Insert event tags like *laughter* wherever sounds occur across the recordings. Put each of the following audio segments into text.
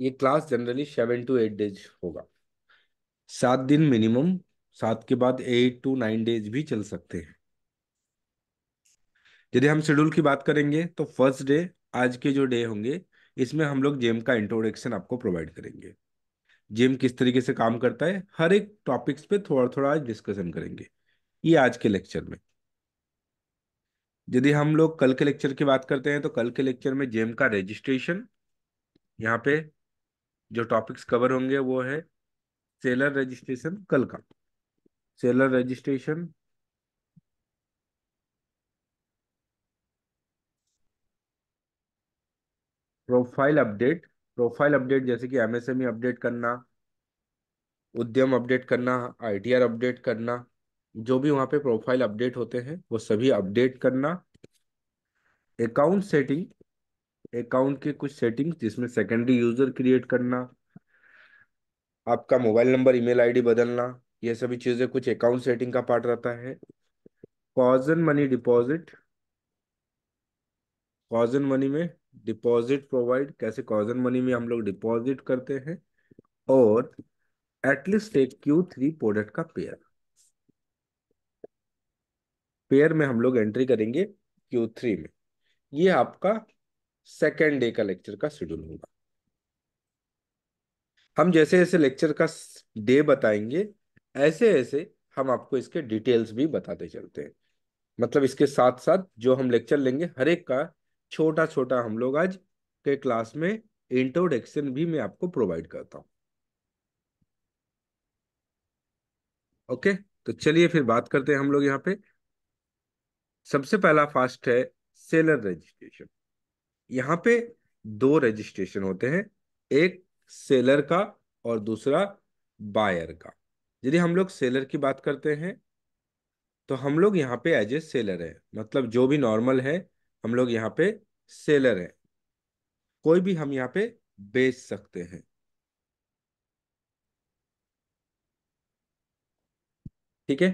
ये class generally seven to eight days होगा सात दिन मिनिमम सात के बाद एट टू नाइन डेज भी चल सकते हैं यदि हम शेड्यूल की बात करेंगे तो फर्स्ट डे आज के जो डे होंगे इसमें हम लोग जेम का इंट्रोडक्शन आपको प्रोवाइड करेंगे जेम किस तरीके से काम करता है हर एक टॉपिक्स पे थोड़ा थोड़ा आज डिस्कशन करेंगे ये आज के लेक्चर में यदि हम लोग कल के लेक्चर की बात करते हैं तो कल के लेक्चर में जेम का रजिस्ट्रेशन यहाँ पे जो टॉपिक्स कवर होंगे वो है सेलर रजिस्ट्रेशन कल का seller registration profile update profile update जैसे कि एमएसएमई अपडेट e करना उद्यम अपडेट करना आईटीआर अपडेट करना जो भी वहां पे प्रोफाइल अपडेट होते हैं वो सभी अपडेट करना अकाउंट सेटिंग अकाउंट के कुछ सेटिंग्स जिसमें सेकेंडरी यूजर क्रिएट करना आपका मोबाइल नंबर ईमेल आईडी बदलना ये सभी चीज़ें कुछ अकाउंट सेटिंग का पार्ट रहता है caution money deposit caution money में डिपॉजिट प्रोवाइड कैसे कॉजन मनी में हम लोग डिपॉजिट करते हैं और एटलीस्ट एक क्यू थ्री प्रोडक्ट का पेयर पेयर में हम लोग एंट्री करेंगे क्यू थ्री में ये आपका सेकेंड डे का लेक्चर का शेड्यूल होगा हम जैसे जैसे लेक्चर का डे बताएंगे ऐसे ऐसे हम आपको इसके डिटेल्स भी बताते चलते हैं मतलब इसके साथ साथ जो हम लेक्चर लेंगे हर एक का छोटा छोटा हम लोग आज के क्लास में इंट्रोडक्शन भी मैं आपको प्रोवाइड करता हूं ओके तो चलिए फिर बात करते हैं हम लोग यहाँ पे सबसे पहला फास्ट है सेलर रजिस्ट्रेशन यहाँ पे दो रजिस्ट्रेशन होते हैं एक सेलर का और दूसरा बायर का यदि हम लोग सेलर की बात करते हैं तो हम लोग यहाँ पे एज ए सेलर है मतलब जो भी नॉर्मल है हम लोग यहाँ पे सेलर है कोई भी हम यहाँ पे बेच सकते हैं ठीक है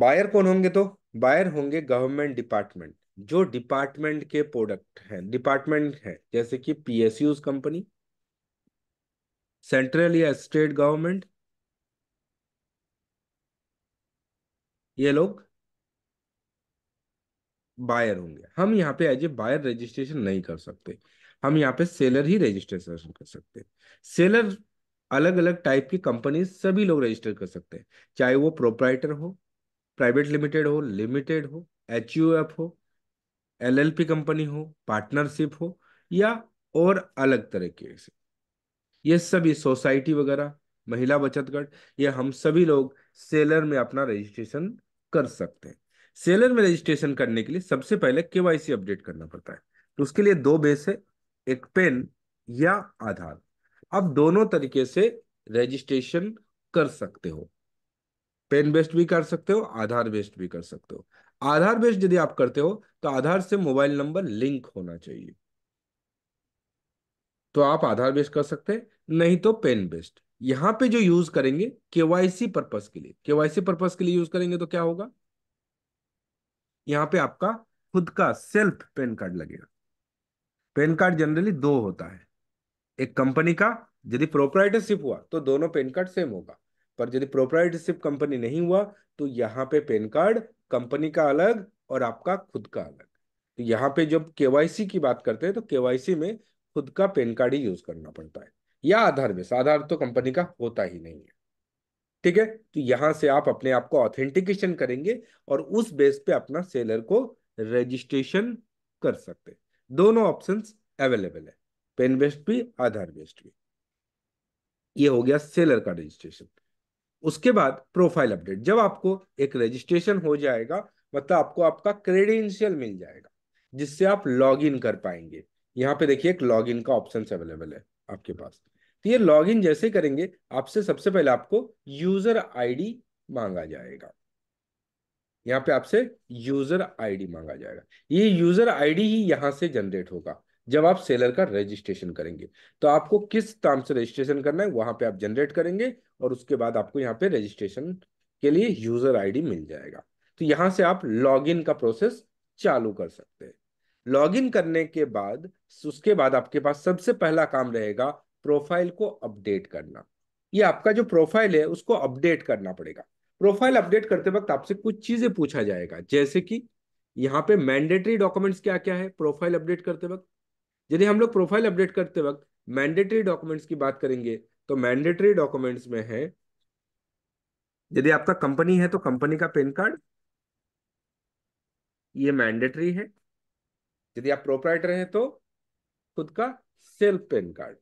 बायर कौन होंगे तो बायर होंगे गवर्नमेंट डिपार्टमेंट जो डिपार्टमेंट के प्रोडक्ट हैं डिपार्टमेंट हैं जैसे कि पीएसयूज कंपनी सेंट्रल या स्टेट गवर्नमेंट ये लोग बायर होंगे हम यहाँ पे एज ए बायर रजिस्ट्रेशन नहीं कर सकते हम यहाँ पे सेलर ही रजिस्ट्रेशन कर सकते हैं सेलर अलग अलग टाइप की कंपनी सभी लोग रजिस्टर कर सकते हैं चाहे वो प्रोपराइटर हो प्राइवेट लिमिटेड हो लिमिटेड हो एच हो एलएलपी कंपनी हो पार्टनरशिप हो या और अलग तरह के से ये सभी सोसाइटी वगैरह महिला बचत गट ये हम सभी लोग सेलर में अपना रजिस्ट्रेशन कर सकते हैं सेलर में रजिस्ट्रेशन करने के लिए सबसे पहले केवाईसी अपडेट करना पड़ता है तो उसके लिए दो बेस है एक पेन या आधार आप दोनों तरीके से रजिस्ट्रेशन कर सकते हो पेन बेस्ड भी कर सकते हो आधार बेस्ड भी कर सकते हो आधार बेस यदि आप करते हो तो आधार से मोबाइल नंबर लिंक होना चाहिए तो आप आधार बेस कर सकते हैं नहीं तो पेन बेस्ड यहां पे जो यूज करेंगे केवाईसी पर्पस के लिए केवाईसी पर्पस के लिए यूज करेंगे तो क्या होगा यहां पे आपका खुद का सेल्फ पेन कार्ड लगेगा पेन कार्ड जनरली दो होता है एक कंपनी का यदि प्रोपराइटरशिप हुआ तो दोनों पेन कार्ड सेम होगा पर यदि प्रोपराइटरशिप कंपनी नहीं हुआ तो यहां पे पेन कार्ड कंपनी का अलग और आपका खुद का अलग तो यहाँ पे जब केवाईसी की बात करते हैं तो केवाईसी में खुद का पेन कार्ड ही यूज करना पड़ता है या आधार बेस आधार तो कंपनी का होता ही नहीं है ठीक है तो यहाँ से आप अपने आप को ऑथेंटिकेशन करेंगे और उस बेस पे अपना सेलर को रजिस्ट्रेशन कर सकते दोनों ऑप्शंस अवेलेबल है पेन बेस्ड भी आधार बेस्ड भी ये हो गया सेलर का रजिस्ट्रेशन उसके बाद प्रोफाइल अपडेट जब आपको एक रजिस्ट्रेशन हो जाएगा मतलब आपको आपका क्रेडेंशियल मिल जाएगा जिससे आप लॉगिन कर पाएंगे यहाँ पे देखिए एक लॉगिन का ऑप्शन अवेलेबल है आपके पास तो ये लॉगिन जैसे करेंगे आपसे सबसे पहले आपको यूजर आईडी मांगा जाएगा यहाँ पे आपसे यूजर आईडी मांगा जाएगा ये यूजर आईडी ही यहाँ से जनरेट होगा जब आप सेलर का रजिस्ट्रेशन करेंगे तो आपको किस नाम से रजिस्ट्रेशन करना है वहां पे आप जनरेट करेंगे और उसके बाद आपको यहाँ पे रजिस्ट्रेशन के लिए यूजर आईडी मिल जाएगा तो यहाँ से आप लॉगिन का प्रोसेस चालू कर सकते हैं लॉगिन करने के बाद उसके बाद आपके पास सबसे पहला काम रहेगा प्रोफाइल को अपडेट करना ये आपका जो प्रोफाइल है उसको अपडेट करना पड़ेगा प्रोफाइल अपडेट करते वक्त आपसे कुछ चीजें पूछा जाएगा जैसे कि यहाँ पे मैंडेटरी डॉक्यूमेंट्स क्या क्या है प्रोफाइल अपडेट करते वक्त यदि हम लोग प्रोफाइल अपडेट करते वक्त मैंडेटरी डॉक्यूमेंट्स की बात करेंगे तो मैंडेटरी डॉक्यूमेंट्स में है यदि आपका कंपनी है तो कंपनी का पेन कार्ड ये मैंडेटरी है यदि आप प्रोपराइटर हैं तो खुद का सेल्फ पेन कार्ड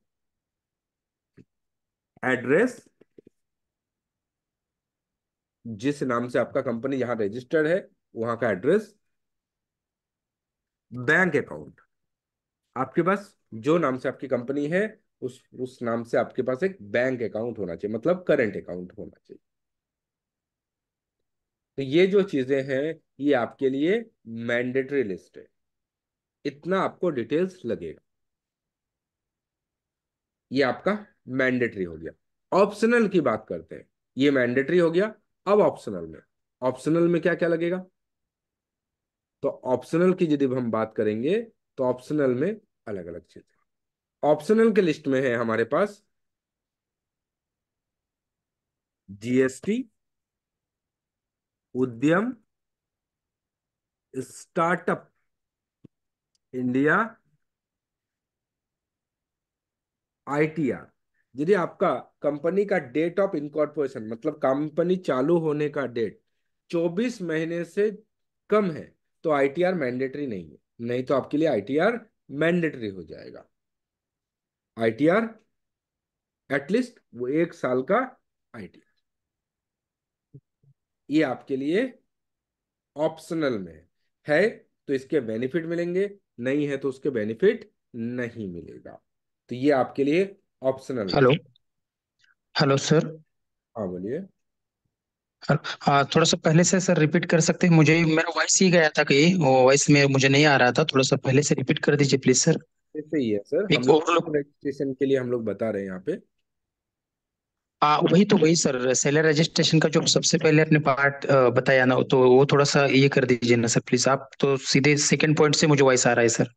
एड्रेस जिस नाम से आपका कंपनी यहां रजिस्टर्ड है वहां का एड्रेस बैंक अकाउंट आपके पास जो नाम से आपकी कंपनी है उस उस नाम से आपके पास एक बैंक अकाउंट होना चाहिए मतलब करंट अकाउंट होना चाहिए तो ये जो चीजें हैं ये आपके लिए मैंडेटरी लिस्ट है इतना आपको डिटेल्स लगेगा ये आपका मैंडेटरी हो गया ऑप्शनल की बात करते हैं ये मैंडेटरी हो गया अब ऑप्शनल में ऑप्शनल में क्या क्या लगेगा तो ऑप्शनल की यदि हम बात करेंगे तो ऑप्शनल में अलग अलग चीजें ऑप्शनल के लिस्ट में है हमारे पास GST Udyam startup India ITR यदि आपका कंपनी का डेट ऑफ इनकॉर्पोरेशन मतलब कंपनी चालू होने का डेट 24 महीने से कम है तो आईटीआर मैंडेटरी नहीं है नहीं तो आपके लिए आईटीआर मैंडेटरी हो जाएगा आईटीआर एटलीस्ट वो एक साल का आईटीआर ये आपके लिए ऑप्शनल में है तो इसके बेनिफिट मिलेंगे नहीं है तो उसके बेनिफिट नहीं मिलेगा तो ये आपके लिए ऑप्शनल हेलो हेलो सर हाँ बोलिए हाँ, थोड़ा सा पहले से सर रिपीट कर सकते हैं मुझे मेरा वॉइस ही गया था कहीं वो वॉइस में मुझे नहीं आ रहा था थोड़ा सा पहले से रिपीट कर दीजिए प्लीज सर है सर हम लोग रजिस्ट्रेशन के लिए हम लोग बता रहे हैं यहाँ पे हाँ, वही तो वही सर सेलर रजिस्ट्रेशन का जो सबसे पहले पार्ट बताया ना तो वो थोड़ा सा ये कर दीजिए ना सर प्लीज आप तो सीधे सेकंड पॉइंट से मुझे वॉइस आ रहा है सर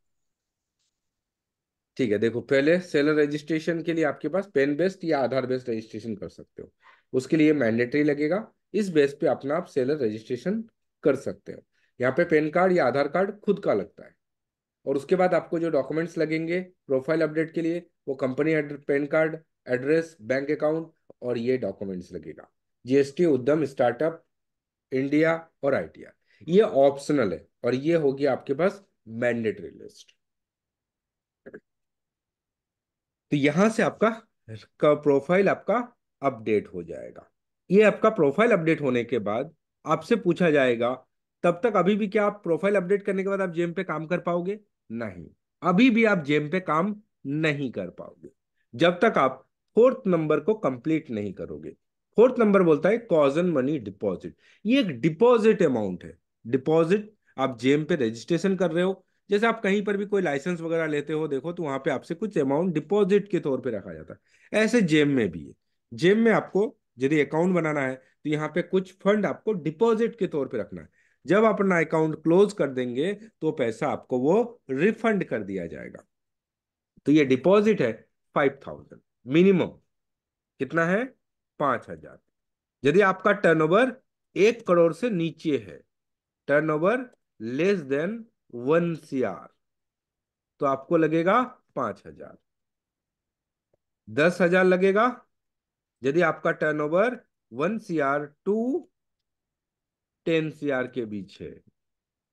ठीक है देखो पहले सेलर रजिस्ट्रेशन के लिए आपके पास पेन बेस्ड या आधार बेस्ड रजिस्ट्रेशन कर सकते हो उसके लिए मैंडेटरी लगेगा इस बेस पे अपना आप सेलर रजिस्ट्रेशन कर सकते हो यहाँ पे पैन कार्ड या आधार कार्ड खुद का लगता है और उसके बाद आपको जो डॉक्यूमेंट्स लगेंगे प्रोफाइल अपडेट के लिए वो company PAN card address bank account और ये डॉक्यूमेंट्स लगेगा जीएसटी उद्यम स्टार्टअप इंडिया और आई ये ऑप्शनल है और ये होगी आपके पास मैंडेटरी लिस्ट तो यहां से आपका प्रोफाइल आपका अपडेट हो जाएगा ये आपका प्रोफाइल अपडेट होने के बाद आपसे पूछा जाएगा तब तक अभी भी क्या आप प्रोफाइल अपडेट करने के बाद आप जेम पे काम कर पाओगे नहीं अभी भी आप जेम पे काम नहीं कर पाओगे जब तक आप फोर्थ नंबर को कंप्लीट नहीं करोगे फोर्थ नंबर बोलता है कॉजन मनी डिपॉजिट ये एक डिपॉजिट अमाउंट है डिपॉजिट आप जेम पे रजिस्ट्रेशन कर रहे हो जैसे आप कहीं पर भी कोई लाइसेंस वगैरह लेते हो देखो तो वहां पे आपसे कुछ अमाउंट डिपॉजिट के तौर पे रखा जाता है ऐसे जेम में भी है जेम में आपको यदि अकाउंट बनाना है तो यहाँ पे कुछ फंड आपको डिपॉजिट के तौर पे रखना है जब अपना अकाउंट क्लोज कर देंगे तो पैसा आपको वो रिफंड कर दिया जाएगा तो ये डिपॉजिट है फाइव थाउजेंड मिनिमम कितना है पांच हजार यदि आपका टर्नओवर एक करोड़ से नीचे है turnover less than one C तो आपको लगेगा पांच हजार दस हजार लगेगा यदि आपका turnover one CR to ten CR के बीच है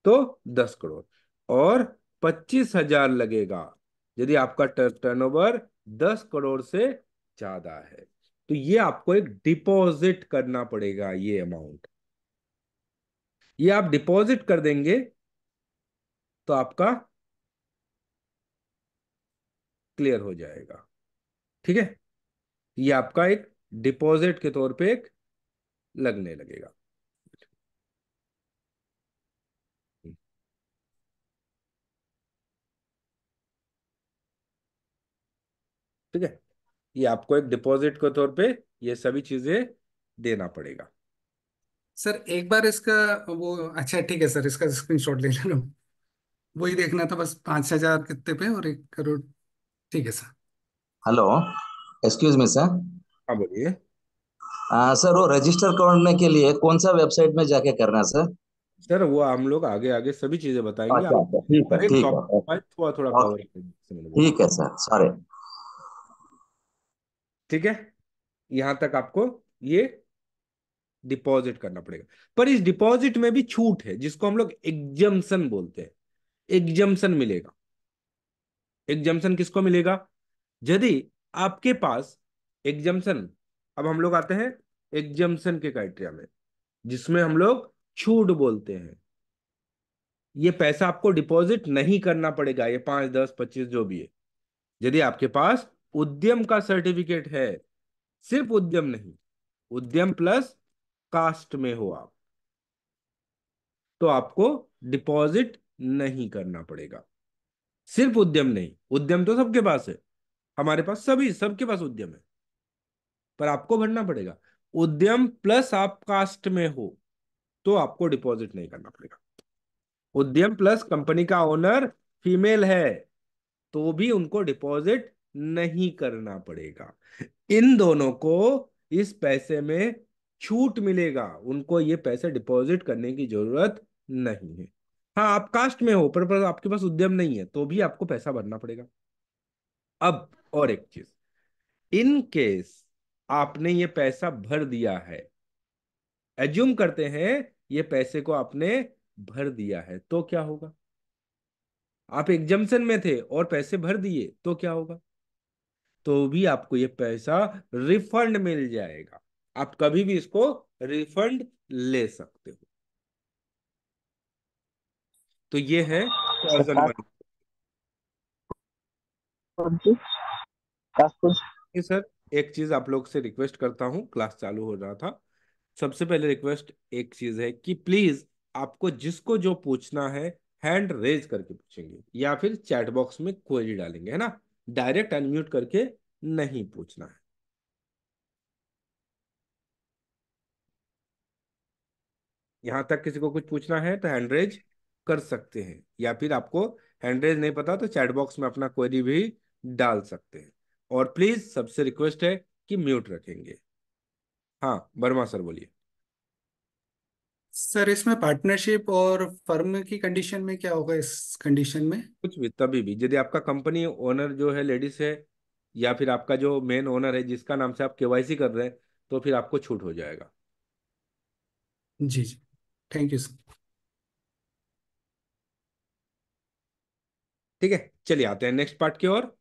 तो दस करोड़ और पच्चीस हजार लगेगा यदि आपका टर्नओवर दस करोड़ से ज्यादा है तो ये आपको एक डिपॉजिट करना पड़ेगा ये अमाउंट ये आप डिपॉजिट कर देंगे तो आपका क्लियर हो जाएगा ठीक है ये आपका एक डिपॉजिट के तौर पे एक लगने लगेगा ठीक है ये आपको एक डिपॉजिट के तौर पे ये सभी चीजें देना पड़ेगा सर एक बार इसका वो अच्छा ठीक है सर इसका स्क्रीनशॉट ले लो वही देखना था बस पांच हजार कितने पे और एक करोड़ ठीक है sir hello excuse me sir हाँ बोलिए सर वो रजिस्टर करने के लिए कौन सा वेबसाइट में जाके करना सर सर वो हम लोग आगे आगे सभी चीजें बताएंगे अच्छा अच्छा ठीक है ठीक तो है थोड़ा थोड़ा कवर ठीक है सर सॉरी ठीक है यहां तक आपको ये डिपॉजिट करना पड़ेगा पर इस डिपॉजिट में भी छूट है जिसको हम लोग एग्जम्सन बोलते हैं एग्जम्सन मिलेगा एग्जम्सन किसको मिलेगा यदि आपके पास एग्जम्पन अब हम लोग आते हैं एग्जम्पन के क्राइटेरिया में जिसमें हम लोग छूट बोलते हैं ये पैसा आपको डिपॉजिट नहीं करना पड़ेगा ये पांच दस पच्चीस जो भी है यदि आपके पास उद्यम का सर्टिफिकेट है सिर्फ उद्यम नहीं उद्यम प्लस कास्ट में हो आप तो आपको डिपॉजिट नहीं करना पड़ेगा सिर्फ उद्यम नहीं उद्यम तो सबके पास है हमारे पास सभी सबके पास उद्यम है पर आपको भरना पड़ेगा उद्यम प्लस आप कास्ट में हो तो आपको डिपॉजिट नहीं करना पड़ेगा उद्यम प्लस कंपनी का ओनर फीमेल है तो भी उनको डिपॉजिट नहीं करना पड़ेगा इन दोनों को इस पैसे में छूट मिलेगा उनको ये पैसे डिपॉजिट करने की जरूरत नहीं है हाँ आप कास्ट में हो पर, पर आपके पास उद्यम नहीं है तो भी आपको पैसा भरना पड़ेगा अब और एक चीज इन केस आपने ये पैसा भर दिया है एज्यूम करते हैं ये पैसे को आपने भर दिया है तो क्या होगा आप एग्जम्सन में थे और पैसे भर दिए तो क्या होगा तो भी आपको ये पैसा रिफंड मिल जाएगा आप कभी भी इसको रिफंड ले सकते हो तो ये है सर एक चीज आप लोग से रिक्वेस्ट करता हूँ क्लास चालू हो रहा था सबसे पहले रिक्वेस्ट एक चीज है कि प्लीज आपको जिसको जो पूछना है हैंड रेज करके पूछेंगे या फिर चैट बॉक्स में क्वेरी डालेंगे है ना डायरेक्ट अनम्यूट करके नहीं पूछना है यहां तक किसी को कुछ पूछना है तो हैंड रेज कर सकते हैं या फिर आपको हैंड रेज नहीं पता तो चैट बॉक्स में अपना क्वेरी भी डाल सकते हैं और प्लीज सबसे रिक्वेस्ट है कि म्यूट रखेंगे हाँ वर्मा सर बोलिए सर इसमें पार्टनरशिप और फर्म की कंडीशन में क्या होगा इस कंडीशन में कुछ भी तभी भी यदि आपका कंपनी ओनर जो है लेडीज है या फिर आपका जो मेन ओनर है जिसका नाम से आप केवाईसी कर रहे हैं तो फिर आपको छूट हो जाएगा जी जी थैंक यू सर ठीक है चलिए आते हैं नेक्स्ट पार्ट की ओर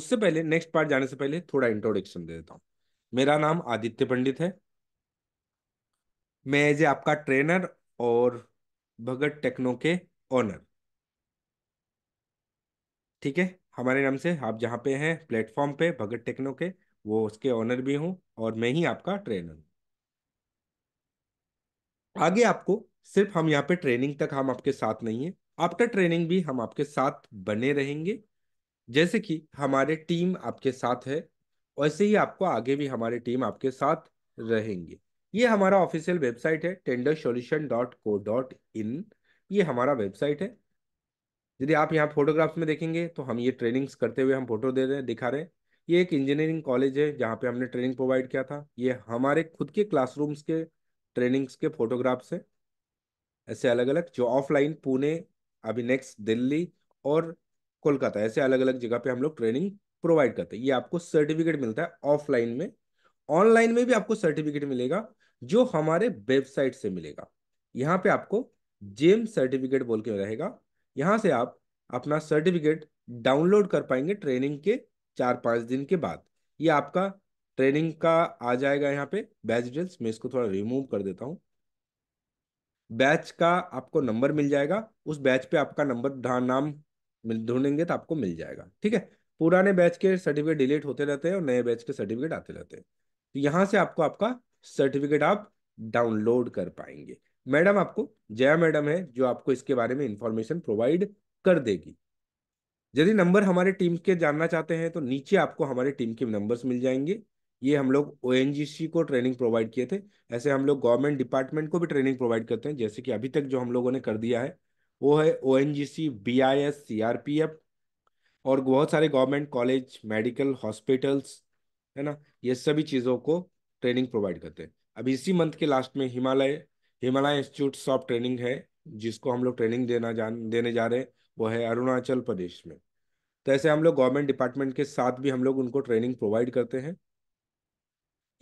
उससे पहले नेक्स्ट पार्ट जाने से पहले थोड़ा इंट्रोडक्शन दे देता हूँ मेरा नाम आदित्य पंडित है मैं एज ए आपका ट्रेनर और भगत टेक्नो के ऑनर ठीक है हमारे नाम से आप जहाँ पे हैं प्लेटफॉर्म पे भगत टेक्नो के वो उसके ऑनर भी हूँ और मैं ही आपका ट्रेनर आगे आपको सिर्फ हम यहाँ पे ट्रेनिंग तक हम आपके साथ नहीं है आफ्टर ट्रेनिंग भी हम आपके साथ बने रहेंगे जैसे कि हमारे टीम आपके साथ है वैसे ही आपको आगे भी हमारे टीम आपके साथ रहेंगे ये हमारा ऑफिशियल वेबसाइट है tender solution dot co dot in ये हमारा वेबसाइट है यदि आप यहाँ फोटोग्राफ्स में देखेंगे तो हम ये ट्रेनिंग्स करते हुए हम फोटो दे रहे हैं दिखा रहे हैं ये एक इंजीनियरिंग कॉलेज है जहाँ पे हमने ट्रेनिंग प्रोवाइड किया था ये हमारे खुद के क्लासरूम्स के ट्रेनिंग्स के फोटोग्राफ्स हैं ऐसे अलग अलग जो ऑफलाइन पुणे अभी नेक्स्ट दिल्ली और कोलकाता ऐसे अलग अलग जगह पे हम लोग ट्रेनिंग प्रोवाइड करते हैं ये आपको सर्टिफिकेट मिलता है ऑफलाइन में ऑनलाइन में भी आपको सर्टिफिकेट मिलेगा जो हमारे वेबसाइट से मिलेगा यहाँ पे आपको जेम सर्टिफिकेट बोल के रहेगा यहाँ से आप अपना सर्टिफिकेट डाउनलोड कर पाएंगे ट्रेनिंग के चार पाँच दिन के बाद ये आपका ट्रेनिंग का आ जाएगा यहाँ पे बैच डिटेल्स मैं इसको थोड़ा रिमूव कर देता हूँ बैच का आपको नंबर मिल जाएगा उस बैच पे आपका नंबर नाम मिल ढूंढेंगे तो आपको मिल जाएगा ठीक है पुराने बैच के सर्टिफिकेट डिलीट होते रहते हैं और नए बैच के सर्टिफिकेट आते रहते हैं तो यहाँ से आपको आपका सर्टिफिकेट आप डाउनलोड कर पाएंगे मैडम आपको जया मैडम है जो आपको इसके बारे में इंफॉर्मेशन प्रोवाइड कर देगी यदि नंबर हमारे टीम के जानना चाहते हैं तो नीचे आपको हमारे टीम के नंबर्स मिल जाएंगे ये हम लोग ओ को ट्रेनिंग प्रोवाइड किए थे ऐसे हम लोग गवर्नमेंट डिपार्टमेंट को भी ट्रेनिंग प्रोवाइड करते हैं जैसे कि अभी तक जो हम लोगों ने कर दिया है वो है O N G C B I S C R P F और बहुत सारे गवर्नमेंट कॉलेज मेडिकल हॉस्पिटल्स है ना ये सभी चीज़ों को ट्रेनिंग प्रोवाइड करते हैं अब इसी मंथ के लास्ट में Himalaya Himalaya institute of training है जिसको हम लोग ट्रेनिंग देना जान देने जा रहे हैं वो है अरुणाचल प्रदेश में तो ऐसे हम लोग गवर्नमेंट डिपार्टमेंट के साथ भी हम लोग उनको ट्रेनिंग प्रोवाइड करते हैं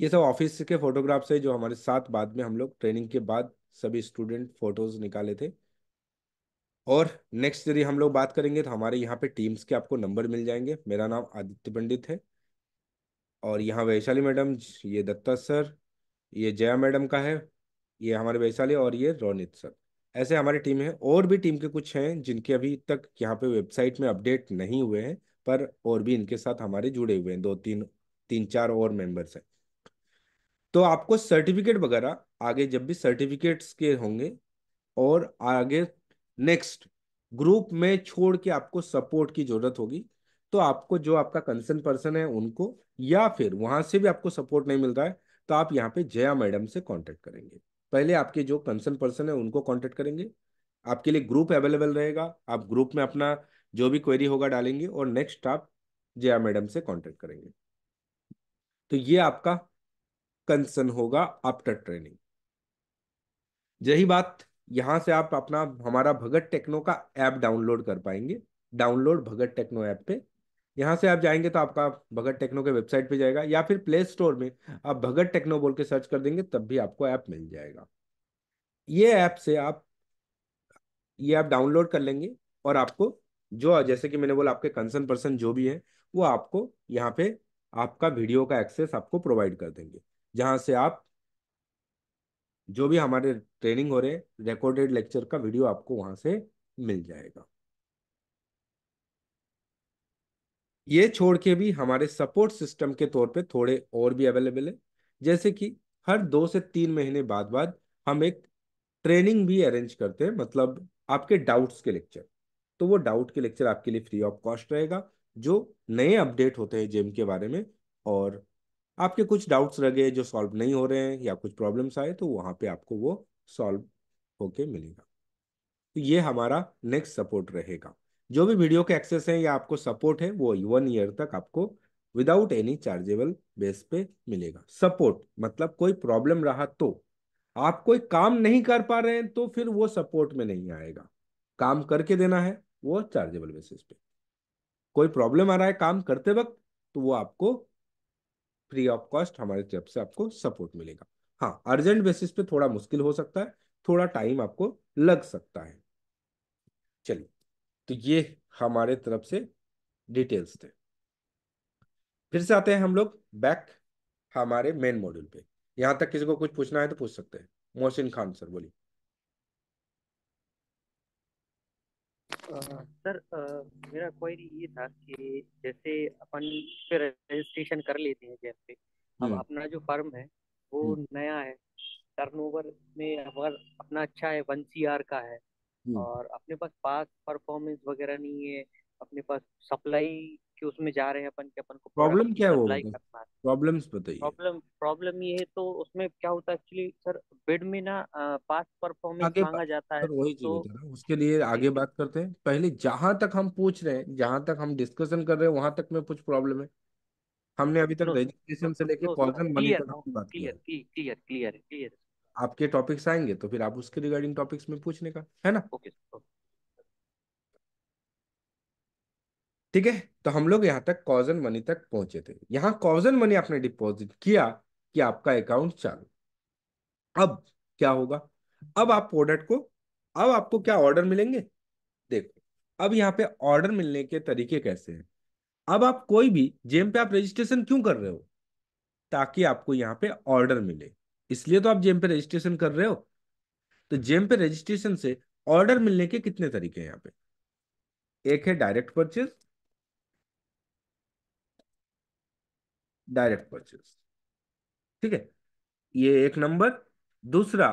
ये सब ऑफिस के फोटोग्राफ्स है जो हमारे साथ बाद में हम लोग ट्रेनिंग के बाद सभी स्टूडेंट फोटोज निकाले थे और नेक्स्ट यदि हम लोग बात करेंगे तो हमारे यहाँ पे टीम्स के आपको नंबर मिल जाएंगे मेरा नाम आदित्य पंडित है और यहाँ वैशाली मैडम ये दत्ता सर ये जया मैडम का है ये हमारे वैशाली और ये रोनित सर ऐसे हमारी टीम है और भी टीम के कुछ हैं जिनके अभी तक यहाँ पे वेबसाइट में अपडेट नहीं हुए हैं पर और भी इनके साथ हमारे जुड़े हुए हैं दो तीन तीन चार और मेंबर्स हैं तो आपको सर्टिफिकेट वगैरह आगे जब भी सर्टिफिकेट्स के होंगे और आगे नेक्स्ट ग्रुप में छोड़ के आपको सपोर्ट की जरूरत होगी तो आपको जो आपका कंसर्न पर्सन है उनको या फिर वहां से भी आपको सपोर्ट नहीं मिल रहा है तो आप यहाँ पे जया मैडम से कांटेक्ट करेंगे पहले आपके जो कंसर्न पर्सन है उनको कांटेक्ट करेंगे आपके लिए ग्रुप अवेलेबल रहेगा आप ग्रुप में अपना जो भी क्वेरी होगा डालेंगे और नेक्स्ट आप जया मैडम से कॉन्टेक्ट करेंगे तो ये आपका कंसर्न होगा आफ्टर ट्रेनिंग यही बात यहाँ से आप अपना हमारा भगत टेक्नो का ऐप डाउनलोड कर पाएंगे डाउनलोड भगत टेक्नो ऐप पे यहाँ से आप जाएंगे तो आपका भगत टेक्नो के वेबसाइट पे जाएगा या फिर प्ले स्टोर में आप भगत टेक्नो बोल के सर्च कर देंगे तब भी आपको ऐप मिल जाएगा ये ऐप से आप ये ऐप डाउनलोड कर लेंगे और आपको जो जैसे कि मैंने बोला आपके कंसर्न पर्सन जो भी है वो आपको यहाँ पे आपका वीडियो का एक्सेस आपको प्रोवाइड कर देंगे जहाँ से आप जो भी हमारे ट्रेनिंग हो रहे रिकॉर्डेड लेक्चर का वीडियो आपको वहां से मिल जाएगा ये छोड़ के भी हमारे सपोर्ट सिस्टम के तौर पे थोड़े और भी अवेलेबल है जैसे कि हर दो से तीन महीने बाद बाद हम एक ट्रेनिंग भी अरेंज करते हैं मतलब आपके डाउट्स के लेक्चर तो वो डाउट के लेक्चर आपके लिए फ्री ऑफ कॉस्ट रहेगा जो नए अपडेट होते हैं जेम के बारे में और आपके कुछ डाउट्स रह गए जो सॉल्व नहीं हो रहे हैं या कुछ प्रॉब्लम्स आए तो वहाँ पे आपको वो सॉल्व होके मिलेगा तो ये हमारा नेक्स्ट सपोर्ट रहेगा जो भी वीडियो के एक्सेस है या आपको सपोर्ट है वो वन ईयर तक आपको विदाउट एनी चार्जेबल बेस पे मिलेगा सपोर्ट मतलब कोई प्रॉब्लम रहा तो आप कोई काम नहीं कर पा रहे हैं तो फिर वो सपोर्ट में नहीं आएगा काम करके देना है वो चार्जेबल बेसिस पे कोई प्रॉब्लम आ रहा है काम करते वक्त तो वो आपको फ्री ऑफ कॉस्ट हमारे तरफ से आपको सपोर्ट मिलेगा हाँ अर्जेंट बेसिस पे थोड़ा मुश्किल हो सकता है थोड़ा टाइम आपको लग सकता है चलिए तो ये हमारे तरफ से डिटेल्स थे फिर से आते हैं हम लोग बैक हमारे मेन मॉड्यूल पे यहाँ तक किसी को कुछ पूछना है तो पूछ सकते हैं मोहसिन खान सर बोलिए सर मेरा क्वेरी ये था कि जैसे अपन फिर रजिस्ट्रेशन कर लेते हैं जैसे अब हम्म। अपना जो फर्म है वो हम्म। नया है टर्नओवर में अगर अपना अच्छा है वन सी आर का है हम्म। और अपने पास पास परफॉर्मेंस वगैरह नहीं है अपने पास सप्लाई कि उसमें जा रहे हैं अपन अपन को प्रॉब्लम क्या वो प्रॉब्लम्स बताइए प्रॉब्लम प्रॉब्लम ये है तो उसमें क्या होता है एक्चुअली सर बिड में ना पास परफॉर्मेंस मांगा जाता है वही तो उसके लिए आगे बात करते हैं पहले जहां तक हम पूछ रहे हैं जहां तक हम डिस्कशन कर रहे हैं वहां तक में कुछ प्रॉब्लम है हमने अभी तक रजिस्ट्रेशन से लेके कॉजन मनी तक की बात क्लियर क्लियर क्लियर क्लियर आपके टॉपिक्स आएंगे तो फिर आप उसके रिगार्डिंग टॉपिक्स में पूछने का है ना ओके ठीक है तो हम लोग यहाँ तक कॉजन मनी तक पहुंचे थे यहाँ कॉजन मनी आपने डिपॉजिट किया कि आपका अकाउंट चालू अब क्या होगा अब आप प्रोडक्ट को अब आपको क्या ऑर्डर मिलेंगे देखो अब यहाँ पे ऑर्डर मिलने के तरीके कैसे हैं अब आप कोई भी जेम पे आप रजिस्ट्रेशन क्यों कर रहे हो ताकि आपको यहाँ पे ऑर्डर मिले इसलिए तो आप जेम पे रजिस्ट्रेशन कर रहे हो तो जेम पे रजिस्ट्रेशन से ऑर्डर मिलने के कितने तरीके हैं यहाँ पे एक है डायरेक्ट परचेज डायरेक्ट परचेज ठीक है ये एक नंबर दूसरा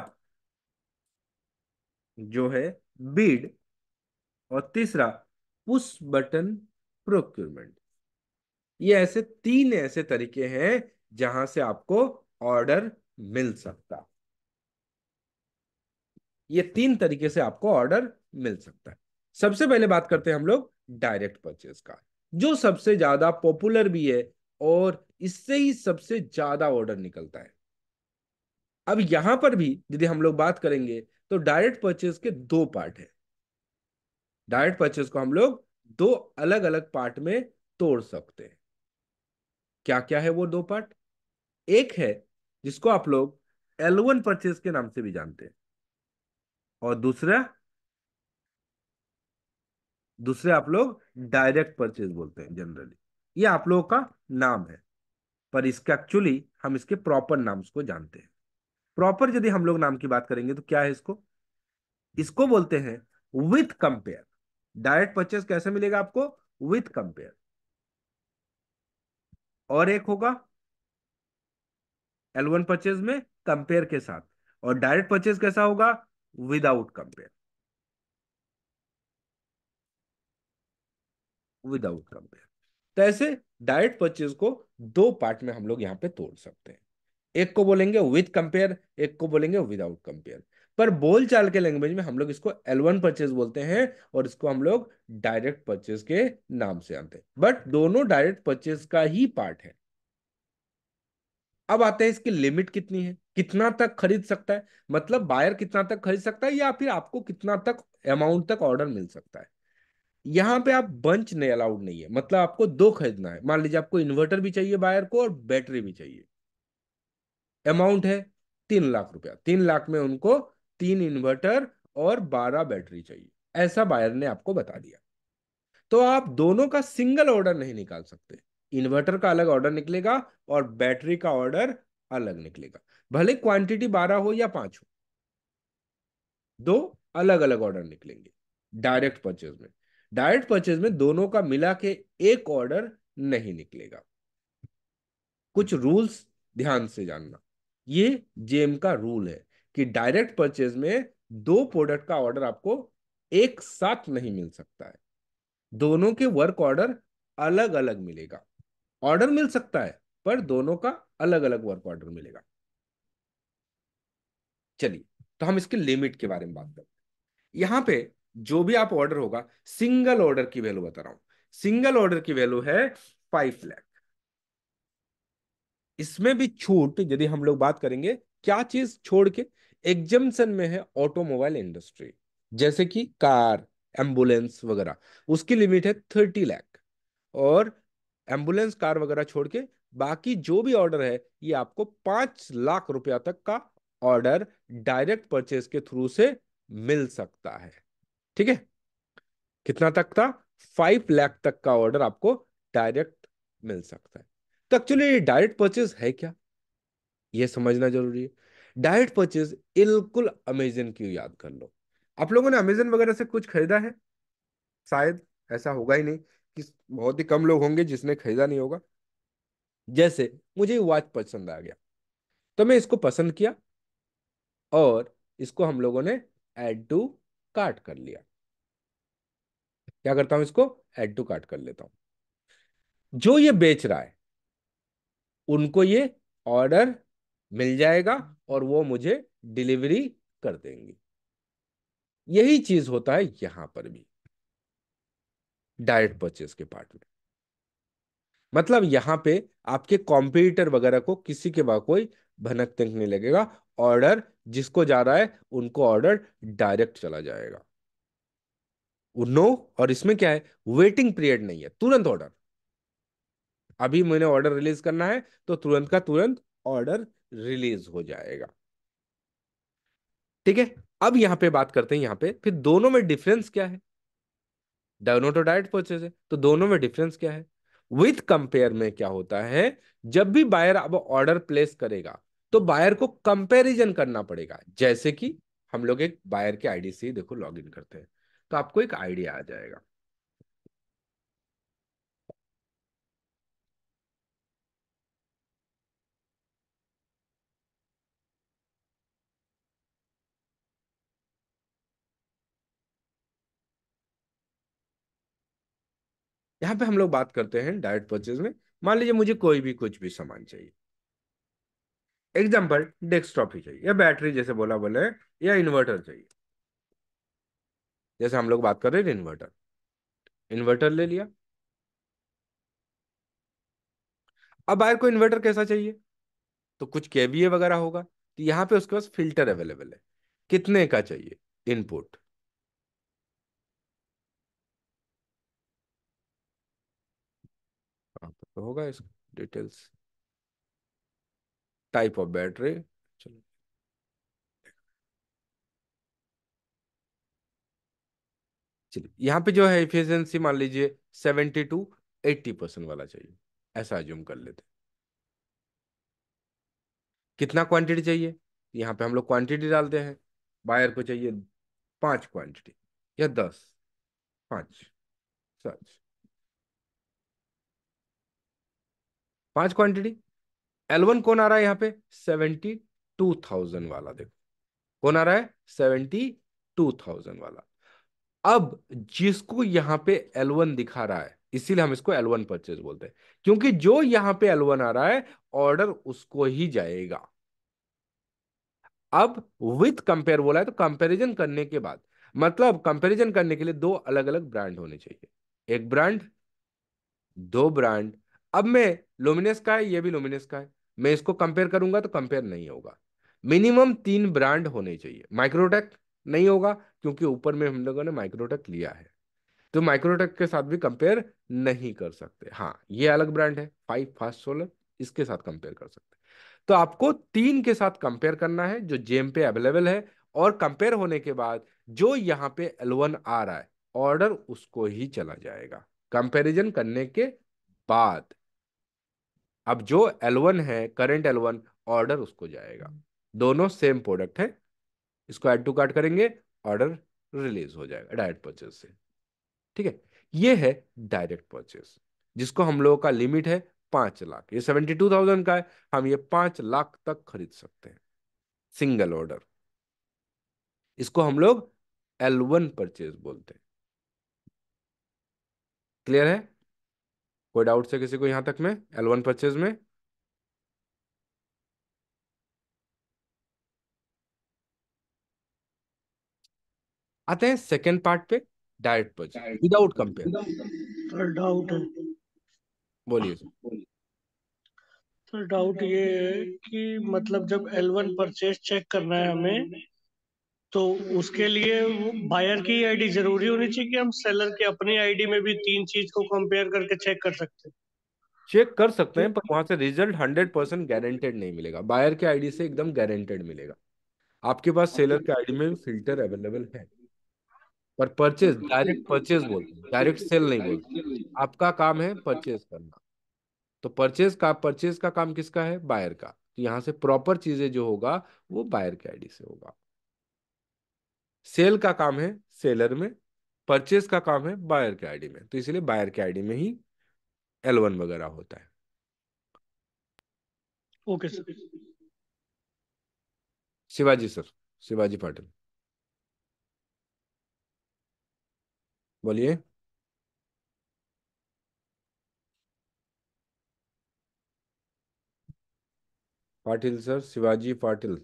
जो है बीड और तीसरा पुश बटन प्रोक्यूरमेंट ये ऐसे तीन ऐसे तरीके हैं जहां से आपको ऑर्डर मिल सकता ये तीन तरीके से आपको ऑर्डर मिल सकता है सबसे पहले बात करते हैं हम लोग डायरेक्ट परचेज का जो सबसे ज्यादा पॉपुलर भी है और इससे ही सबसे ज्यादा ऑर्डर निकलता है अब यहां पर भी यदि हम लोग बात करेंगे तो डायरेक्ट परचेज के दो पार्ट है डायरेक्ट परचेज को हम लोग दो अलग अलग पार्ट में तोड़ सकते हैं क्या क्या है वो दो पार्ट एक है जिसको आप लोग वन परचेज के नाम से भी जानते हैं और दूसरा दूसरे आप लोग डायरेक्ट परचेज बोलते हैं जनरली ये आप लोगों का नाम है पर इसके एक्चुअली हम इसके प्रॉपर नाम को जानते हैं प्रॉपर यदि हम लोग नाम की बात करेंगे तो क्या है इसको इसको बोलते हैं विथ कंपेयर डायरेक्ट परचेस कैसे मिलेगा आपको विथ कंपेयर और एक होगा एल वन परचेज में कंपेयर के साथ और डायरेक्ट परचेज कैसा होगा विदाउट कंपेयर विदाउट कंपेयर तो ऐसे डायरेक्ट परचेज को दो पार्ट में हम लोग यहाँ पे तोड़ सकते हैं एक को बोलेंगे विद कंपेयर एक को बोलेंगे विदाउट कंपेयर पर बोल चाल के लैंग्वेज में हम लोग इसको एल वन परचेज बोलते हैं और इसको हम लोग डायरेक्ट परचेज के नाम से आते हैं बट दोनों डायरेक्ट परचेज का ही पार्ट है अब आते हैं इसकी लिमिट कितनी है कितना तक खरीद सकता है मतलब बायर कितना तक खरीद सकता है या फिर आपको कितना तक अमाउंट तक ऑर्डर मिल सकता है यहाँ पे आप बंच नहीं अलाउड नहीं है मतलब आपको दो खरीदना है मान लीजिए आपको इन्वर्टर भी चाहिए बायर को और बैटरी भी चाहिए अमाउंट है तीन लाख रुपया तीन लाख में उनको तीन इन्वर्टर और बारह बैटरी चाहिए ऐसा बायर ने आपको बता दिया तो आप दोनों का सिंगल ऑर्डर नहीं निकाल सकते इन्वर्टर का अलग ऑर्डर निकलेगा और बैटरी का ऑर्डर अलग निकलेगा भले क्वांटिटी बारह हो या पांच हो दो अलग अलग ऑर्डर निकलेंगे डायरेक्ट परचेज में डायरेक्ट परचेज में दोनों का मिला के एक ऑर्डर नहीं निकलेगा कुछ रूल्स ध्यान से जानना ये जेम का रूल है कि डायरेक्ट परचेज में दो प्रोडक्ट का ऑर्डर आपको एक साथ नहीं मिल सकता है दोनों के वर्क ऑर्डर अलग अलग मिलेगा ऑर्डर मिल सकता है पर दोनों का अलग अलग वर्क ऑर्डर मिलेगा चलिए तो हम इसके लिमिट के बारे में बात करते हैं यहां पे जो भी आप ऑर्डर होगा सिंगल ऑर्डर की वैल्यू बता रहा हूं सिंगल ऑर्डर की वैल्यू है फाइव लैख इसमें भी छूट यदि हम लोग बात करेंगे क्या चीज छोड़ के एग्जम्पन में है ऑटोमोबाइल इंडस्ट्री जैसे कि कार एम्बुलेंस वगैरह उसकी लिमिट है थर्टी लैख और एम्बुलेंस कार वगैरह छोड़ के बाकी जो भी ऑर्डर है ये आपको पांच लाख रुपया तक का ऑर्डर डायरेक्ट परचेज के थ्रू से मिल सकता है ठीक है कितना तक था फाइव लाख तक का ऑर्डर आपको डायरेक्ट मिल सकता है तो एक्चुअली डायरेक्ट परचेज है क्या ये समझना जरूरी है डायरेक्ट परचेज बिल्कुल अमेजन की याद कर लो आप लोगों ने अमेजन वगैरह से कुछ खरीदा है शायद ऐसा होगा ही नहीं कि बहुत ही कम लोग होंगे जिसने खरीदा नहीं होगा जैसे मुझे वॉच पसंद आ गया तो मैं इसको पसंद किया और इसको हम लोगों ने एड टू कार्ट कर लिया क्या करता हूं इसको एड टू कार्ट कर लेता हूं जो ये बेच रहा है उनको ये ऑर्डर मिल जाएगा और वो मुझे डिलीवरी कर देंगे यही चीज होता है यहां पर भी डायरेक्ट परचेस के पार्ट में मतलब यहां पे आपके कॉम्पिटिटर वगैरह को किसी के बाद कोई भनक तक नहीं लगेगा ऑर्डर जिसको जा रहा है उनको ऑर्डर डायरेक्ट चला जाएगा नो और इसमें क्या है वेटिंग पीरियड नहीं है तुरंत ऑर्डर अभी मैंने ऑर्डर रिलीज करना है तो तुरंत का तुरंत ऑर्डर रिलीज हो जाएगा ठीक है अब यहां पे बात करते हैं यहां पे फिर दोनों में डिफरेंस क्या है डायनो तो डायरेक्ट परचेज है तो दोनों में डिफरेंस क्या है विथ कंपेयर में क्या होता है जब भी बायर अब ऑर्डर प्लेस करेगा तो बायर को कंपैरिजन करना पड़ेगा जैसे कि हम लोग एक बायर के आईडी से देखो लॉगिन करते हैं तो आपको एक आइडिया आ जाएगा यहां पे हम लोग बात करते हैं डायरेक्ट परचेज में मान लीजिए मुझे कोई भी कुछ भी सामान चाहिए एग्जाम्पल डेस्कटॉप ही चाहिए या बैटरी जैसे बोला बोले या इन्वर्टर चाहिए जैसे हम लोग बात कर रहे थे इन्वर्टर इन्वर्टर ले लिया अब बाहर को इन्वर्टर कैसा चाहिए तो कुछ केवीए वगैरह होगा तो यहाँ पे उसके पास फिल्टर अवेलेबल है कितने का चाहिए इनपुट हाँ, तो होगा इसका डिटेल्स type of battery चलिए यहाँ पे जो है इफिशियंसी मान लीजिए सेवेंटी टू एट्टी परसेंट वाला चाहिए ऐसा जूम कर लेते कितना क्वांटिटी चाहिए यहाँ पे हम लोग क्वांटिटी डालते हैं बायर को चाहिए पांच क्वांटिटी या दस पांच सच पांच क्वांटिटी एलवन कौन आ रहा है यहाँ पे सेवेंटी टू थाउजेंड वाला देखो कौन आ रहा है सेवेंटी टू थाउजेंड वाला अब जिसको यहाँ पे एलवन दिखा रहा है इसीलिए हम इसको एलवन परचेज बोलते हैं क्योंकि जो यहाँ पे एलवन आ रहा है ऑर्डर उसको ही जाएगा अब विथ कंपेयर बोला है तो कंपेरिजन करने के बाद मतलब कंपेरिजन करने के लिए दो अलग अलग ब्रांड होने चाहिए एक ब्रांड दो ब्रांड अब मैं लोमिनेस का है ये भी लोमिनेस का है मैं इसको कंपेयर करूंगा तो कंपेयर नहीं होगा मिनिमम तीन ब्रांड होने चाहिए माइक्रोटेक नहीं होगा क्योंकि ऊपर में हम लोगों ने माइक्रोटेक लिया है तो माइक्रोटेक के साथ भी कंपेयर नहीं कर सकते हाँ ये अलग ब्रांड है फाइव फास्ट सोलर इसके साथ कंपेयर कर सकते तो आपको तीन के साथ कंपेयर करना है जो जेम पे अवेलेबल है और कंपेयर होने के बाद जो यहाँ पे एलवन आ रहा है ऑर्डर उसको ही चला जाएगा कंपैरिजन करने के बाद अब जो L1 है करंट L1 ऑर्डर उसको जाएगा दोनों सेम प्रोडक्ट है इसको एड टू कार्ड करेंगे ऑर्डर रिलीज हो जाएगा डायरेक्ट परचेज से ठीक है ये है डायरेक्ट परचेज जिसको हम लोगों का लिमिट है पांच लाख ये सेवेंटी टू थाउजेंड का है हम ये पांच लाख तक खरीद सकते हैं सिंगल ऑर्डर इसको हम लोग एल वन परचेज बोलते हैं क्लियर है कोई डाउट से किसी को यहां तक में एल वन परचेज में आते हैं सेकेंड पार्ट पे direct purchase without compare doubt बोलिए सर डाउट ये है कि मतलब जब एल वन परचेज चेक करना है हमें तो उसके लिए बायर की आईडी जरूरी होनी चाहिए कि हम सेलर के अपनी आईडी में भी तीन चीज को कंपेयर करके चेक कर सकते हैं चेक कर सकते हैं तो पर वहां से रिजल्ट हंड्रेड परसेंट गारंटेड नहीं मिलेगा बायर के आईडी से एकदम गारंटेड मिलेगा आपके पास सेलर के आईडी में फिल्टर अवेलेबल है पर परचेज डायरेक्ट परचेज बोलते हैं डायरेक्ट सेल नहीं बोलते आपका काम है परचेज करना तो परचेज का परचेज का काम किसका है बायर का तो यहाँ से प्रॉपर चीजें जो होगा वो बायर के आईडी से होगा सेल का काम है सेलर में परचेज का काम है बायर के आईडी में तो इसलिए बायर के आईडी में ही एल वन वगैरह होता है okay sir Shivaji sir Shivaji Patil बोलिए पाटिल सर शिवाजी पाटिल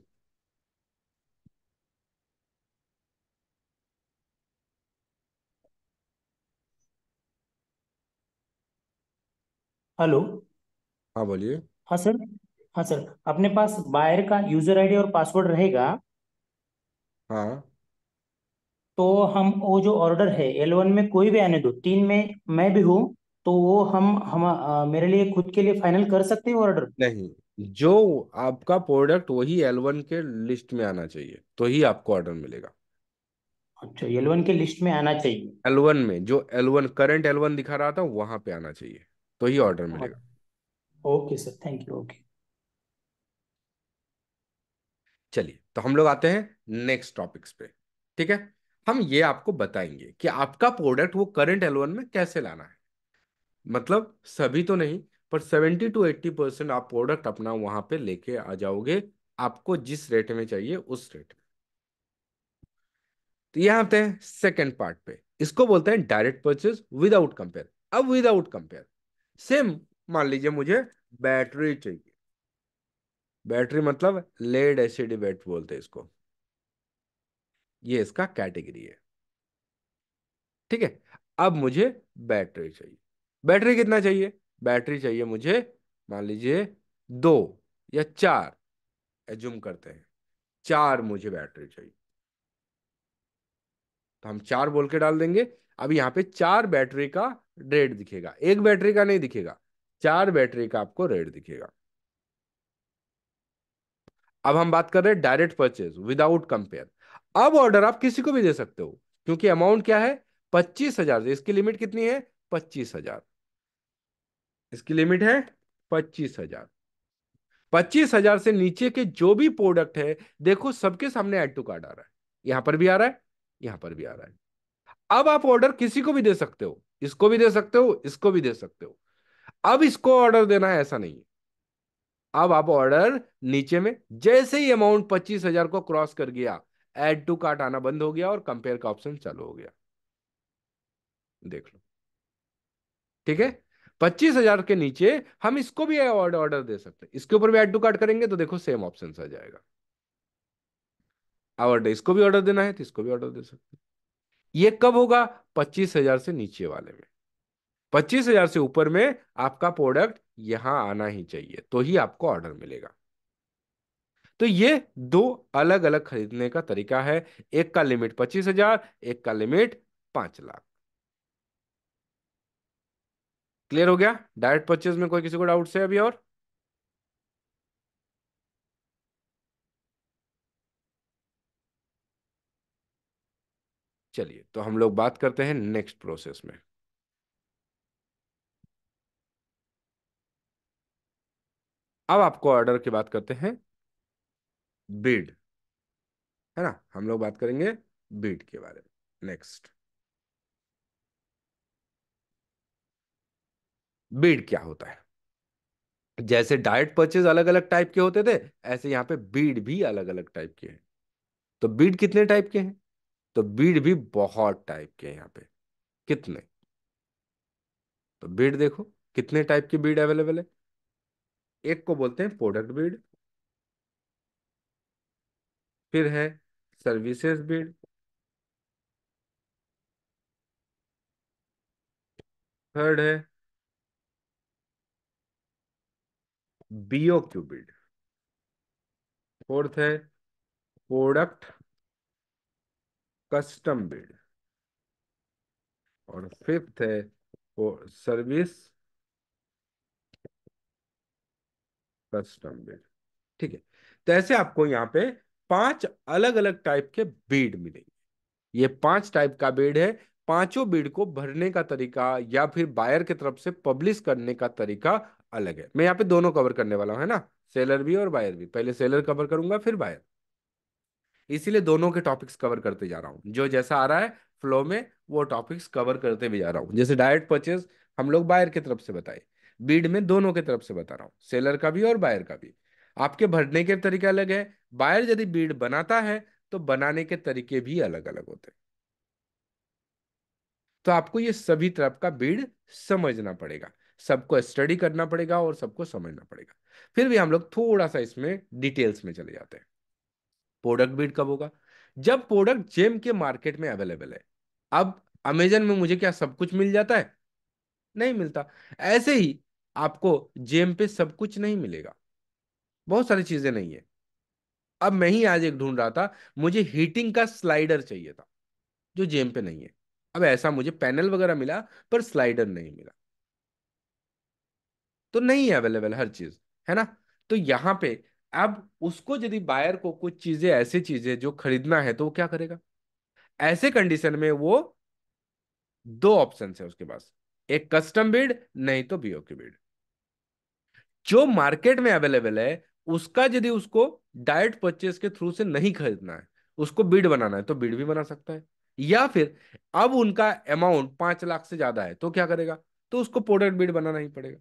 हेलो हाँ बोलिए हाँ सर हाँ सर अपने पास बायर का यूजर आईडी और पासवर्ड रहेगा हाँ तो हम वो जो ऑर्डर है एल वन में कोई भी आने दो तीन में मैं भी हूँ तो वो हम हम आ, मेरे लिए खुद के लिए फाइनल कर सकते हैं ऑर्डर नहीं जो आपका प्रोडक्ट वही एल वन के लिस्ट में आना चाहिए तो ही आपको ऑर्डर मिलेगा अच्छा एल वन के लिस्ट में आना चाहिए एल वन में जो L one current L one दिखा रहा था वहां पे आना चाहिए तो ही ऑर्डर हाँ। मिलेगा okay sir thank you okay चलिए तो हम लोग आते हैं नेक्स्ट टॉपिक्स पे ठीक है हम ये आपको बताएंगे कि आपका प्रोडक्ट वो करंट एलोवन में कैसे लाना है मतलब सभी तो नहीं पर सेवेंटी टू एट्टी परसेंट आप प्रोडक्ट अपना वहां पे लेके आ जाओगे आपको जिस रेट में चाहिए उस रेट में तो यहां आते हैं सेकेंड पार्ट पे इसको बोलते हैं डायरेक्ट परचेज विदाउट कंपेयर अब विदाउट कंपेयर सेम मान लीजिए मुझे बैटरी चाहिए बैटरी मतलब लेड एसिड बैट बोलते हैं इसको ये इसका कैटेगरी है ठीक है अब मुझे बैटरी चाहिए बैटरी कितना चाहिए बैटरी चाहिए मुझे मान लीजिए दो या चार एज्यूम करते हैं चार मुझे बैटरी चाहिए तो हम चार बोल के डाल देंगे अब यहाँ पे चार बैटरी का रेट दिखेगा एक बैटरी का नहीं दिखेगा चार बैटरी का आपको रेट दिखेगा अब हम बात कर रहे हैं डायरेक्ट परचेज विदाउट कंपेयर अब ऑर्डर आप किसी को भी दे सकते हो क्योंकि अमाउंट क्या है पच्चीस हजार इसकी लिमिट कितनी है पच्चीस हजार इसकी लिमिट है पच्चीस हजार पच्चीस हजार से नीचे के जो भी प्रोडक्ट है देखो सबके सामने एड टू कार्ड आ रहा है यहां पर भी आ रहा है यहां पर भी आ रहा है अब आप ऑर्डर किसी को भी दे सकते हो इसको भी दे सकते हो इसको भी दे सकते हो अब इसको ऑर्डर देना है ऐसा नहीं अब आप ऑर्डर नीचे में जैसे ही अमाउंट पच्चीस हजार को क्रॉस कर गया एड टू कार्ट आना बंद हो गया और कंपेयर का ऑप्शन चालू हो गया देख लो ठीक है पच्चीस हजार के नीचे हम इसको भी ऑर्डर दे सकते हैं इसके ऊपर भी एड टू कार्ट करेंगे तो देखो सेम ऑप्शन आ जाएगा ऑर्डर इसको भी ऑर्डर देना है तो इसको भी ऑर्डर दे सकते हैं ये कब होगा पच्चीस हजार से नीचे वाले में पच्चीस हजार से ऊपर में आपका प्रोडक्ट यहां आना ही चाहिए तो ही आपको ऑर्डर मिलेगा तो ये दो अलग अलग खरीदने का तरीका है एक का लिमिट पच्चीस हजार एक का लिमिट पांच लाख क्लियर हो गया डायरेक्ट परचेज में कोई किसी को डाउट है अभी और चलिए तो हम लोग बात करते हैं नेक्स्ट प्रोसेस में अब आपको ऑर्डर की बात करते हैं बीड है ना हम लोग बात करेंगे बीड के बारे में नेक्स्ट बीड क्या होता है जैसे डायरेक्ट परचेज अलग अलग टाइप के होते थे ऐसे यहां पे बीड भी अलग अलग टाइप के हैं तो बीड कितने टाइप के हैं तो बीड भी बहुत टाइप के हैं यहाँ पे कितने तो बीड देखो कितने टाइप की बीड अवेलेबल है एक को बोलते हैं प्रोडक्ट बीड फिर है सर्विसेज बीड थर्ड है बीओ क्यू बीड फोर्थ है प्रोडक्ट कस्टम बिल्ड और फिफ्थ है वो सर्विस कस्टम बिल्ड ठीक है तो ऐसे आपको यहां पे पांच अलग अलग टाइप के बीड मिलेंगे ये पांच टाइप का बीड है पांचों बीड को भरने का तरीका या फिर बायर की तरफ से पब्लिश करने का तरीका अलग है मैं यहाँ पे दोनों कवर करने वाला हूँ है ना सेलर भी और बायर भी पहले सेलर कवर करूंगा फिर बायर इसीलिए दोनों के टॉपिक्स कवर करते जा रहा हूँ जो जैसा आ रहा है फ्लो में वो टॉपिक्स कवर करते भी जा रहा हूँ जैसे डायरेक्ट परचेज हम लोग बायर की तरफ से बताए बीड में दोनों की तरफ से बता रहा हूँ सेलर का भी और बायर का भी आपके भरने के तरीके अलग है बायर यदि बीड बनाता है तो बनाने के तरीके भी अलग अलग होते हैं तो आपको ये सभी तरफ का बीड समझना पड़ेगा सबको स्टडी करना पड़ेगा और सबको समझना पड़ेगा फिर भी हम लोग थोड़ा सा इसमें डिटेल्स में चले जाते हैं प्रोडक्ट बीड कब होगा जब प्रोडक्ट जेम के मार्केट में अवेलेबल है अब अमेजन में मुझे क्या सब कुछ मिल जाता है नहीं मिलता ऐसे ही आपको जेम पे सब कुछ नहीं मिलेगा बहुत सारी चीजें नहीं है अब मैं ही आज एक ढूंढ रहा था मुझे हीटिंग का स्लाइडर चाहिए था जो जेम पे नहीं है अब ऐसा मुझे पैनल वगैरह मिला पर स्लाइडर नहीं मिला तो नहीं अवेलेबल हर चीज है ना तो यहां पे अब उसको यदि बायर को कुछ चीजें ऐसी चीजें जो खरीदना है तो वो क्या करेगा ऐसे कंडीशन में वो दो ऑप्शन है उसके पास एक कस्टम बिड नहीं तो बीओ की बिड जो मार्केट में अवेलेबल है उसका यदि उसको डायरेक्ट परचेस के थ्रू से नहीं खरीदना है उसको बिड बनाना है तो बिड भी बना सकता है या फिर अब उनका अमाउंट पांच लाख से ज्यादा है तो क्या करेगा तो उसको प्रोडक्ट बिड बनाना ही पड़ेगा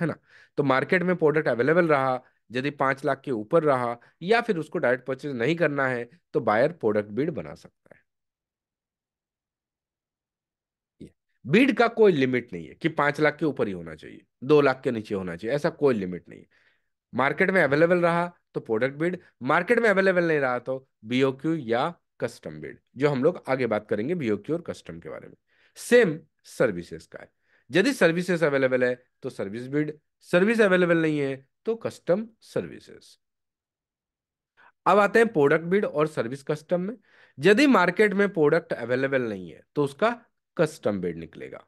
है ना तो मार्केट में प्रोडक्ट अवेलेबल रहा यदि पांच लाख के ऊपर रहा या फिर उसको डायरेक्ट परचेज नहीं करना है तो बायर प्रोडक्ट बीड बना सकता है बीड का कोई लिमिट नहीं है कि पांच लाख के ऊपर ही होना चाहिए दो लाख के नीचे होना चाहिए ऐसा कोई लिमिट नहीं है मार्केट में अवेलेबल रहा तो प्रोडक्ट बीड मार्केट में अवेलेबल नहीं रहा तो बीओक्यू या कस्टम बीड जो हम लोग आगे बात करेंगे बीओक्यू और कस्टम के बारे में सेम सर्विसेस का है यदि सर्विसेज अवेलेबल है तो सर्विस बिड सर्विस अवेलेबल नहीं है तो कस्टम सर्विसेज अब आते हैं प्रोडक्ट बिड और सर्विस कस्टम में यदि मार्केट में प्रोडक्ट अवेलेबल नहीं है तो उसका कस्टम बिड निकलेगा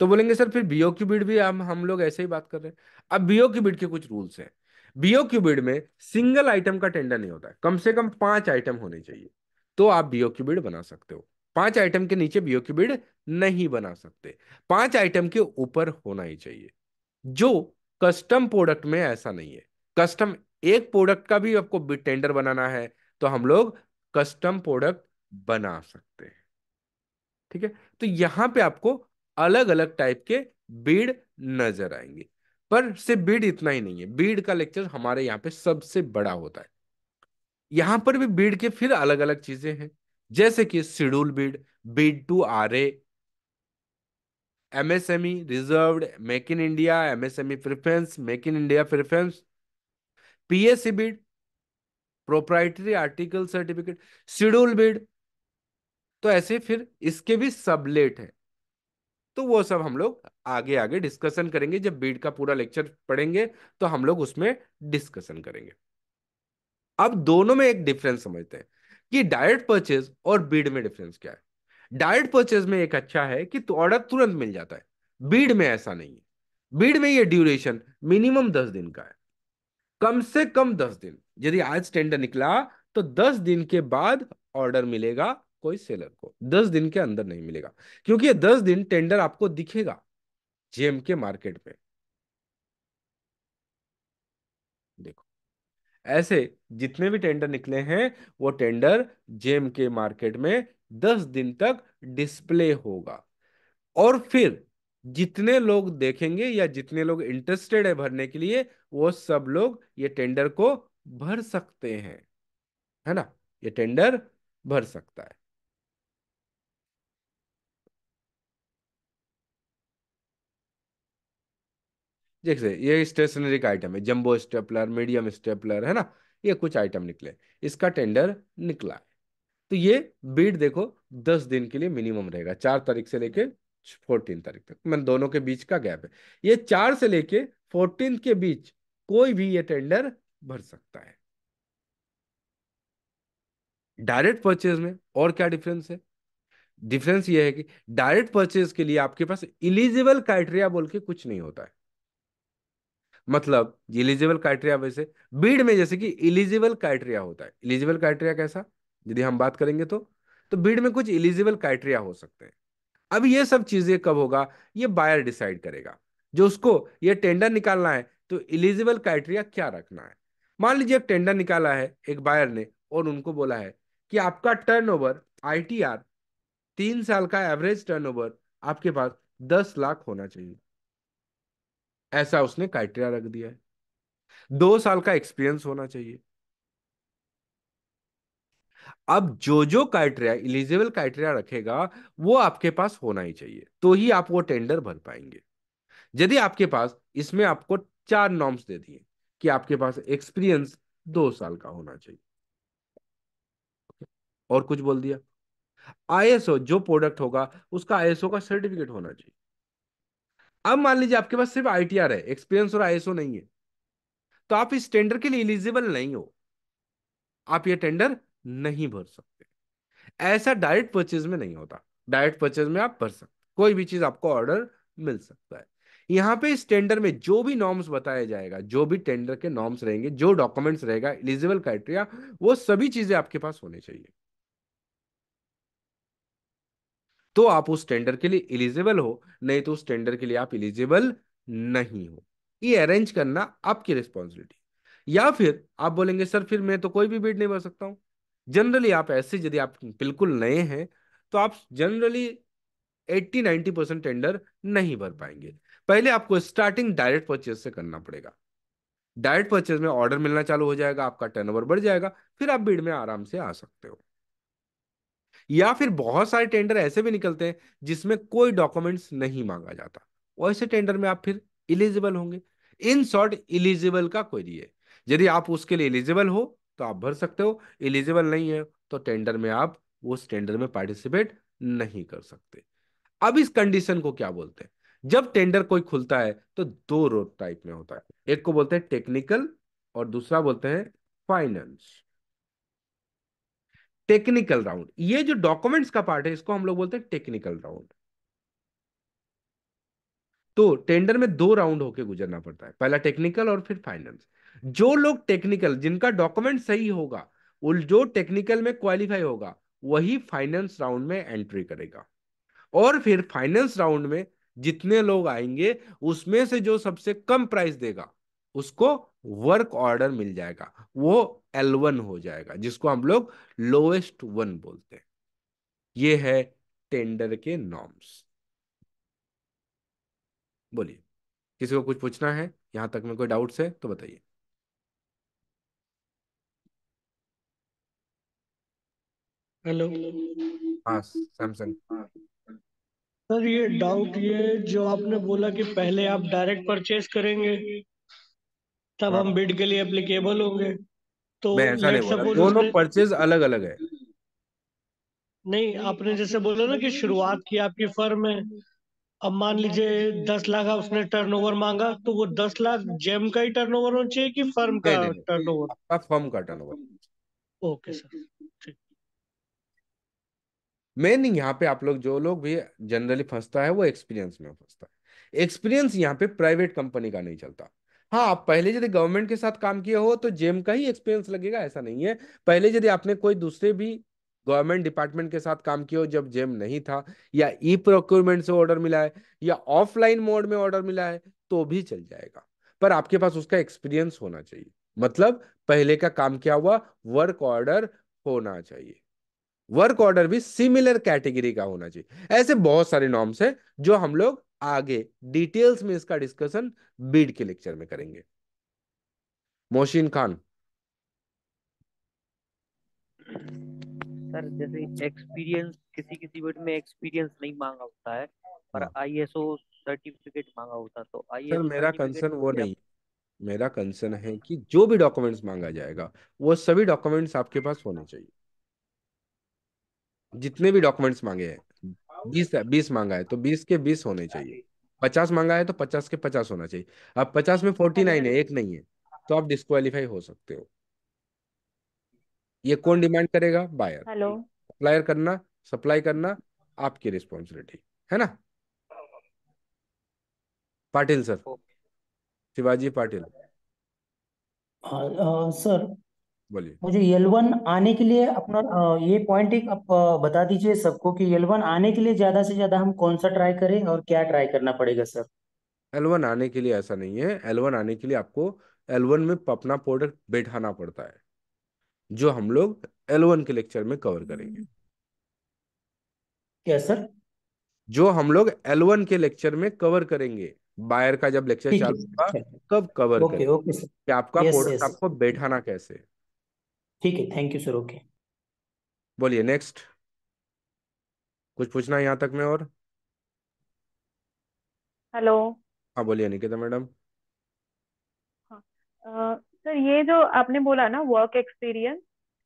तो बोलेंगे सर फिर बीओ की बिड भी हम हम लोग ऐसे ही बात कर रहे हैं अब बीओ की बिड के कुछ रूल्स हैं बीओ की बिड में सिंगल आइटम का टेंडर नहीं होता है कम से कम पांच आइटम होने चाहिए तो आप बीओ की बिड बना सकते हो पांच आइटम के नीचे बियोक्यूबिड नहीं बना सकते पांच आइटम के ऊपर होना ही चाहिए जो कस्टम प्रोडक्ट में ऐसा नहीं है कस्टम एक प्रोडक्ट का भी आपको बिट टेंडर बनाना है तो हम लोग कस्टम प्रोडक्ट बना सकते हैं ठीक है तो यहां पे आपको अलग अलग टाइप के बीड नजर आएंगे पर सिर्फ बीड इतना ही नहीं है बीड का लेक्चर हमारे यहाँ पे सबसे बड़ा होता है यहां पर भी बीड के फिर अलग अलग चीजें हैं जैसे कि schedule bid bid to R MSME reserved make in India MSME preference make in India preference PSC bid proprietary article certificate schedule bid तो ऐसे फिर इसके भी सबलेट है तो वो सब हम लोग आगे आगे डिस्कशन करेंगे जब बीड का पूरा लेक्चर पढ़ेंगे तो हम लोग उसमें डिस्कशन करेंगे अब दोनों में एक डिफरेंस समझते हैं कि डायरेक्ट परचेज और बीड में डिफरेंस क्या है डायरेक्ट परचेज में एक अच्छा है कि तो ऑर्डर तुरंत मिल जाता है बीड में ऐसा नहीं है बीड में ये ड्यूरेशन मिनिमम दस दिन का है कम से कम दस दिन यदि आज टेंडर निकला तो दस दिन के बाद ऑर्डर मिलेगा कोई सेलर को दस दिन के अंदर नहीं मिलेगा क्योंकि ये दस दिन टेंडर आपको दिखेगा जेएम के मार्केट में देखो ऐसे जितने भी टेंडर निकले हैं वो टेंडर जेम के मार्केट में दस दिन तक डिस्प्ले होगा और फिर जितने लोग देखेंगे या जितने लोग इंटरेस्टेड है भरने के लिए वो सब लोग ये टेंडर को भर सकते हैं है ना ये टेंडर भर सकता है देखिए ये स्टेशनरी का आइटम है जंबो स्टेपलर मीडियम स्टेपलर है ना ये कुछ आइटम निकले इसका टेंडर निकला है तो ये बीड देखो दस दिन के लिए मिनिमम रहेगा चार तारीख से लेके फोर्टीन तारीख तक मैंने दोनों के बीच का गैप है ये चार से लेके फोर्टीन के बीच कोई भी ये टेंडर भर सकता है डायरेक्ट परचेज में और क्या डिफरेंस है डिफरेंस ये है कि डायरेक्ट परचेज के लिए आपके पास इलिजिबल क्राइटेरिया बोल के कुछ नहीं होता है मतलब इलिजिबल क्राइटेरिया वैसे बीड में जैसे कि इलिजिबल क्राइटेरिया होता है इलिजिबल क्राइटेरिया कैसा यदि हम बात करेंगे तो तो बीड में कुछ इलिजिबल क्राइटेरिया हो सकते हैं अब ये सब चीजें कब होगा ये बायर डिसाइड करेगा जो उसको ये टेंडर निकालना है तो इलिजिबल क्राइटेरिया क्या रखना है मान लीजिए टेंडर निकाला है एक बायर ने और उनको बोला है कि आपका टर्न ओवर तीन साल का एवरेज टर्न आपके पास दस लाख होना चाहिए ऐसा उसने क्राइटेरिया रख दिया है दो साल का एक्सपीरियंस होना चाहिए अब जो जो क्राइटेरिया इलिजिबल क्राइटेरिया रखेगा वो आपके पास होना ही चाहिए तो ही आप वो टेंडर भर पाएंगे यदि आपके पास इसमें आपको चार नॉर्म्स दे दिए कि आपके पास एक्सपीरियंस दो साल का होना चाहिए और कुछ बोल दिया आईएसओ जो प्रोडक्ट होगा उसका आईएसओ का सर्टिफिकेट होना चाहिए अब मान लीजिए आपके पास सिर्फ आई है एक्सपीरियंस और आई नहीं है तो आप इस टेंडर के लिए इलिजिबल नहीं हो आप ये टेंडर नहीं भर सकते ऐसा डायरेक्ट परचेज में नहीं होता डायरेक्ट परचेज में आप भर सकते कोई भी चीज आपको ऑर्डर मिल सकता है यहाँ पे इस टेंडर में जो भी नॉर्म्स बताया जाएगा जो भी टेंडर के नॉर्म्स रहेंगे जो डॉक्यूमेंट्स रहेगा एलिजिबल क्राइटेरिया वो सभी चीजें आपके पास होने चाहिए तो आप उस टेंडर के लिए इलिजिबल हो नहीं तो उस टेंडर के लिए आप इलिजिबल नहीं हो ये अरेंज करना आपकी रिस्पॉन्सिबिलिटी या फिर आप बोलेंगे सर फिर मैं तो कोई भी बीड नहीं भर सकता हूँ जनरली आप ऐसे यदि आप बिल्कुल नए हैं तो आप जनरली 80 90 परसेंट टेंडर नहीं भर पाएंगे पहले आपको स्टार्टिंग डायरेक्ट परचेज से करना पड़ेगा डायरेक्ट परचेज में ऑर्डर मिलना चालू हो जाएगा आपका टर्नओवर बढ़ जाएगा फिर आप बीड में आराम से आ सकते हो या फिर बहुत सारे टेंडर ऐसे भी निकलते हैं जिसमें कोई डॉक्यूमेंट्स नहीं मांगा जाता वैसे टेंडर में आप फिर इलिजिबल होंगे इन शॉर्ट इलिजिबल का क्वेरी है यदि आप उसके लिए इलिजिबल हो तो आप भर सकते हो इलिजिबल नहीं है तो टेंडर में आप उस टेंडर में पार्टिसिपेट नहीं कर सकते अब इस कंडीशन को क्या बोलते हैं जब टेंडर कोई खुलता है तो दो रोड टाइप में होता है एक को बोलते हैं टेक्निकल और दूसरा बोलते हैं फाइनेंस टेक्निकल राउंड ये जो डॉक्यूमेंट्स का पार्ट है इसको हम लोग बोलते हैं टेक्निकल राउंड तो टेंडर में दो राउंड होके गुजरना पड़ता है पहला टेक्निकल और फिर फाइनेंस जो लोग टेक्निकल जिनका डॉक्यूमेंट सही होगा वो जो टेक्निकल में क्वालिफाई होगा वही फाइनेंस राउंड में एंट्री करेगा और फिर फाइनेंस राउंड में जितने लोग आएंगे उसमें से जो सबसे कम प्राइस देगा उसको वर्क ऑर्डर मिल जाएगा वो एल वन हो जाएगा जिसको हम लोग लोएस्ट वन बोलते हैं ये है टेंडर के नॉर्म्स बोलिए किसी को कुछ पूछना है यहां तक में कोई डाउट्स है तो बताइए हेलो हाँ सैमसंग सर ये डाउट ये जो आपने बोला कि पहले आप डायरेक्ट परचेस करेंगे तब हाँ। हम बिड के लिए एप्लीकेबल होंगे तो दोनों परचेज अलग अलग है नहीं आपने जैसे बोला ना कि शुरुआत की आपकी फर्म है अब मान लीजिए दस लाख उसने टर्नओवर मांगा तो वो दस लाख जेम का ही टर्नओवर होना चाहिए कि फर्म का टर्नओवर ओवर फर्म का टर्नओवर ओके सर मेन यहाँ पे आप लोग जो लोग भी जनरली फंसता है वो एक्सपीरियंस में फंसता है एक्सपीरियंस यहाँ पे प्राइवेट कंपनी का नहीं चलता हाँ आप पहले यदि गवर्नमेंट के साथ काम किए हो तो जेम का ही एक्सपीरियंस लगेगा ऐसा नहीं है पहले यदि आपने कोई दूसरे भी गवर्नमेंट डिपार्टमेंट के साथ काम किया हो जब जेम नहीं था या ई प्रोक्योरमेंट से ऑर्डर मिला है या ऑफलाइन मोड में ऑर्डर मिला है तो भी चल जाएगा पर आपके पास उसका एक्सपीरियंस होना चाहिए मतलब पहले का काम क्या हुआ वर्क ऑर्डर होना चाहिए वर्क ऑर्डर भी सिमिलर कैटेगरी का होना चाहिए ऐसे बहुत सारे नॉर्म्स है जो हम लोग आगे डिटेल्स में इसका डिस्कशन बीड के लेक्चर में करेंगे मोहसिन खान सर जैसे एक्सपीरियंस किसी किसी वर्ड में एक्सपीरियंस नहीं मांगा होता है पर आईएसओ हाँ। सर्टिफिकेट मांगा होता तो आईएसओ सर मेरा कंसर्न वो नहीं मेरा कंसर्न है कि जो भी डॉक्यूमेंट्स मांगा जाएगा वो सभी डॉक्यूमेंट्स आपके पास होने चाहिए जितने भी डॉक्यूमेंट्स मांगे हैं बीस बीस मांगा है तो बीस के बीस होने अच्छा, चाहिए पचास मांगा है तो पचास के पचास होना चाहिए अब पचास में फोर्टी नाइन है एक नहीं है तो आप डिस्कालीफाई हो सकते हो ये कौन डिमांड करेगा बायर हेलो सप्लायर करना सप्लाई करना आपकी रिस्पॉन्सिबिलिटी है ना पाटिल सर शिवाजी पाटिल हाँ, सर मुझे यल आने के लिए अपना ये पॉइंट एक आप बता दीजिए सबको कि यल आने के लिए ज्यादा से ज्यादा हम कौन सा ट्राई करें और क्या ट्राई करना पड़ेगा सर एल आने के लिए ऐसा नहीं है एल आने के लिए आपको एल में अपना प्रोडक्ट बैठाना पड़ता है जो हम लोग एल के लेक्चर में कवर करेंगे क्या सर जो हम लोग एल के लेक्चर में कवर करेंगे बायर का जब लेक्चर चालू होगा अच्छा। कब कवर ओके, ओके, सर। कि आपका प्रोडक्ट आपको बैठाना कैसे ठीक है थैंक यू सर ओके बोलिए नेक्स्ट कुछ पूछना है यहाँ तक में और हेलो हाँ बोलिए निकिता मैडम सर हाँ, ये जो आपने बोला ना वर्क एक्सपीरियंस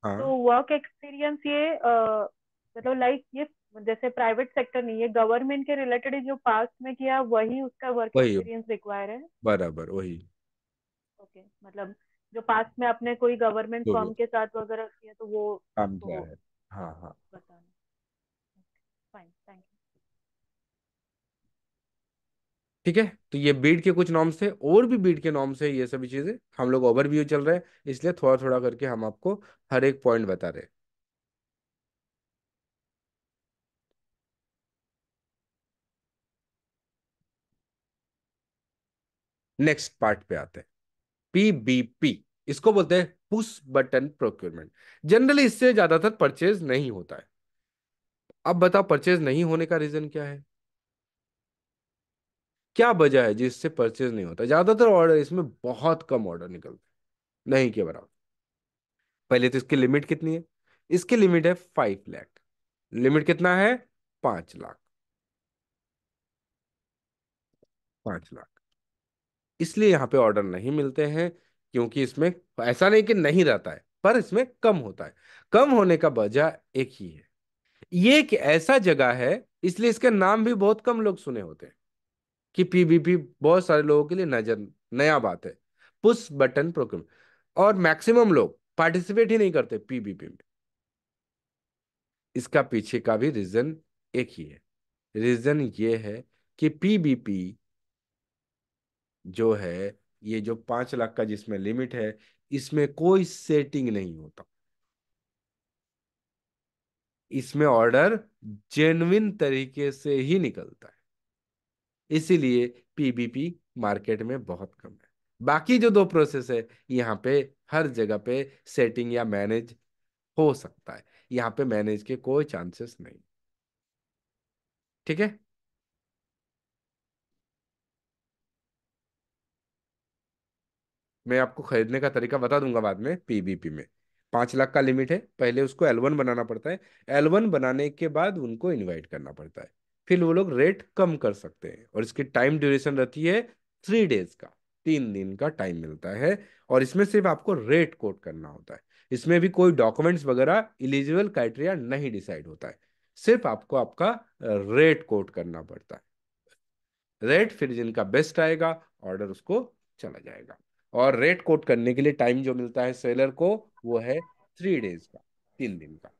हाँ तो वर्क एक्सपीरियंस ये uh, मतलब लाइक ये जैसे प्राइवेट सेक्टर नहीं है गवर्नमेंट के रिलेटेड जो पास्ट में किया वही उसका वर्क एक्सपीरियंस रिक्वायर है बराबर वही ओके okay, मतलब जो पास में अपने कोई गवर्नमेंट तो फॉर्म के साथ वगैरह किया तो वो काम तो किया है हाँ हाँ ठीक है तो ये बीड के कुछ नॉर्म्स थे और भी बीड के नॉर्म्स है ये सभी चीजें हम लोग ओवरव्यू चल रहे हैं इसलिए थोड़ा थोड़ा करके हम आपको हर एक पॉइंट बता रहे नेक्स्ट पार्ट पे आते हैं पीबीपी इसको बोलते हैं पुश बटन प्रोक्योरमेंट जनरली इससे ज्यादातर परचेज नहीं होता है अब बताओ परचेज नहीं होने का रीजन क्या है क्या वजह है जिससे परचेज नहीं होता ज्यादातर ऑर्डर इसमें बहुत कम ऑर्डर निकलते नहीं के बराबर पहले तो इसकी लिमिट कितनी है इसकी लिमिट है फाइव लैख लिमिट कितना है पांच लाख पांच लाख इसलिए यहाँ पे ऑर्डर नहीं मिलते हैं क्योंकि इसमें ऐसा नहीं कि नहीं रहता है पर इसमें कम होता है कम होने का वजह एक ही है ये एक ऐसा जगह है इसलिए इसके नाम भी बहुत कम लोग सुने होते हैं कि पीबीपी बहुत सारे लोगों के लिए नजर नया बात है पुश बटन प्रोग्राम और मैक्सिमम लोग पार्टिसिपेट ही नहीं करते पीबीपी में इसका पीछे का भी रीजन एक ही है रीजन ये है कि पीबीपी जो है ये जो पांच लाख का जिसमें लिमिट है इसमें कोई सेटिंग नहीं होता इसमें ऑर्डर जेनविन तरीके से ही निकलता है इसीलिए पीबीपी मार्केट में बहुत कम है बाकी जो दो प्रोसेस है यहाँ पे हर जगह पे सेटिंग या मैनेज हो सकता है यहाँ पे मैनेज के कोई चांसेस नहीं ठीक है मैं आपको खरीदने का तरीका बता दूंगा बाद में पीबीपी में पांच लाख का लिमिट है पहले उसको एल वन बनाना पड़ता है एल वन बनाने के बाद उनको इन्वाइट करना पड़ता है फिर वो लोग रेट कम कर सकते हैं और इसकी टाइम ड्यूरेशन रहती है थ्री डेज का तीन दिन का टाइम मिलता है और इसमें सिर्फ आपको रेट कोट करना होता है इसमें भी कोई डॉक्यूमेंट्स वगैरह इलिजिबल क्राइटेरिया नहीं डिसाइड होता है सिर्फ आपको आपका रेट कोट करना पड़ता है रेट फिर जिनका बेस्ट आएगा ऑर्डर उसको चला जाएगा और रेट कोट करने के लिए टाइम जो मिलता है सेलर को वो है थ्री डेज का तीन दिन का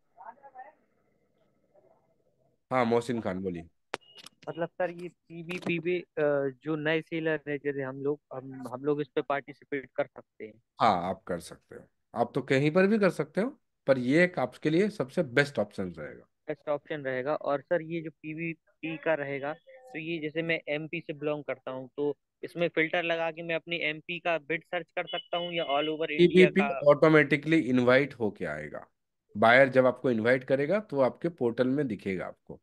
हाँ मोहसिन खान बोलिए मतलब सर ये पीबीपी पे जो नए सेलर है जैसे हम लोग हम हम लोग इस पे पार्टिसिपेट कर सकते हैं हाँ आप कर सकते हो आप तो कहीं पर भी कर सकते हो पर ये एक आपके लिए सबसे बेस्ट ऑप्शन रहेगा बेस्ट ऑप्शन रहेगा और सर ये जो पी का रहेगा तो ये जैसे मैं एमपी से बिलोंग करता हूँ तो इसमें फिल्टर लगा के मैं अपनी एमपी का बिड सर्च कर सकता हूँ या ऑल ओवर इंडिया का ऑटोमेटिकली इनवाइट होके आएगा बायर जब आपको इनवाइट करेगा तो आपके पोर्टल में दिखेगा आपको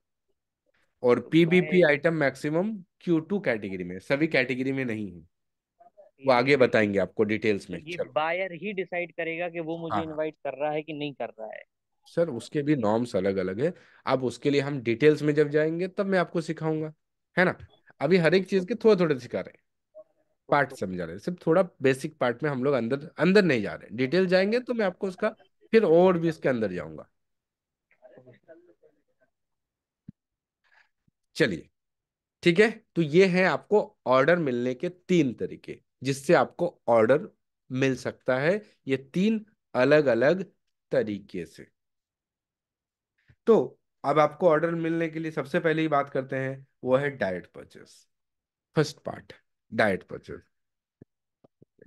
और PBP item maximum Q two category में सभी कैटेगरी में नहीं है वो आगे बताएंगे आपको डिटेल्स में ये बायर ही डिसाइड करेगा कि वो मुझे हाँ। इनवाइट हाँ। कर रहा है कि नहीं कर रहा है सर उसके भी नॉर्म्स अलग अलग है अब उसके लिए हम डिटेल्स में जब जाएंगे तब मैं आपको सिखाऊंगा है ना अभी हर एक तो चीज के थोड़े थोड़े सिखा रहे हैं पार्ट समझा रहे सिर्फ थोड़ा बेसिक पार्ट में हम लोग अंदर अंदर नहीं जा रहे डिटेल जाएंगे तो मैं आपको उसका फिर और भी इसके अंदर जाऊंगा चलिए ठीक है तो ये है आपको ऑर्डर मिलने के तीन तरीके जिससे आपको ऑर्डर मिल सकता है ये तीन अलग अलग तरीके से तो अब आपको ऑर्डर मिलने के लिए सबसे पहले ही बात करते हैं वो है direct purchase first part direct purchase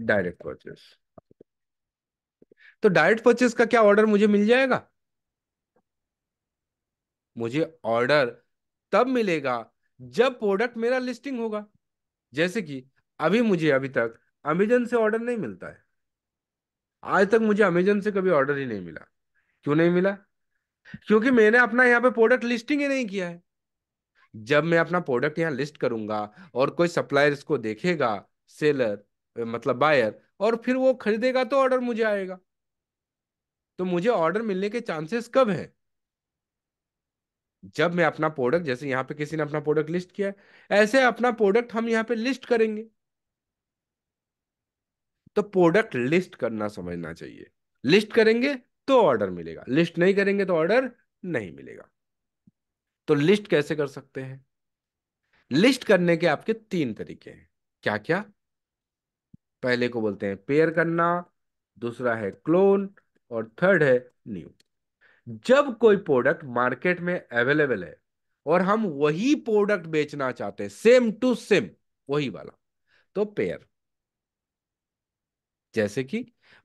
direct purchase तो डायरेक्ट परचेज का क्या ऑर्डर मुझे मिल जाएगा मुझे ऑर्डर तब मिलेगा जब प्रोडक्ट मेरा लिस्टिंग होगा जैसे कि अभी मुझे अभी तक अमेजन से ऑर्डर नहीं मिलता है आज तक मुझे अमेजन से कभी ऑर्डर ही नहीं मिला क्यों नहीं मिला क्योंकि मैंने अपना यहाँ पे प्रोडक्ट लिस्टिंग ही नहीं किया है जब मैं अपना प्रोडक्ट यहाँ लिस्ट करूंगा और कोई सप्लायर इसको देखेगा सेलर मतलब बायर और फिर वो खरीदेगा तो ऑर्डर मुझे आएगा तो मुझे ऑर्डर मिलने के चांसेस कब है जब मैं अपना प्रोडक्ट जैसे यहाँ पे किसी ने अपना प्रोडक्ट लिस्ट किया है ऐसे अपना प्रोडक्ट हम यहाँ पे लिस्ट करेंगे तो प्रोडक्ट लिस्ट करना समझना चाहिए लिस्ट करेंगे तो ऑर्डर मिलेगा लिस्ट नहीं करेंगे तो ऑर्डर नहीं मिलेगा तो लिस्ट कैसे कर सकते हैं लिस्ट करने के आपके तीन तरीके हैं क्या क्या पहले को बोलते हैं पेयर करना दूसरा है क्लोन और थर्ड है न्यू जब कोई प्रोडक्ट मार्केट में अवेलेबल है और हम वही प्रोडक्ट बेचना चाहते हैं सेम टू सेम वही वाला तो पेयर जैसे कि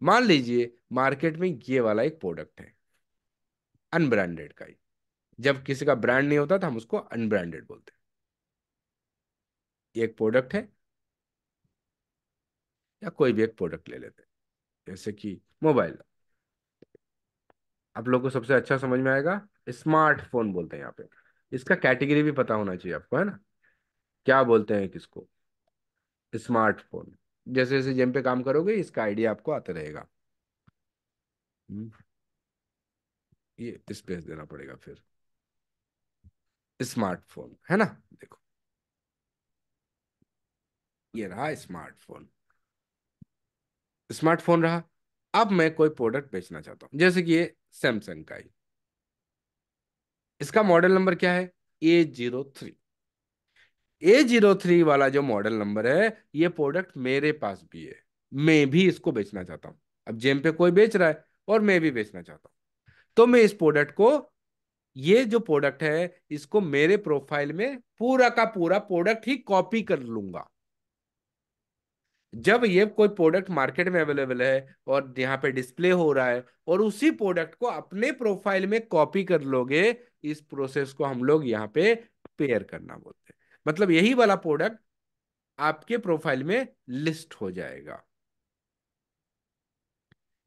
मान लीजिए मार्केट में ये वाला एक प्रोडक्ट है अनब्रांडेड का ही जब किसी का ब्रांड नहीं होता तो हम उसको अनब्रांडेड बोलते हैं एक प्रोडक्ट है या कोई भी एक प्रोडक्ट ले लेते हैं जैसे कि मोबाइल आप लोग को सबसे अच्छा समझ में आएगा स्मार्टफोन बोलते हैं यहाँ पे इसका कैटेगरी भी पता होना चाहिए आपको है ना क्या बोलते हैं किसको स्मार्टफोन जैसे जैसे जेम पे काम करोगे इसका आइडिया आपको आता रहेगा हम्म। ये स्पेस देना पड़ेगा फिर स्मार्टफोन है ना देखो ये रहा स्मार्टफोन स्मार्टफोन रहा अब मैं कोई प्रोडक्ट बेचना चाहता हूं जैसे कि ये सैमसंग का ही इसका मॉडल नंबर क्या है A zero three A zero three वाला जो मॉडल नंबर है ये प्रोडक्ट मेरे पास भी है मैं भी इसको बेचना चाहता हूं अब जेम पे कोई बेच रहा है और मैं भी बेचना चाहता हूं तो मैं इस प्रोडक्ट को ये जो प्रोडक्ट है इसको मेरे प्रोफाइल में पूरा का पूरा प्रोडक्ट ही कॉपी कर लूंगा जब ये कोई प्रोडक्ट मार्केट में अवेलेबल है और यहाँ पे डिस्प्ले हो रहा है और उसी प्रोडक्ट को अपने प्रोफाइल में कॉपी कर लोगे इस प्रोसेस को हम लोग यहाँ पे पेयर करना बोलते हैं मतलब यही वाला प्रोडक्ट आपके प्रोफाइल में लिस्ट हो जाएगा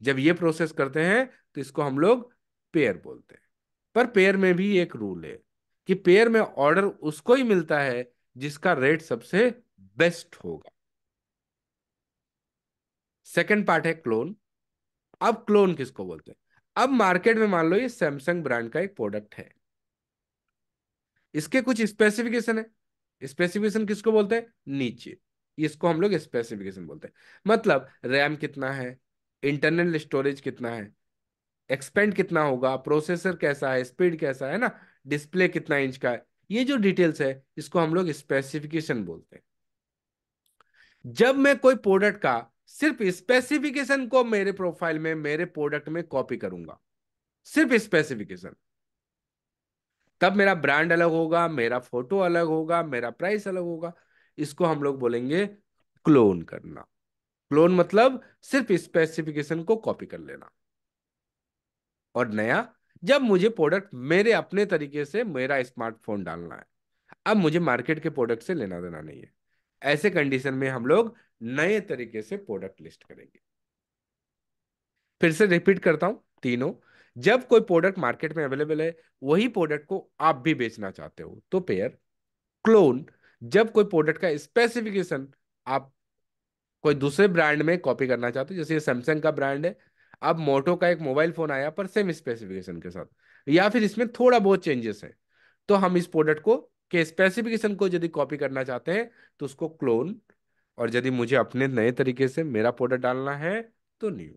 जब ये प्रोसेस करते हैं तो इसको हम लोग पेयर बोलते हैं पर पेयर में भी एक रूल है कि पेयर में ऑर्डर उसको ही मिलता है जिसका रेट सबसे बेस्ट होगा सेकंड पार्ट है क्लोन अब क्लोन किसको बोलते हैं अब मार्केट में मान लो ये सैमसंग ब्रांड का एक प्रोडक्ट है इसके कुछ स्पेसिफिकेशन है स्पेसिफिकेशन किसको बोलते हैं नीचे इसको हम लोग स्पेसिफिकेशन बोलते हैं मतलब रैम कितना है इंटरनल स्टोरेज कितना है एक्सपेंड कितना होगा प्रोसेसर कैसा है स्पीड कैसा है ना डिस्प्ले कितना इंच का है ये जो डिटेल्स है इसको हम लोग स्पेसिफिकेशन बोलते हैं जब मैं कोई प्रोडक्ट का सिर्फ स्पेसिफिकेशन को मेरे प्रोफाइल में मेरे प्रोडक्ट में कॉपी करूंगा सिर्फ स्पेसिफिकेशन तब मेरा ब्रांड अलग होगा मेरा फोटो अलग होगा मेरा प्राइस अलग होगा इसको हम लोग बोलेंगे क्लोन करना क्लोन मतलब सिर्फ स्पेसिफिकेशन को कॉपी कर लेना और नया जब मुझे प्रोडक्ट मेरे अपने तरीके से मेरा स्मार्टफोन डालना है अब मुझे मार्केट के प्रोडक्ट से लेना देना नहीं है ऐसे कंडीशन में हम लोग नए तरीके से प्रोडक्ट लिस्ट करेंगे फिर से रिपीट करता हूं तीनों जब कोई प्रोडक्ट मार्केट में अवेलेबल है वही प्रोडक्ट को आप भी बेचना चाहते हो तो पेयर क्लोन जब कोई प्रोडक्ट का स्पेसिफिकेशन आप कोई दूसरे ब्रांड में कॉपी करना चाहते हो जैसे सैमसंग का ब्रांड है अब मोटो का एक मोबाइल फोन आया पर सेम स्पेसिफिकेशन के साथ या फिर इसमें थोड़ा बहुत चेंजेस है तो हम इस प्रोडक्ट को के स्पेसिफिकेशन को यदि कॉपी करना चाहते हैं तो उसको क्लोन और यदि मुझे अपने नए तरीके से मेरा प्रोडक्ट डालना है तो न्यू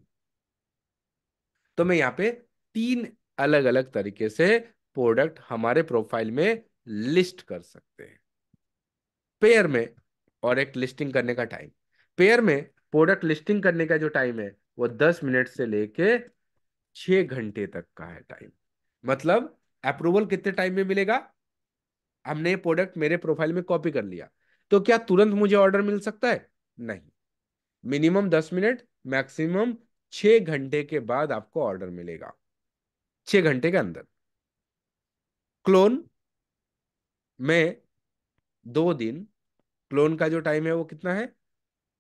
तो मैं यहाँ पे तीन अलग अलग तरीके से प्रोडक्ट हमारे प्रोफाइल में लिस्ट कर सकते हैं पेयर में और एक लिस्टिंग करने का टाइम पेयर में प्रोडक्ट लिस्टिंग करने का जो टाइम है वो दस मिनट से लेके छह घंटे तक का है टाइम मतलब अप्रूवल कितने टाइम में मिलेगा हमने ये प्रोडक्ट मेरे प्रोफाइल में कॉपी कर लिया तो क्या तुरंत मुझे ऑर्डर मिल सकता है नहीं मिनिमम दस मिनट मैक्सिमम छः घंटे के बाद आपको ऑर्डर मिलेगा छ घंटे के अंदर क्लोन में दो दिन क्लोन का जो टाइम है वो कितना है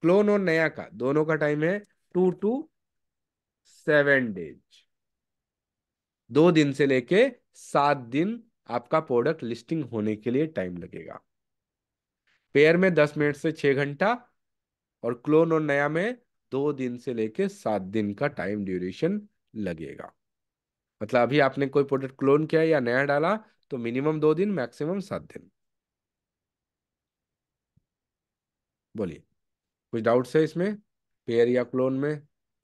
क्लोन और नया का दोनों का टाइम है टू टू सेवन डेज दो दिन से लेके सात दिन आपका प्रोडक्ट लिस्टिंग होने के लिए टाइम लगेगा पेयर में दस मिनट से छह घंटा और क्लोन और नया में दो दिन से लेके सात दिन का टाइम ड्यूरेशन लगेगा मतलब अभी आपने कोई प्रोडक्ट क्लोन किया या नया डाला तो मिनिमम दो दिन मैक्सिमम सात दिन बोलिए कुछ डाउट्स है इसमें पेयर या क्लोन में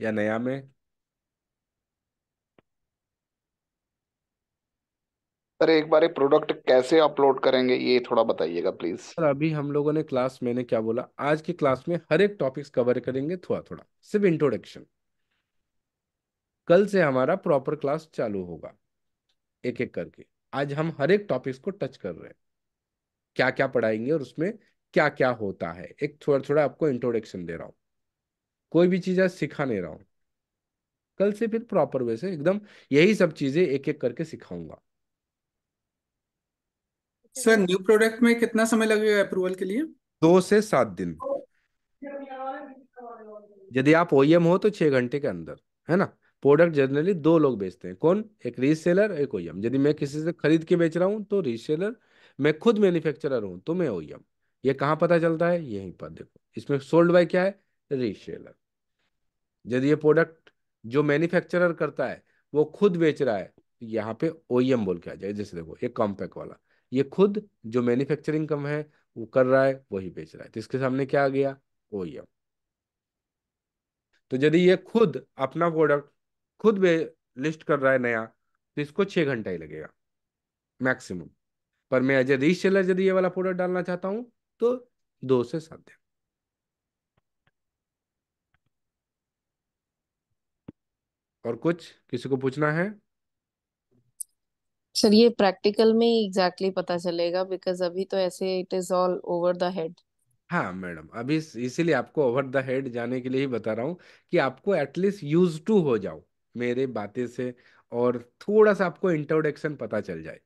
या नया में सर एक बार प्रोडक्ट कैसे अपलोड करेंगे ये थोड़ा बताइएगा प्लीज सर अभी हम लोगों ने क्लास मैंने क्या बोला आज की क्लास में हर एक टॉपिक्स कवर करेंगे थोड़ा थोड़ा सिर्फ इंट्रोडक्शन कल से हमारा प्रॉपर क्लास चालू होगा एक एक करके आज हम हर एक टॉपिक्स को टच कर रहे हैं क्या क्या पढ़ाएंगे और उसमें क्या क्या होता है एक थोड़ा थोड़ा आपको इंट्रोडक्शन दे रहा हूँ कोई भी चीज़ आज सिखा नहीं रहा हूँ कल से फिर प्रॉपर वे से एकदम यही सब चीज़ें एक एक करके सिखाऊंगा अच्छा, सर न्यू प्रोडक्ट में कितना समय लगेगा अप्रूवल के लिए दो से सात दिन यदि आप ओएम e हो तो छह घंटे के अंदर है ना प्रोडक्ट जनरली दो लोग बेचते हैं कौन एक रीसेलर एक ओएम e यदि मैं किसी से खरीद के बेच रहा हूं तो रीसेलर मैं खुद मैन्युफैक्चरर हूं तो मैं ओएम e ये कहां पता चलता है यहीं पर देखो इसमें सोल्ड बाय क्या है रीसेलर यदि ये प्रोडक्ट जो मैन्युफैक्चरर करता है वो खुद बेच रहा है तो यहाँ पे ओ e बोल के आ जाए जैसे देखो ये कॉम्पैक वाला ये खुद जो मैन्युफैक्चरिंग कम है वो कर रहा है वही बेच रहा है तो इसके सामने क्या आ गया ओ e तो यदि ये खुद अपना प्रोडक्ट खुद लिस्ट कर रहा है नया तो इसको छः घंटा ही लगेगा मैक्सिमम पर मैं अजय ए रीसेलर यदि ये वाला प्रोडक्ट डालना चाहता हूँ तो दो से सात दिन और कुछ किसी को पूछना है सर ये प्रैक्टिकल में ही एग्जैक्टली exactly पता चलेगा बिकॉज अभी तो ऐसे it is all over the head हाँ मैडम अभी इसीलिए आपको ओवर द हेड जाने के लिए ही बता रहा हूँ कि आपको एटलीस्ट यूज टू हो जाओ मेरे बातें से और थोड़ा सा आपको इंट्रोडक्शन पता चल जाए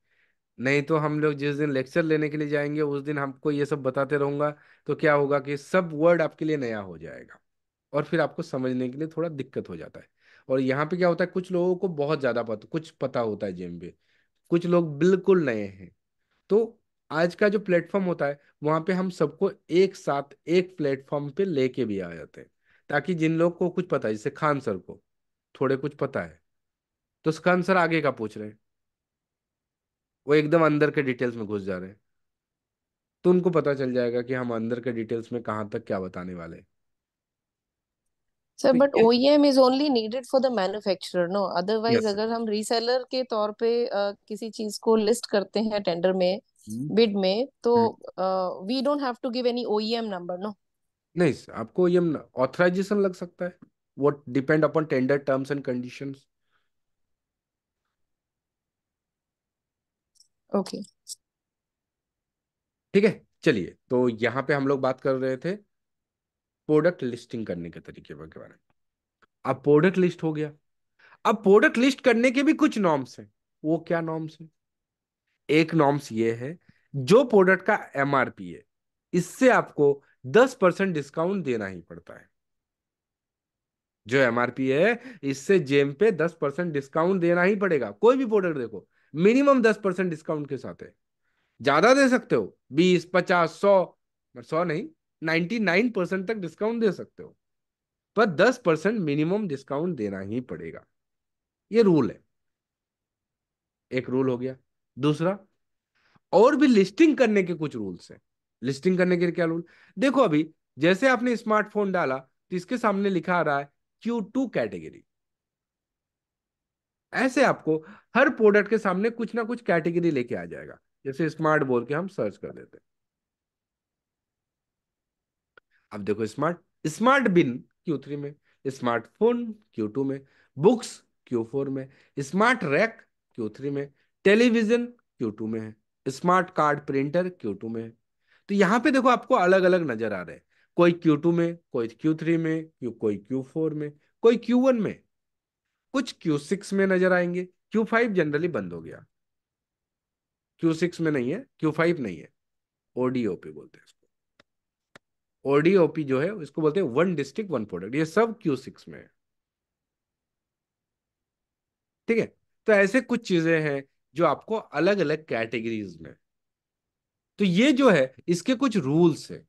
नहीं तो हम लोग जिस दिन लेक्चर लेने के लिए जाएंगे उस दिन हमको ये सब बताते रहूंगा तो क्या होगा कि सब वर्ड आपके लिए नया हो जाएगा और फिर आपको समझने के लिए थोड़ा दिक्कत हो जाता है और यहाँ पे क्या होता है कुछ लोगों को बहुत ज्यादा पता कुछ पता होता है जिम पे कुछ लोग बिल्कुल नए हैं तो आज का जो प्लेटफॉर्म होता है वहां पे हम सबको एक साथ एक प्लेटफॉर्म पे लेके भी आ जाते हैं ताकि जिन लोग को कुछ पता है जैसे खान सर को थोड़े कुछ पता है तो खान सर आगे का पूछ रहे हैं वो एकदम अंदर के डिटेल्स में घुस जा रहे हैं तो उनको पता चल जाएगा कि हम अंदर के डिटेल्स में कहाँ तक क्या बताने वाले हैं sir but O M is only needed for the manufacturer no otherwise अगर हम रीसेलर के तौर पे uh, किसी चीज को लिस्ट करते हैं टेंडर में बिड हम्म। में तो we don't have to give any OEM number no नहीं आपको ये ऑथराइजेशन e लग सकता है what depend upon tender terms and conditions okay ठीक है चलिए तो यहाँ पे हम लोग बात कर रहे थे प्रोडक्ट लिस्टिंग करने के तरीके के बारे में अब प्रोडक्ट लिस्ट हो गया अब प्रोडक्ट लिस्ट करने के भी कुछ नॉर्म्स हैं वो क्या नॉर्म्स हैं एक नॉर्म्स ये है जो प्रोडक्ट का एमआरपी है इससे आपको दस परसेंट डिस्काउंट देना ही पड़ता है जो एमआरपी है इससे जेम पे दस परसेंट डिस्काउंट देना ही पड़ेगा कोई भी प्रोडक्ट देखो मिनिमम दस परसेंट डिस्काउंट के साथ है ज्यादा दे सकते हो बीस पचास सौ सौ नहीं 99 परसेंट तक डिस्काउंट दे सकते हो पर 10 परसेंट मिनिमम डिस्काउंट देना ही पड़ेगा ये रूल है एक रूल हो गया दूसरा और भी लिस्टिंग करने के कुछ रूल्स हैं लिस्टिंग करने के क्या रूल देखो अभी जैसे आपने स्मार्टफोन डाला तो इसके सामने लिखा आ रहा है क्यू टू कैटेगरी ऐसे आपको हर प्रोडक्ट के सामने कुछ ना कुछ कैटेगरी लेके आ जाएगा जैसे स्मार्ट बोल के हम सर्च कर देते हैं अब देखो smart smart bin Q three में स्मार्टफोन क्यू टू में बुक्स क्यू फोर में स्मार्ट रैक क्यू थ्री में टेलीविजन क्यू टू में है smart card printer Q two में है तो यहाँ पे देखो आपको अलग अलग नजर आ रहे हैं कोई क्यू टू में कोई क्यू थ्री में कोई क्यू फोर में कोई क्यू वन में कुछ क्यू सिक्स में नजर आएंगे क्यू फाइव जनरली बंद हो गया क्यू सिक्स में नहीं है क्यू फाइव नहीं है ओडीओ पे बोलते हैं इसको ओडीओपी जो है इसको बोलते हैं वन डिस्ट्रिक्ट वन प्रोडक्ट ये सब क्यू सिक्स में है ठीक है तो ऐसे कुछ चीजें हैं जो आपको अलग अलग कैटेगरीज में तो ये जो है इसके कुछ रूल्स है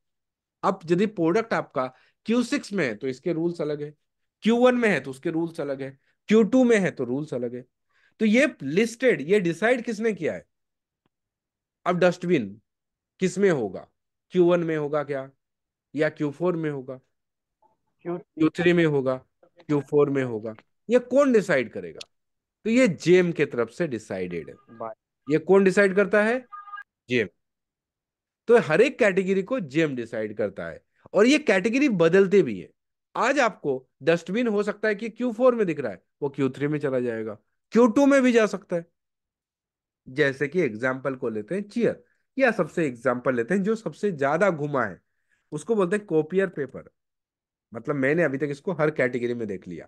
अब यदि प्रोडक्ट आपका क्यू सिक्स में है तो इसके रूल्स अलग है क्यू वन में है तो उसके रूल्स अलग है क्यू टू में है तो रूल्स अलग है तो ये लिस्टेड ये डिसाइड किसने किया है अब डस्टबिन किसमें होगा क्यू वन में होगा क्या या क्यू फोर में होगा क्यू थ्री में होगा क्यू फोर में होगा ये कौन डिसाइड करेगा तो ये जेम के तरफ से डिसाइडेड है ये कौन डिसाइड करता है जेम तो हर एक कैटेगरी को जेम डिसाइड करता है और ये कैटेगरी बदलते भी है आज आपको डस्टबिन हो सकता है कि क्यू फोर में दिख रहा है वो क्यू थ्री में चला जाएगा क्यू टू में भी जा सकता है जैसे कि एग्जाम्पल को लेते हैं चेयर या सबसे एग्जाम्पल लेते हैं जो सबसे ज्यादा घुमा है उसको बोलते हैं कॉपियर पेपर मतलब मैंने अभी तक इसको हर कैटेगरी में देख लिया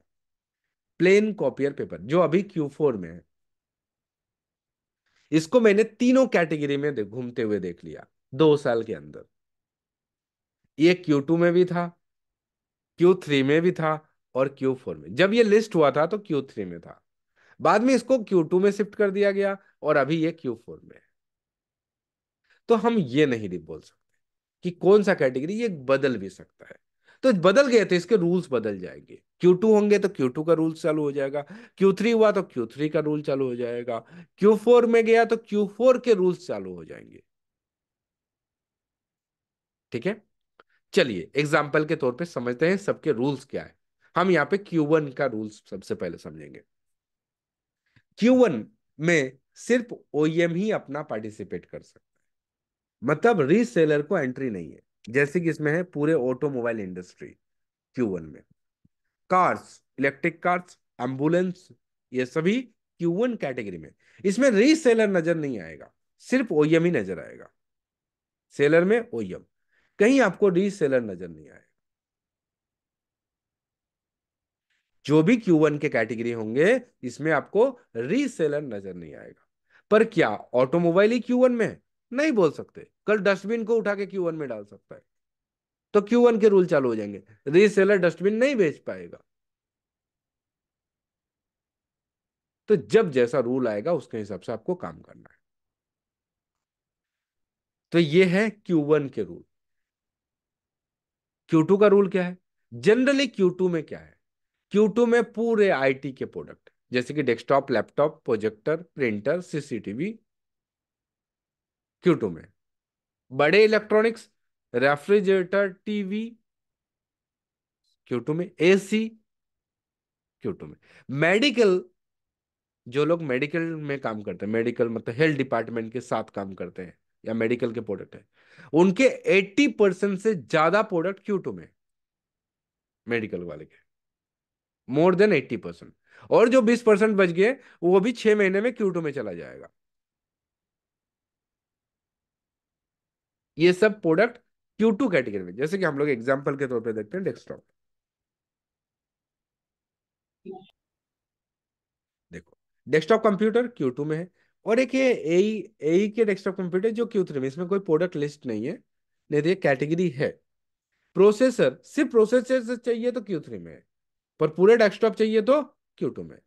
प्लेन कॉपियर पेपर जो अभी क्यू फोर में है इसको मैंने तीनों कैटेगरी में घूमते हुए देख लिया दो साल के अंदर ये क्यू में भी था Q3 थ्री में भी था और क्यू फोर में जब ये लिस्ट हुआ था तो क्यू थ्री में था बाद में इसको क्यू टू में शिफ्ट कर दिया गया और अभी ये क्यू फोर में है तो हम ये नहीं बोल सकते कि कौन सा कैटेगरी ये बदल भी सकता है तो बदल गए तो इसके रूल्स बदल जाएंगे Q2 होंगे तो Q2 का रूल चालू हो जाएगा Q3 हुआ तो Q3 का रूल चालू हो जाएगा Q4 में गया तो Q4 के रूल्स चालू हो जाएंगे ठीक है चलिए एग्जाम्पल के तौर पे समझते हैं सबके रूल्स क्या है हम यहाँ पे Q1 का रूल्स सबसे पहले समझेंगे Q1 में सिर्फ OEM ही अपना पार्टिसिपेट कर सकते मतलब रीसेलर को एंट्री नहीं है जैसे कि इसमें है पूरे ऑटोमोबाइल इंडस्ट्री क्यू वन में कार्स इलेक्ट्रिक कार्स एम्बुलेंस ये सभी क्यू वन कैटेगरी में इसमें रीसेलर नजर नहीं आएगा सिर्फ ओएम e ही नजर आएगा सेलर में ओएम e कहीं आपको रीसेलर नजर नहीं आएगा जो भी क्यू वन के कैटेगरी होंगे इसमें आपको रीसेलर नजर नहीं आएगा पर क्या ऑटोमोबाइल ही क्यू वन में है नहीं बोल सकते कल डस्टबिन को उठा के क्यू वन में डाल सकता है तो क्यू वन के रूल चालू हो जाएंगे रीसेलर डस्टबिन नहीं बेच पाएगा तो जब जैसा रूल आएगा उसके हिसाब से आपको काम करना है तो ये है क्यू वन के रूल क्यू टू का रूल क्या है जनरली क्यू टू में क्या है क्यू टू में पूरे आईटी के प्रोडक्ट जैसे कि desktop laptop projector printer CCTV Q two में बड़े इलेक्ट्रॉनिक्स रेफ्रिजरेटर टीवी क्यू में एसी क्यूटो में मेडिकल जो लोग मेडिकल में काम करते हैं मेडिकल मतलब हेल्थ डिपार्टमेंट के साथ काम करते हैं या मेडिकल के प्रोडक्ट है उनके 80 परसेंट से ज्यादा प्रोडक्ट क्यूटो में मेडिकल वाले के मोर देन 80 परसेंट और जो 20 परसेंट बच गए वो भी छह महीने में क्यूटो में चला जाएगा ये सब प्रोडक्ट क्यू टू कैटेगरी में जैसे कि हम लोग एग्जाम्पल के तौर पर देखते हैं डेस्कटॉप देखो डेस्कटॉप कंप्यूटर क्यू टू में है और एक ये e, e के डेस्कटॉप कंप्यूटर जो Q3 में इसमें कोई प्रोडक्ट लिस्ट नहीं है नहीं तो ये कैटेगरी है प्रोसेसर सिर्फ प्रोसेसर चाहिए तो क्यू थ्री में है पर पूरे डेस्कटॉप चाहिए तो क्यू टू में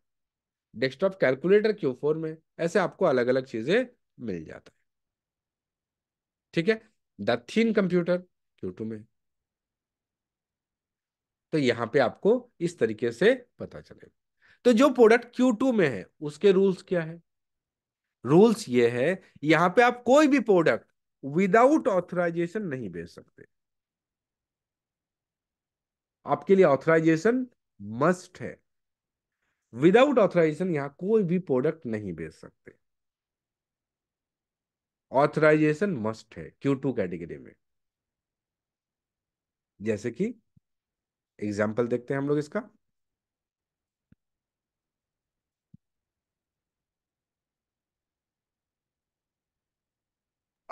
डेस्कटॉप कैलकुलेटर क्यू फोर में ऐसे आपको अलग अलग चीजें मिल जाता है ठीक है द कंप्यूटर क्यू टू में तो यहां पे आपको इस तरीके से पता चलेगा तो जो प्रोडक्ट क्यू टू में है उसके रूल्स क्या है रूल्स ये है यहां पे आप कोई भी प्रोडक्ट विदाउट ऑथराइजेशन नहीं बेच सकते आपके लिए ऑथराइजेशन मस्ट है विदाउट ऑथराइजेशन यहां कोई भी प्रोडक्ट नहीं बेच सकते ऑथराइजेशन मस्ट है क्यू टू कैटेगरी में जैसे कि एग्जाम्पल देखते हैं हम लोग इसका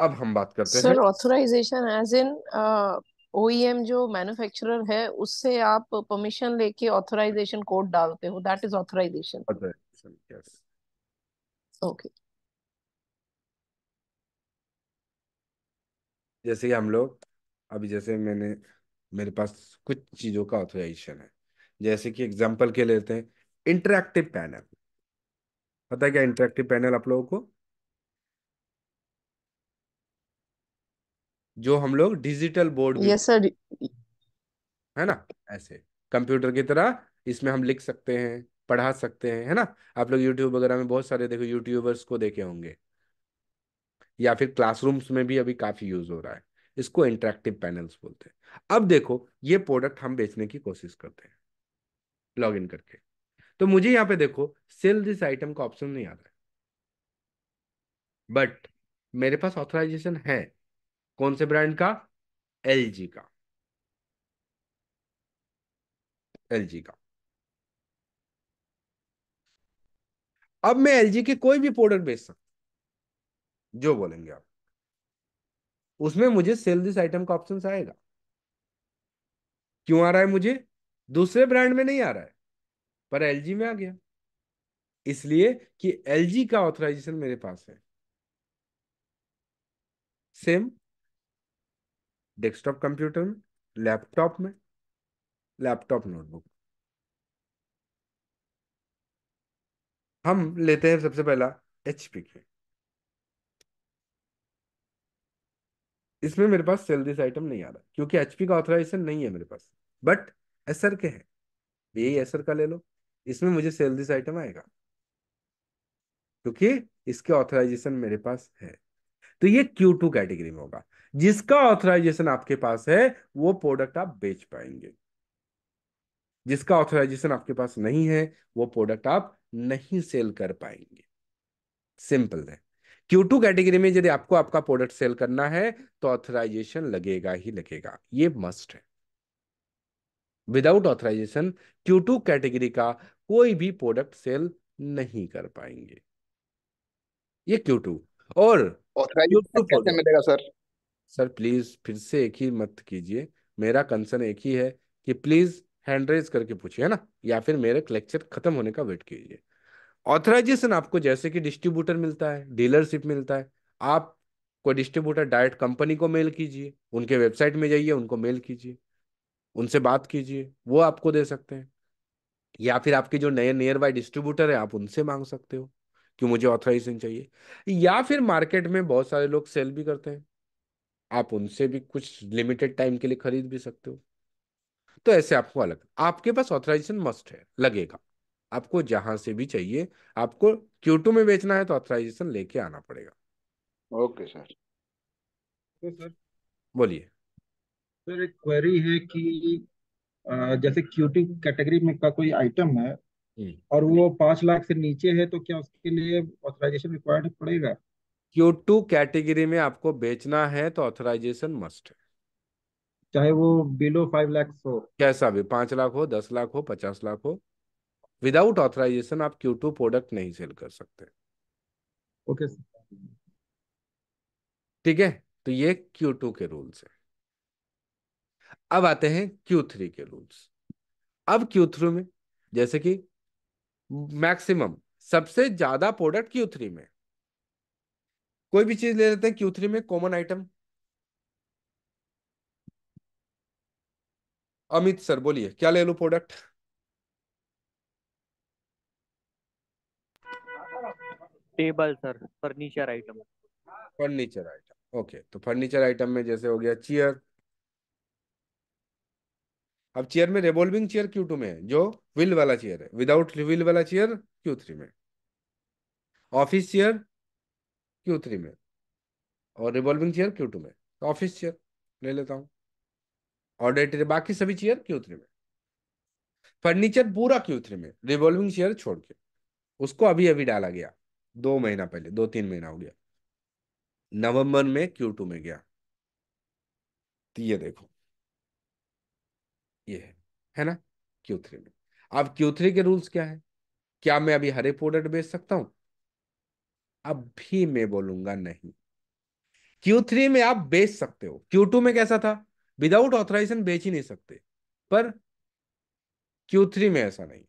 अब हम बात करते Sir, हैं sir authorization as in OEM जो मैन्युफैक्चरर है उससे आप परमिशन लेके ऑथराइजेशन कोड डालते हो that is authorization authorization okay जैसे कि हम लोग अभी जैसे मैंने मेरे पास कुछ चीज़ों का ऑथोराइजेशन है जैसे कि एग्जाम्पल के लेते हैं इंटरैक्टिव पैनल पता है क्या इंटरैक्टिव पैनल आप लोगों को जो हम लोग डिजिटल बोर्ड यस सर है ना ऐसे कंप्यूटर की तरह इसमें हम लिख सकते हैं पढ़ा सकते हैं है ना आप लोग यूट्यूब वगैरह में बहुत सारे देखो यूट्यूबर्स को देखे होंगे या फिर क्लासरूम्स में भी अभी काफ़ी यूज़ हो रहा है इसको इंटरेक्टिव पैनल्स बोलते हैं अब देखो ये प्रोडक्ट हम बेचने की कोशिश करते हैं लॉग इन करके तो मुझे यहाँ पे देखो सेल दिस आइटम का ऑप्शन नहीं आ रहा है बट मेरे पास ऑथराइजेशन है कौन से ब्रांड का एल का एल का अब मैं एल के कोई भी प्रोडक्ट बेच सकता जो बोलेंगे आप उसमें मुझे सेल दिस आइटम का ऑप्शन आएगा क्यों आ रहा है मुझे दूसरे ब्रांड में नहीं आ रहा है पर एल में आ गया इसलिए कि एल का ऑथराइजेशन मेरे पास है सेम डेस्कटॉप कंप्यूटर में लैपटॉप में लैपटॉप नोटबुक हम लेते हैं सबसे पहला एचपी के इसमें मेरे पास सेल दिस आइटम नहीं आ रहा क्योंकि एचपी का ऑथराइजेशन नहीं है मेरे पास बट एसर के है यही एसर का ले लो इसमें मुझे सेल दिस आइटम आएगा क्योंकि इसके ऑथराइजेशन मेरे पास है तो ये क्यू टू कैटेगरी में होगा जिसका ऑथराइजेशन आपके पास है वो प्रोडक्ट आप बेच पाएंगे जिसका ऑथराइजेशन आपके पास नहीं है वो प्रोडक्ट आप नहीं सेल कर पाएंगे सिंपल है क्यू टू कैटेगरी में यदि आपको आपका प्रोडक्ट सेल करना है तो ऑथराइजेशन लगेगा ही लगेगा ये मस्ट है without authorization Q two category का कोई भी प्रोडक्ट सेल नहीं कर पाएंगे ये क्यू टू और कैसे मिलेगा सर सर प्लीज फिर से एक ही मत कीजिए मेरा कंसर्न एक ही है कि प्लीज हैंड रेज करके पूछिए है ना या फिर मेरे लेक्चर खत्म होने का वेट कीजिए ऑथराइजेशन आपको जैसे कि डिस्ट्रीब्यूटर मिलता है डीलरशिप मिलता है आप कोई डिस्ट्रीब्यूटर डायरेक्ट कंपनी को मेल कीजिए उनके वेबसाइट में जाइए उनको मेल कीजिए उनसे बात कीजिए वो आपको दे सकते हैं या फिर आपके जो नए नियर बाय डिस्ट्रीब्यूटर है आप उनसे मांग सकते हो कि मुझे ऑथराइजेशन चाहिए या फिर मार्केट में बहुत सारे लोग सेल भी करते हैं आप उनसे भी कुछ लिमिटेड टाइम के लिए खरीद भी सकते हो तो ऐसे आपको अलग आपके पास ऑथराइजेशन मस्ट है लगेगा आपको जहां से भी चाहिए आपको क्यू में बेचना है तो ऑथराइजेशन लेके आना पड़ेगा ओके सर सर बोलिए सर एक क्वेरी है कि जैसे क्यूटी कैटेगरी में का कोई आइटम है हम्म। और वो पांच लाख से नीचे है तो क्या उसके लिए ऑथराइजेशन रिक्वायर्ड पड़ेगा क्यू टू कैटेगरी में आपको बेचना है तो ऑथराइजेशन मस्ट है चाहे वो बिलो फाइव लाख हो कैसा भी पांच लाख हो दस लाख हो पचास लाख हो विदाउट ऑथराइजेशन आप क्यू टू प्रोडक्ट नहीं सेल कर सकते ओके ठीक है तो ये क्यू टू के रूल्स है अब आते हैं क्यू थ्री के रूल्स अब क्यू थ्री में जैसे कि मैक्सिमम सबसे ज्यादा प्रोडक्ट क्यू थ्री में कोई भी चीज ले लेते हैं क्यू थ्री में कॉमन आइटम अमित सर बोलिए क्या ले लो product table sir furniture item furniture item okay तो फर्नीचर आइटम में जैसे हो गया चेयर अब चेयर में रिवॉल्विंग चेयर क्यू टू में जो व्हील वाला चेयर है विदाउट व्हील वाला चेयर क्यू थ्री में ऑफिस चेयर क्यू थ्री में और रिवॉल्विंग चेयर क्यू टू में तो ऑफिस चेयर ले लेता हूँ ऑडिटरी बाकी सभी चेयर क्यू थ्री में फर्नीचर पूरा क्यू थ्री में रिवॉल्विंग चेयर छोड़ के उसको अभी अभी डाला गया दो महीना पहले दो तीन महीना हो गया नवंबर में क्यू टू में गया तो ये देखो ये है है ना क्यू थ्री में अब क्यू थ्री के रूल्स क्या है क्या मैं अभी हरे प्रोडक्ट बेच सकता हूं अब भी मैं बोलूंगा नहीं क्यू थ्री में आप बेच सकते हो क्यू टू में कैसा था विदाउट ऑथराइजेशन बेच ही नहीं सकते पर क्यू थ्री में ऐसा नहीं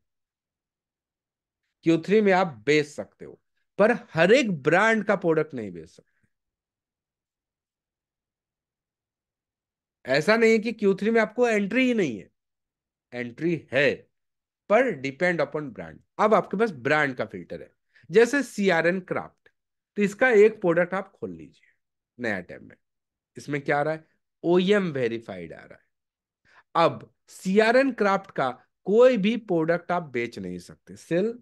क्यू थ्री में आप बेच सकते हो पर हर एक ब्रांड का प्रोडक्ट नहीं बेच सकते ऐसा नहीं है कि क्यू थ्री में आपको एंट्री ही नहीं है एंट्री है पर डिपेंड अपॉन ब्रांड अब आपके पास ब्रांड का फिल्टर है जैसे सी आर एन क्राफ्ट तो इसका एक प्रोडक्ट आप खोल लीजिए नया टाइम में इसमें क्या आ रहा है ओ एम वेरीफाइड आ रहा है अब सी आर एन क्राफ्ट का कोई भी प्रोडक्ट आप बेच नहीं सकते सेल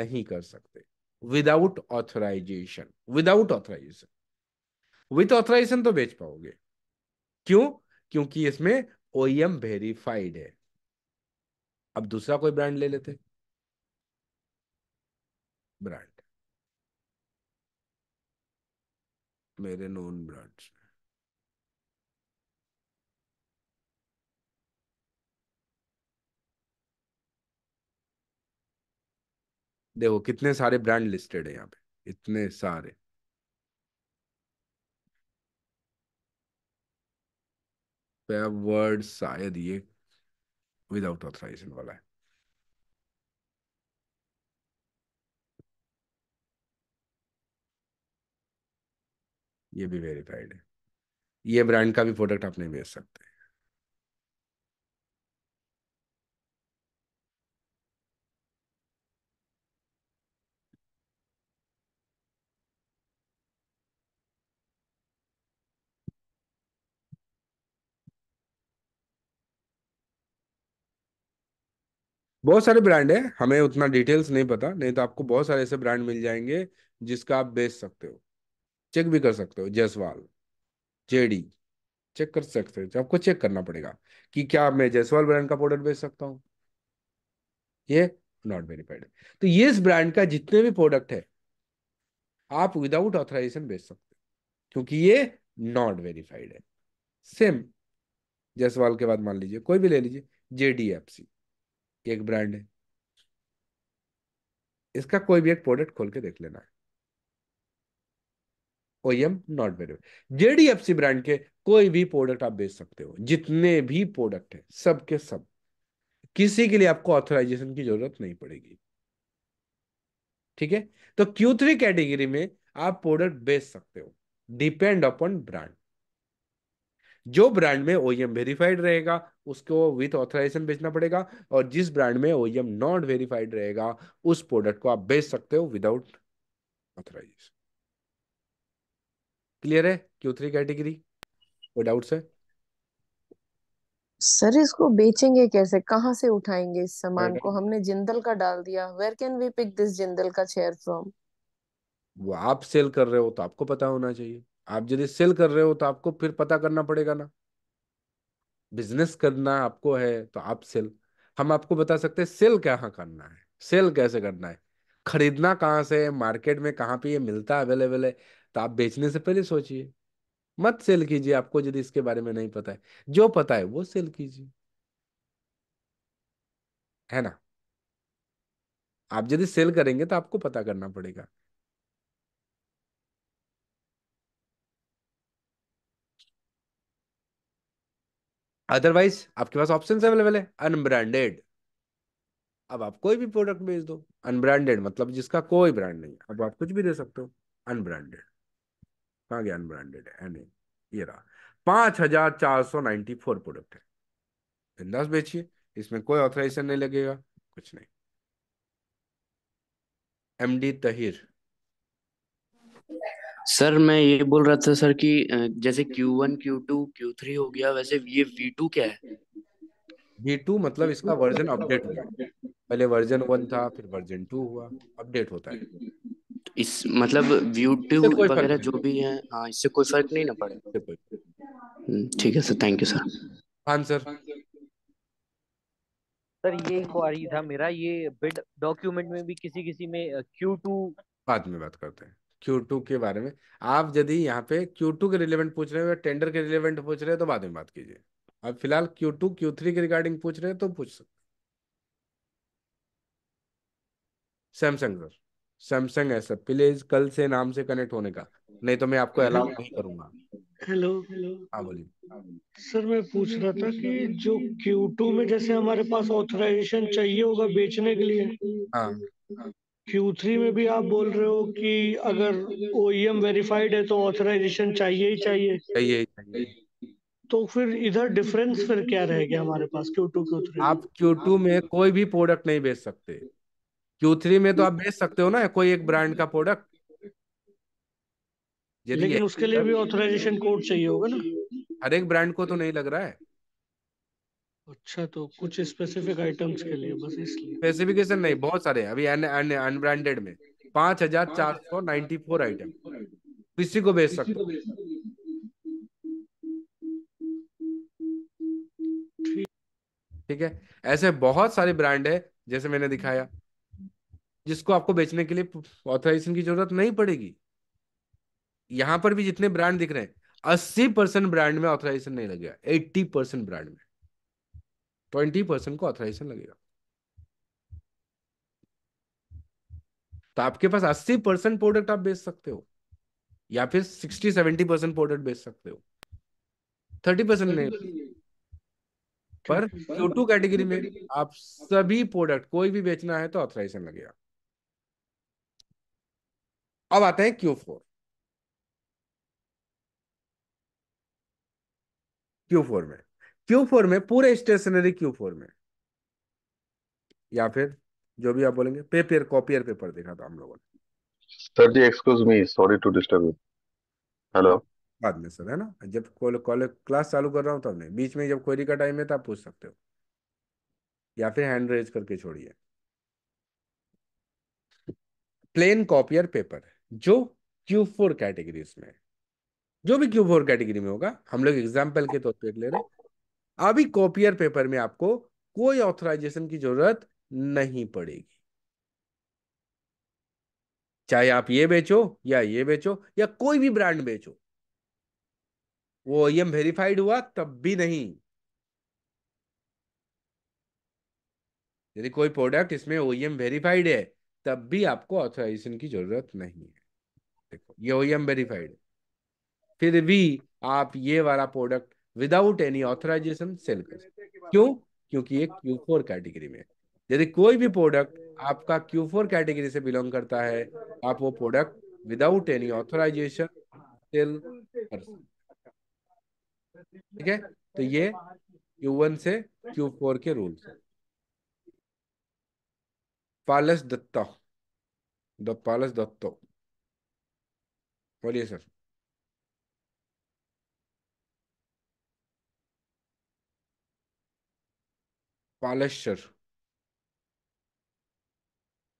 नहीं कर सकते without authorization without authorization with authorization तो बेच पाओगे क्यों क्योंकि इसमें एम वेरीफाइड e है अब दूसरा कोई ब्रांड ले लेते ब्रांड मेरे नॉन ब्रांड्स देखो कितने सारे ब्रांड लिस्टेड है यहाँ पे इतने सारे वर्ड शायद ये विदाउट ऑथराइजेशन वाला है ये भी वेरीफाइड है ये ब्रांड का भी प्रोडक्ट आप नहीं बेच सकते बहुत सारे ब्रांड है हमें उतना डिटेल्स नहीं पता नहीं तो आपको बहुत सारे ऐसे ब्रांड मिल जाएंगे जिसका आप बेच सकते हो चेक भी कर सकते हो जयसवाल जेडी चेक कर सकते हो आपको चेक करना पड़ेगा कि क्या मैं जयसवाल ब्रांड का प्रोडक्ट बेच सकता हूँ ये नॉट वेरीफाइड तो ये इस ब्रांड का जितने भी प्रोडक्ट है आप विदाउट ऑथराइजेशन बेच सकते हो क्योंकि ये नॉट वेरीफाइड है सेम जयसवाल के बाद मान लीजिए कोई भी ले लीजिए जेडीएफसी कि एक ब्रांड है इसका कोई भी एक प्रोडक्ट खोल के देख लेना है OM not very JDFC brand के कोई भी प्रोडक्ट आप बेच सकते हो जितने भी प्रोडक्ट है सब के सब किसी के लिए आपको ऑथोराइजेशन की जरूरत नहीं पड़ेगी ठीक है तो क्यू थ्री कैटेगरी में आप प्रोडक्ट बेच सकते हो डिपेंड अपॉन ब्रांड जो ब्रांड में ओएम वेरीफाइड e रहेगा उसको विथ ऑथराइजेशन बेचना पड़ेगा और जिस ब्रांड में ओएम नॉट वेरीफाइड रहेगा उस प्रोडक्ट को आप बेच सकते हो विदाउट ऑथराइजेशन क्लियर है क्यू थ्री कैटेगरी कोई डाउट है सर इसको बेचेंगे कैसे कहां से उठाएंगे इस सामान को हमने जिंदल का डाल दिया where can we pick this Jindal का शेयर फ्रॉम वो आप सेल कर रहे हो तो आपको पता होना चाहिए आप यदि सेल कर रहे हो तो आपको फिर पता करना पड़ेगा ना बिजनेस करना आपको है तो आप सेल हम आपको बता सकते हैं सेल कहाँ करना है सेल कैसे करना है खरीदना कहाँ से मार्केट में कहाँ पे ये मिलता अवेलेबल है तो आप बेचने से पहले सोचिए मत सेल कीजिए आपको यदि इसके बारे में नहीं पता है जो पता है वो सेल कीजिए है ना आप यदि सेल करेंगे तो आपको पता करना पड़ेगा अदरवाइज आपके पास ऑप्शन अवेलेबल है अनब्रांडेड अब आप कोई भी प्रोडक्ट भेज दो अनब्रांडेड मतलब जिसका कोई ब्रांड नहीं अब आप कुछ भी दे सकते हो अनब्रांडेड कहा गया अनब्रांडेड है ये रहा पांच हजार चार सौ नाइनटी फोर प्रोडक्ट है बिंदास बेचिए इसमें कोई ऑथराइजेशन नहीं लगेगा कुछ नहीं एमडी तहिर सर मैं ये बोल रहा था सर कि जैसे Q1 Q2 Q3 हो गया वैसे ये V2 क्या है V2 मतलब इसका वर्जन अपडेट हुआ पहले वर्जन वन था फिर वर्जन टू हुआ अपडेट होता है इस मतलब V2 वगैरह जो भी है हाँ इससे कोई फर्क नहीं ना पड़ेगा हम्म, ठीक है सर थैंक यू सर हाँ सर सर ये इंक्वायरी था मेरा ये बिड डॉक्यूमेंट में भी किसी किसी में क्यू टू बाद में बात करते हैं क्यू टू के बारे में आप यदि यहाँ पे क्यू टू के रिलेवेंट पूछ रहे हो या टेंडर के रिलेवेंट पूछ रहे हैं तो बाद में बात कीजिए अब फिलहाल क्यू टू क्यू थ्री के रिगार्डिंग पूछ रहे हैं तो पूछ सकते सैमसंग सर सैमसंग है सर प्लीज कल से नाम से कनेक्ट होने का नहीं तो मैं आपको अलाउ नहीं करूंगा हेलो हेलो हाँ बोलिए सर मैं पूछ रहा था कि जो क्यू टू में जैसे हमारे पास ऑथराइजेशन चाहिए होगा बेचने के लिए हाँ Q3 में भी आप बोल रहे हो कि अगर OEM वेरीफाइड है तो ऑथराइजेशन चाहिए ही चाहिए चाहिए तो फिर इधर डिफरेंस फिर क्या रहेगा हमारे पास Q2 Q3 आप Q2 में कोई भी प्रोडक्ट नहीं बेच सकते Q3 में तो आप बेच सकते हो ना कोई एक ब्रांड का प्रोडक्ट लेकिन उसके लिए भी ऑथराइजेशन कोड चाहिए होगा ना हर एक ब्रांड को तो नहीं लग रहा है अच्छा तो अच्छा, कुछ स्पेसिफिक तो आइटम्स के लिए बस इसलिए स्पेसिफिकेशन नहीं बहुत सारे हैं अभी अनब्रांडेड में पांच हजार चार सौ नाइन्टी फोर आइटम किसी को भेज सकते ठीक है ऐसे बहुत सारे ब्रांड है जैसे मैंने दिखाया जिसको आपको बेचने के लिए ऑथराइजेशन की जरूरत नहीं पड़ेगी यहाँ पर भी जितने ब्रांड दिख रहे हैं अस्सी परसेंट ब्रांड में ऑथराइजेशन नहीं लगेगा एट्टी परसेंट ब्रांड में ट्वेंटी परसेंट को ऑथराइजेशन लगेगा तो आपके पास अस्सी परसेंट प्रोडक्ट आप बेच सकते हो या फिर सिक्सटी सेवेंटी परसेंट प्रोडक्ट बेच सकते हो थर्टी परसेंट नहीं पर क्यू टू कैटेगरी में आप सभी प्रोडक्ट कोई भी बेचना है तो ऑथराइजेशन लगेगा अब आते हैं क्यू फोर क्यू फोर में क्यू फोर में पूरे स्टेशनरी क्यू फोर में या फिर जो भी आप बोलेंगे पेपर कॉपियर पेपर देखा था हम लोगों ने sir ji excuse me sorry to disturb you hello बाद में सर है ना जब कॉलेज क्लास चालू कर रहा हूँ तब तो नहीं बीच में जब क्वेरी का टाइम है तो पूछ सकते हो या फिर हैंड रेज करके छोड़िए प्लेन कॉपियर पेपर जो क्यू फोर कैटेगरी में जो भी क्यू फोर कैटेगरी में होगा हम लोग एग्जाम्पल के तौर पर ले रहे हैं अभी कॉपियर पेपर में आपको कोई ऑथराइजेशन की जरूरत नहीं पड़ेगी चाहे आप ये बेचो या ये बेचो या कोई भी ब्रांड बेचो वो ओएम वेरीफाइड हुआ तब भी नहीं यदि कोई प्रोडक्ट इसमें ओएम वेरीफाइड e है तब भी आपको ऑथराइजेशन की जरूरत नहीं है देखो ये ओएम वेरीफाइड e फिर भी आप ये वाला product without any authorization sell कर क्यों क्योंकि ये क्यू फोर कैटेगरी में यदि कोई भी प्रोडक्ट आपका क्यू फोर कैटेगरी से बिलोंग करता है आप वो product without any authorization sell कर ठीक है तो ये क्यू वन से क्यू फोर के रूल पालस दत्ता द पालस दत्तो बोलिए सर पालेश्वर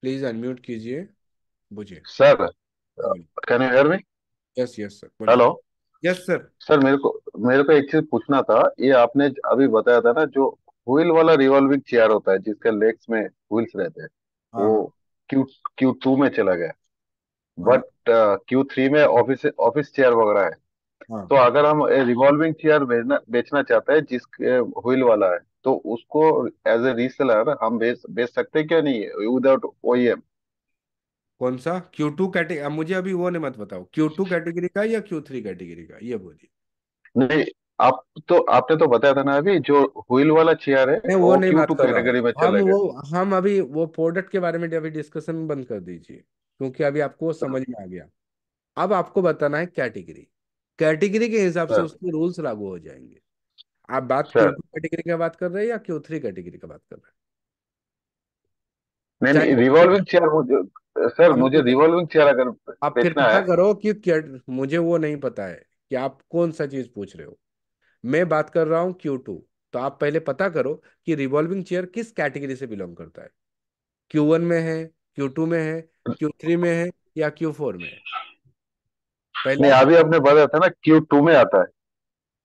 प्लीज अनम्यूट कीजिए मुझे sir can you hear me yes yes sir hello yes sir sir मेरे को मेरे को एक चीज पूछना था ये आपने अभी बताया था ना जो व्हील वाला रिवॉल्विंग चेयर होता है जिसके लेग्स में व्हील्स रहते हैं वो क्यू क्यू टू में चला गया बट क्यू थ्री में ऑफिस ऑफिस चेयर वगैरह है हाँ। तो अगर हम रिवॉल्विंग चेयर बेचना बेचना चाहते हैं जिसके व्हील वाला है तो उसको एज ए रीसेलर हम बेच बेच सकते क्या नहीं है विदाउट ओ कौन सा Q2 कैटेगरी मुझे अभी वो नहीं मत बताओ Q2 कैटेगरी का या Q3 कैटेगरी का ये बोलिए नहीं आप तो आपने तो बताया था ना अभी जो व्हील वाला चेयर है नहीं, वो, वो नहीं बात कर कैटेगरी में हम चलेगा वो हम अभी वो प्रोडक्ट के बारे में अभी डिस्कशन बंद कर दीजिए क्योंकि अभी आपको समझ में आ गया अब आपको बताना है कैटेगरी कैटेगरी के हिसाब से हाँ। उसके रूल्स लागू हो जाएंगे आप बात क्यू टू कैटेगरी का बात कर रहे हैं या क्यू थ्री कैटेगरी का बात कर रहे हैं नहीं नहीं रिवॉल्विंग चेयर मुझे सर मुझे रिवॉल्विंग चेयर अगर आप फिर पता करो कि क्या मुझे वो नहीं पता है कि आप कौन सा चीज पूछ रहे हो मैं बात कर रहा हूँ क्यू टू तो आप पहले पता करो कि रिवॉल्विंग चेयर किस कैटेगरी से बिलोंग करता है क्यू वन में है क्यू टू में है क्यू थ्री में है या क्यू फोर में है पहले नहीं अभी आपने बताया था ना क्यू टू में आता है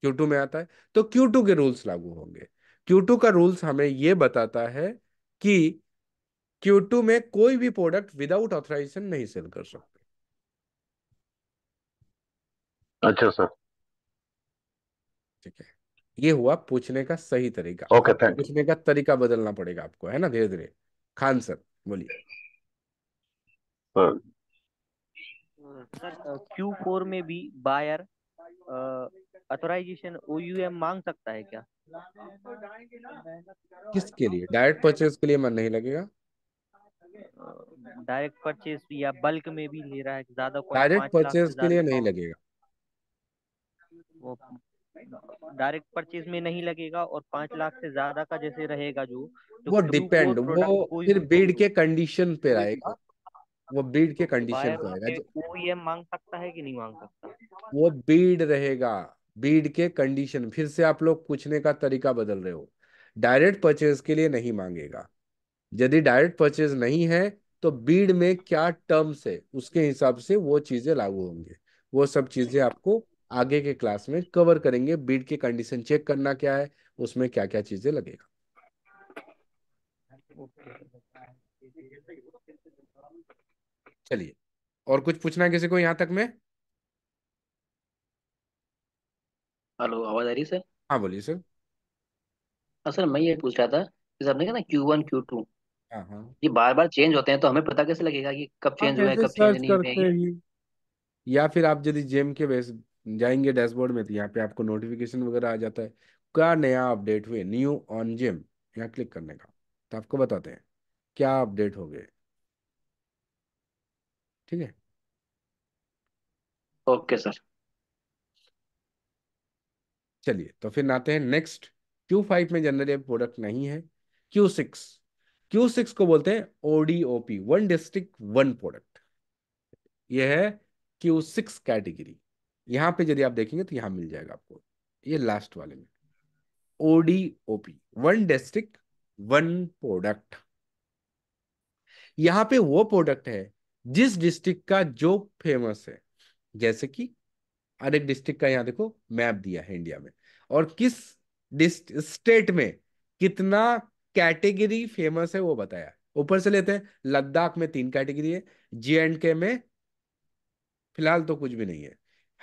क्यू में आता है तो क्यू के रूल्स लागू होंगे क्यू का रूल्स हमें ये बताता है कि क्यू में कोई भी प्रोडक्ट विदाउट ऑथराइजेशन नहीं सेल कर सकते अच्छा सर ठीक है ये हुआ पूछने का सही तरीका ओके okay, पूछने का तरीका बदलना पड़ेगा आपको है ना धीरे धीरे खान सर बोलिए सर क्यू फोर में भी बायर ऑथोराइजेशन ओयूएम मांग सकता है क्या किसके लिए डायरेक्ट परचेज के लिए मन नहीं लगेगा डायरेक्ट परचेज या बल्क में भी ले रहा है ज्यादा डायरेक्ट परचेज के लिए नहीं लगेगा वो डायरेक्ट परचेज में नहीं लगेगा और पांच लाख से ज्यादा का जैसे रहेगा जो तो वो डिपेंड वो फिर ब्रीड के कंडीशन पे रहेगा वो ब्रीड के कंडीशन पे ओ ओईएम मांग सकता है कि नहीं मांग सकता वो ब्रीड रहेगा बीड के कंडीशन फिर से आप लोग पूछने का तरीका बदल रहे हो डायरेक्ट परचेज के लिए नहीं मांगेगा यदि डायरेक्ट परचेज नहीं है तो बीड में क्या टर्म्स है उसके हिसाब से वो चीजें लागू होंगे वो सब चीजें आपको आगे के क्लास में कवर करेंगे बीड के कंडीशन चेक करना क्या है उसमें क्या क्या चीजें लगेगा चलिए और कुछ पूछना है किसी को यहां तक में हेलो आवाज आ रही है सर हाँ बोलिए सर हाँ सर मैं ये पूछ रहा था कि आपने कहा ना क्यू वन क्यू टू हाँ हाँ ये बार बार चेंज होते हैं तो हमें पता कैसे लगेगा कि कब आप चेंज हुए हैं ऐसे कब चेंज सर्च नहीं हुए हैं करते ये ही या फिर आप यदि जेम के बेस जाएंगे डैशबोर्ड में तो यहाँ पे आपको नोटिफिकेशन वगैरह आ जाता है क्या नया अपडेट हुए न्यू ऑन जेम यहाँ क्लिक करने का तो आपको बताते हैं क्या अपडेट हो गए ठीक है ओके सर चलिए तो फिर आते हैं नेक्स्ट क्यू फाइव में जनरली प्रोडक्ट नहीं है क्यू सिक्स क्यू सिक्स को बोलते हैं ODOP one district one product यह है Q6 कैटेगरी यहां पे यदि आप देखेंगे तो यहां मिल जाएगा आपको ये लास्ट वाले में ODOP one district one product यहां पे वो प्रोडक्ट है जिस डिस्ट्रिक्ट का जो फेमस है जैसे कि हर एक डिस्ट्रिक्ट का यहाँ देखो मैप दिया है इंडिया में और किस स्टेट में कितना कैटेगरी फेमस है वो बताया ऊपर से लेते हैं लद्दाख में तीन कैटेगरी है जे एंड के में फिलहाल तो कुछ भी नहीं है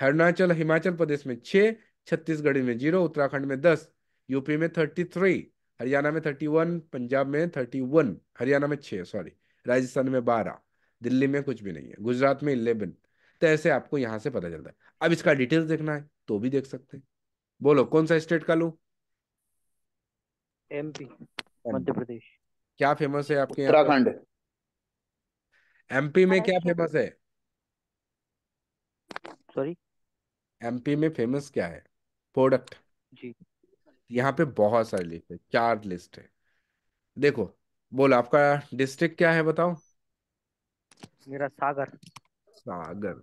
अरुणाचल हिमाचल प्रदेश में छह छत्तीसगढ़ में जीरो उत्तराखंड में दस यूपी में थर्टी थ्री हरियाणा में थर्टी वन पंजाब में थर्टी वन हरियाणा में छह सॉरी राजस्थान में बारह दिल्ली में कुछ भी नहीं है गुजरात में इलेवन तो ऐसे आपको यहाँ से पता चलता है अब इसका डिटेल्स देखना है तो भी देख सकते हैं बोलो कौन सा स्टेट का लू एमपी मध्य प्रदेश क्या फेमस है आपके उत्तराखंड एमपी में क्या फेमस है सॉरी एमपी में फेमस क्या है प्रोडक्ट जी यहाँ पे बहुत सारी लिस्ट है चार लिस्ट है देखो बोलो आपका डिस्ट्रिक्ट क्या है बताओ मेरा सागर सागर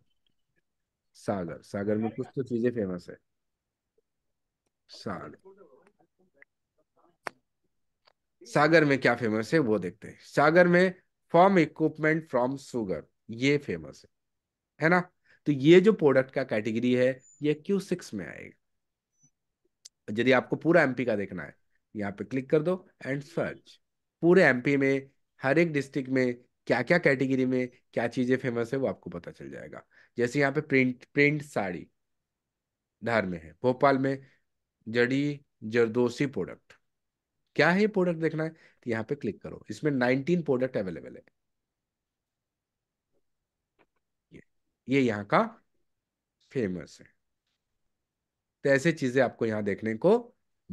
सागर सागर में कुछ तो चीजें फेमस है सागर सागर में क्या फेमस है वो देखते हैं सागर में फॉर्म इक्विपमेंट फ्रॉम सुगर ये फेमस है है ना तो ये जो प्रोडक्ट का कैटेगरी है ये क्यू सिक्स में आएगा यदि आपको पूरा एमपी का देखना है यहाँ पे क्लिक कर दो एंड सर्च पूरे एमपी में हर एक डिस्ट्रिक्ट में क्या क्या कैटेगरी में क्या चीजें फेमस है वो आपको पता चल जाएगा जैसे यहाँ पे प्रिंट प्रिंट साड़ी धार में है भोपाल में जड़ी जरदोसी प्रोडक्ट क्या है प्रोडक्ट देखना है तो यहाँ पे क्लिक करो इसमें नाइनटीन प्रोडक्ट अवेलेबल है ये यहाँ का फेमस है तो ऐसे चीजें आपको यहाँ देखने को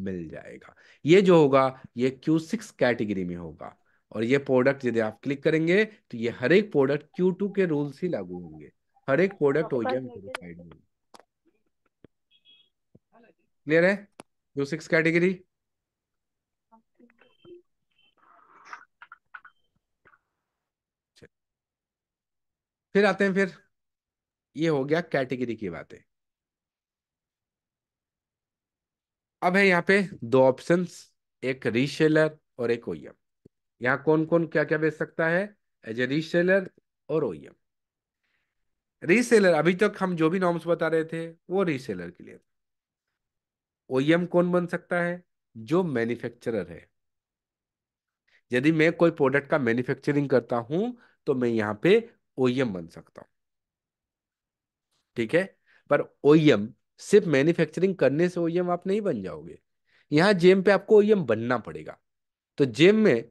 मिल जाएगा ये जो होगा ये क्यू सिक्स कैटेगरी में होगा और ये प्रोडक्ट यदि आप क्लिक करेंगे तो ये हर एक प्रोडक्ट क्यू टू के रूल्स ही लागू होंगे हर एक प्रोडक्ट हो गया क्लियर है जो सिक्स कैटेगरी फिर आते हैं फिर ये हो गया कैटेगरी की बातें अब है यहाँ पे दो ऑप्शंस एक रीसेलर और एक ओएम यहाँ कौन कौन क्या क्या बेच सकता है एज ए रीसेलर और ओएम रीसेलर अभी तक हम जो भी नॉर्म्स बता रहे थे वो रीसेलर के लिए ओएम e कौन बन सकता है जो मैन्युफैक्चरर है यदि मैं कोई प्रोडक्ट का मैन्युफैक्चरिंग करता हूं तो मैं यहाँ पे ओईएम e बन सकता हूं ठीक है पर ओईएम e सिर्फ मैन्युफैक्चरिंग करने से ओईएम आप नहीं बन जाओगे यहां जेम पे आपको ओईएम बनना पड़ेगा तो जेम में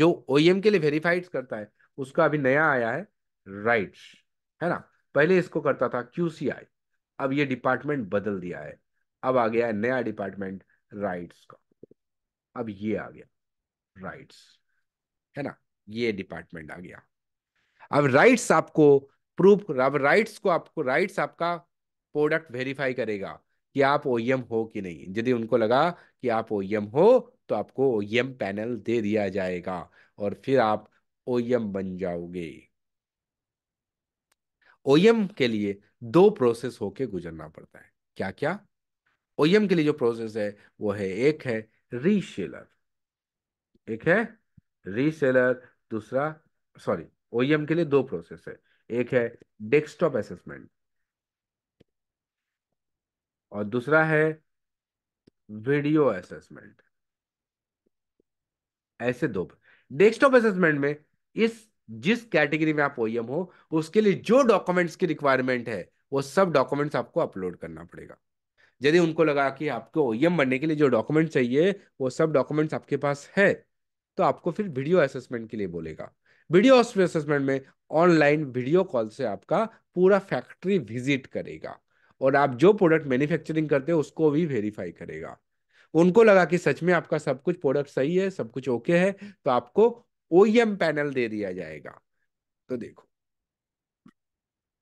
जो ओईएम के लिए वेरीफाइड करता है उसका अभी नया आया है राइट्स है ना पहले इसको करता था क्यू अब ये डिपार्टमेंट बदल दिया है अब आ गया है नया डिपार्टमेंट राइट्स का अब ये आ गया राइट्स है ना ये डिपार्टमेंट आ गया अब राइट्स आपको प्रूफ अब राइट्स को आपको राइट्स आपका प्रोडक्ट वेरीफाई करेगा कि आप ओ e हो कि नहीं यदि उनको लगा कि आप ओएम e हो तो आपको ओ पैनल e दे दिया जाएगा और फिर आप ओ बन जाओगे ओएम के लिए दो प्रोसेस होके गुजरना पड़ता है क्या क्या ओएम के लिए जो प्रोसेस है वो है एक है रीसेलर एक है रीसेलर दूसरा सॉरी ओएम के लिए दो प्रोसेस है एक है डेस्कटॉप असेसमेंट और दूसरा है वीडियो असेसमेंट ऐसे दो डेस्कटॉप असेसमेंट में इस जिस कैटेगरी में आप ओएम हो उसके लिए जो डॉक्यूमेंट्स की रिक्वायरमेंट है वो सब डॉक्यूमेंट्स आपको अपलोड करना पड़ेगा यदि उनको लगा कि आपको ओएम बनने के लिए जो डॉक्यूमेंट चाहिए वो सब डॉक्यूमेंट्स आपके पास है तो आपको फिर वीडियो असेसमेंट के लिए बोलेगा वीडियो असेसमेंट में ऑनलाइन वीडियो कॉल से आपका पूरा फैक्ट्री विजिट करेगा और आप जो प्रोडक्ट मैन्युफैक्चरिंग करते हो उसको भी वेरीफाई करेगा उनको लगा कि सच में आपका सब कुछ प्रोडक्ट सही है सब कुछ ओके है तो आपको ओएम पैनल e दे दिया जाएगा तो देखो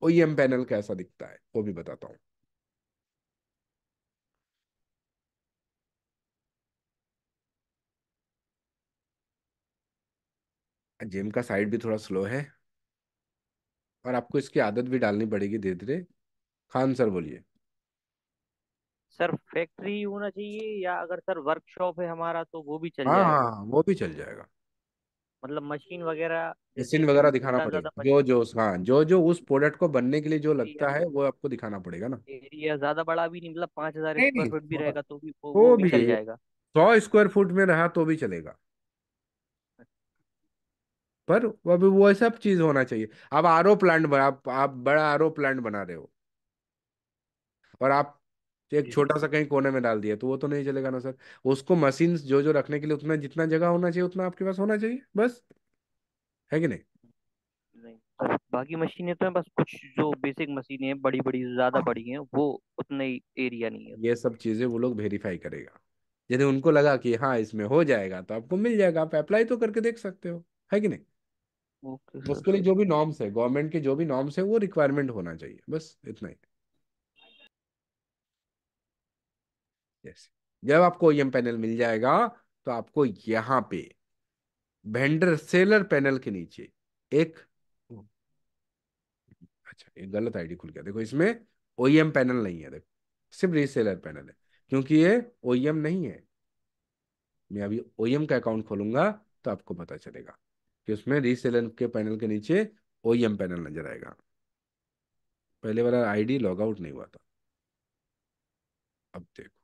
ओएम पैनल e कैसा दिखता है वो भी बताता हूं जिम का साइड भी थोड़ा स्लो है और आपको इसकी आदत भी डालनी पड़ेगी धीरे धीरे खान सर बोलिए सर फैक्ट्री होना चाहिए या अगर सर वर्कशॉप है हमारा तो वो भी चल हाँ जाएगा हाँ वो भी चल जाएगा मतलब मशीन वगैरह मशीन वगैरह दिखाना पड़ेगा जो जो हाँ जो जो उस प्रोडक्ट को बनने के लिए जो लगता है वो आपको दिखाना पड़ेगा ना एरिया ज्यादा बड़ा भी नहीं मतलब पांच हजार स्क्वायर फुट भी हाँ, रहेगा तो भी वो, वो भी चल जाएगा सौ स्क्वायर फुट में रहा तो भी चलेगा पर अभी वो सब चीज होना चाहिए अब आरओ प्लांट आप आप बड़ा आरओ प्लांट बना रहे हो और आप तो एक छोटा सा कहीं कोने में डाल दिया तो वो तो नहीं चलेगा ना सर उसको मशीन जो जो रखने के लिए उतना जितना जगह होना चाहिए उतना आपके पास होना चाहिए बस है कि नहीं बाकी मशीनें तो हैं बस कुछ जो बेसिक मशीनें हैं बड़ी बड़ी ज्यादा हाँ। बड़ी हैं वो उतने ही एरिया नहीं है ये सब चीजें वो लोग वेरीफाई करेगा यदि उनको लगा कि हाँ इसमें हो जाएगा तो आपको मिल जाएगा आप अप्लाई तो करके देख सकते हो है कि नहीं ओके उसके लिए जो भी नॉर्म्स है गवर्नमेंट के जो भी नॉर्म्स है वो रिक्वायरमेंट होना चाहिए बस इतना ही यस जब आपको ई e पैनल मिल जाएगा तो आपको यहां पे वेंडर सेलर पैनल के नीचे एक अच्छा ये गलत आईडी खुल गया देखो इसमें ओ पैनल e नहीं है देखो सिर्फ रीसेलर पैनल है क्योंकि ये ओ e नहीं है मैं अभी ओ का अकाउंट खोलूंगा तो आपको पता चलेगा कि उसमें रीसेलर के पैनल के नीचे ओ पैनल नजर आएगा पहले वाला आईडी लॉग आउट नहीं हुआ था अब देखो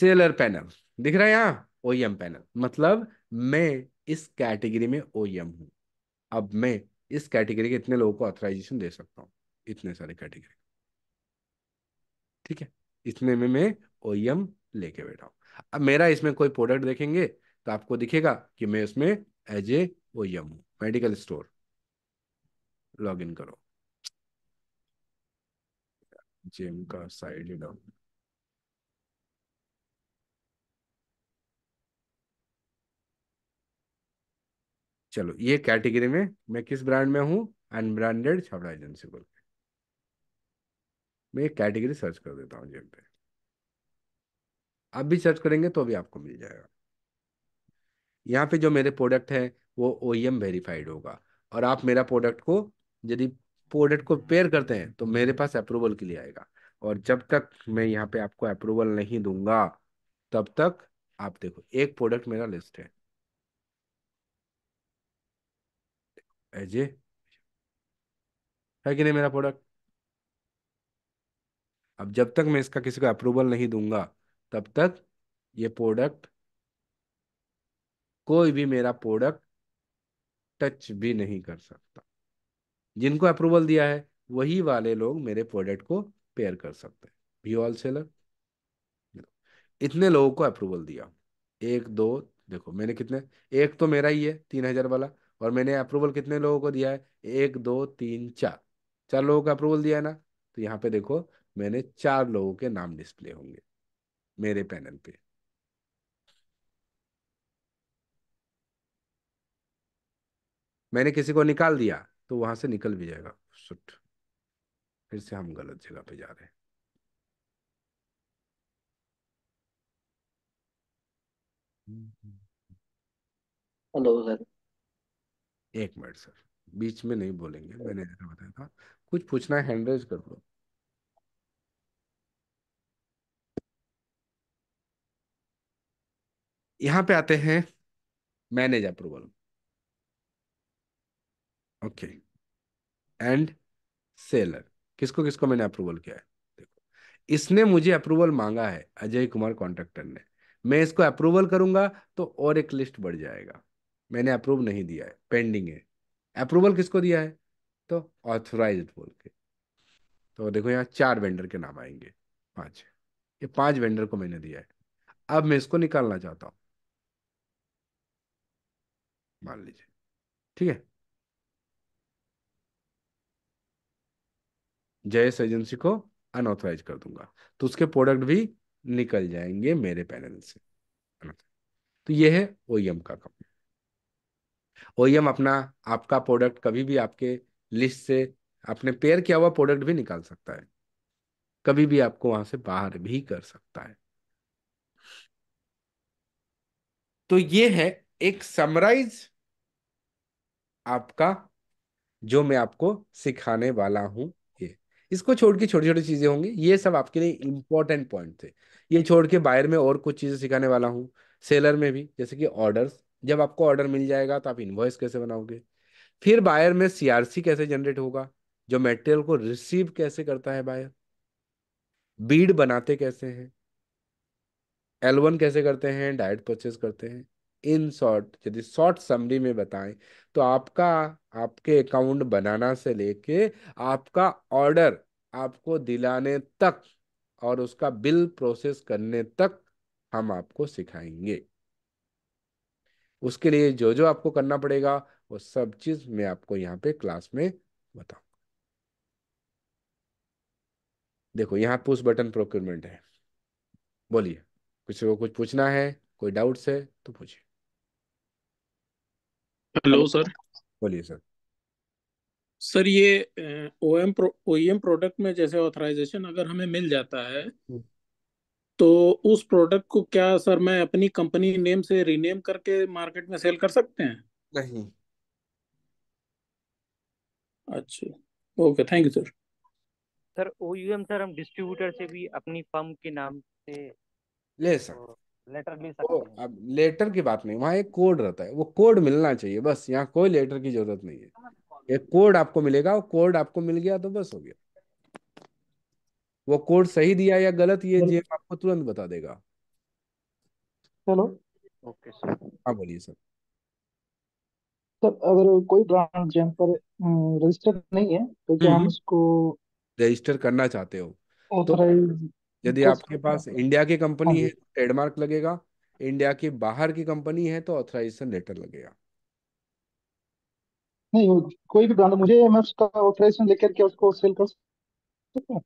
सेलर पैनल दिख रहा है यहाँ ओएम पैनल e मतलब मैं इस कैटेगरी में ओएम e हूं अब मैं इस कैटेगरी के इतने लोगों को ऑथराइजेशन दे सकता हूँ इतने सारे कैटेगरी ठीक है इतने में मैं ओएम e लेके बैठा हूँ अब मेरा इसमें कोई प्रोडक्ट देखेंगे तो आपको दिखेगा कि मैं इसमें एज ए ओएम हूँ मेडिकल स्टोर लॉग इन करो जिम का साइड डाउन चलो ये कैटेगरी में मैं किस ब्रांड में हूँ अनब्रांडेड छाबड़ा एजेंसी बोल के मैं ये कैटेगरी सर्च कर देता हूँ जेम पे आप भी सर्च करेंगे तो भी आपको मिल जाएगा यहाँ पे जो मेरे प्रोडक्ट है वो ओ वेरीफाइड e होगा और आप मेरा प्रोडक्ट को यदि प्रोडक्ट को पेयर करते हैं तो मेरे पास अप्रूवल के लिए आएगा और जब तक मैं यहाँ पे आपको अप्रूवल नहीं दूंगा तब तक आप देखो एक प्रोडक्ट मेरा लिस्ट है एज है कि नहीं मेरा प्रोडक्ट अब जब तक मैं इसका किसी को अप्रूवल नहीं दूंगा तब तक ये प्रोडक्ट कोई भी मेरा प्रोडक्ट टच भी नहीं कर सकता जिनको अप्रूवल दिया है वही वाले लोग मेरे प्रोडक्ट को पेयर कर सकते हैं भी ऑल सेलर इतने लोगों को अप्रूवल दिया एक दो देखो मैंने कितने एक तो मेरा ही है तीन हजार वाला और मैंने अप्रूवल कितने लोगों को दिया है एक दो तीन चार चार लोगों का अप्रूवल दिया है ना तो यहाँ पे देखो मैंने चार लोगों के नाम डिस्प्ले होंगे मेरे पैनल पे मैंने किसी को निकाल दिया तो वहां से निकल भी जाएगा सुट फिर से हम गलत जगह पे जा रहे हैं हेलो सर एक मिनट सर बीच में नहीं बोलेंगे मैंने ऐसा बताया था कुछ पूछना है हैंड कर लो यहां पे आते हैं manage approval okay and seller किसको किसको मैंने अप्रूवल किया है देखो इसने मुझे अप्रूवल मांगा है अजय कुमार कॉन्ट्रेक्टर ने मैं इसको अप्रूवल करूंगा तो और एक लिस्ट बढ़ जाएगा मैंने अप्रूव नहीं दिया है पेंडिंग है अप्रूवल किसको दिया है तो ऑथोराइज बोल के तो देखो यहाँ चार वेंडर के नाम आएंगे पांच ये पांच वेंडर को मैंने दिया है अब मैं इसको निकालना चाहता हूं मान लीजिए ठीक है जयस एजेंसी को अनऑथराइज कर दूंगा तो उसके प्रोडक्ट भी निकल जाएंगे मेरे पैनल से तो ये है ओ e का काम ओ अपना आपका प्रोडक्ट कभी भी आपके लिस्ट से अपने पेयर किया हुआ प्रोडक्ट भी निकाल सकता है कभी भी आपको वहां से बाहर भी कर सकता है तो ये है एक समराइज आपका जो मैं आपको सिखाने वाला हूं ये इसको छोड़ के छोटी छोटी चीजें होंगी ये सब आपके लिए इंपॉर्टेंट पॉइंट थे ये छोड़ के बायर में और कुछ चीजें सिखाने वाला हूं सेलर में भी जैसे कि ऑर्डर्स जब आपको ऑर्डर मिल जाएगा तो आप इन्वॉइस कैसे बनाओगे फिर बायर में सीआरसी कैसे जनरेट होगा जो मेटेरियल को रिसीव कैसे करता है बायर बीड बनाते कैसे हैं एल कैसे करते हैं डायरेक्ट परचेज करते हैं इन शॉर्ट यदि शॉर्ट समरी में बताएं तो आपका आपके अकाउंट बनाना से लेके आपका ऑर्डर आपको दिलाने तक और उसका बिल प्रोसेस करने तक हम आपको सिखाएंगे उसके लिए जो जो आपको करना पड़ेगा वो सब चीज़ मैं आपको यहाँ पे क्लास में बताऊंगा देखो यहाँ पुश बटन प्रोक्यूरमेंट है बोलिए किसी को कुछ पूछना है कोई डाउट्स है तो पूछिए हेलो सर बोलिए सर सर ये ओएम प्रो, प्रोडक्ट में जैसे ऑथराइजेशन अगर हमें मिल जाता है हम्म। तो उस प्रोडक्ट को क्या सर मैं अपनी कंपनी नेम से रीनेम करके मार्केट में सेल कर सकते हैं नहीं अच्छा okay thank you sir sir OEM sir हम डिस्ट्रीब्यूटर से भी अपनी फर्म के नाम से ले सकते लेटर तो ले सकते हैं अब लेटर की बात नहीं वहाँ एक कोड रहता है वो कोड मिलना चाहिए बस यहाँ कोई लेटर की जरूरत नहीं है हाँ, हाँ। एक कोड आपको मिलेगा वो कोड आपको मिल गया तो बस हो गया वो कोड सही दिया या गलत ये जेब आपको तुरंत बता देगा हेलो ओके सर हाँ बोलिए सर सर अगर कोई ब्रांड जेम पर हम्म, रजिस्टर नहीं है तो क्या हम हम्म। उसको रजिस्टर करना चाहते हो तो यदि आपके पास इंडिया की कंपनी हाँ है ट्रेडमार्क लगेगा इंडिया के बाहर की कंपनी है तो ऑथराइजेशन लेटर लगेगा नहीं कोई भी ब्रांड मुझे मैं उसका ऑथराइजेशन लेकर के उसको सेल कर सकता हूँ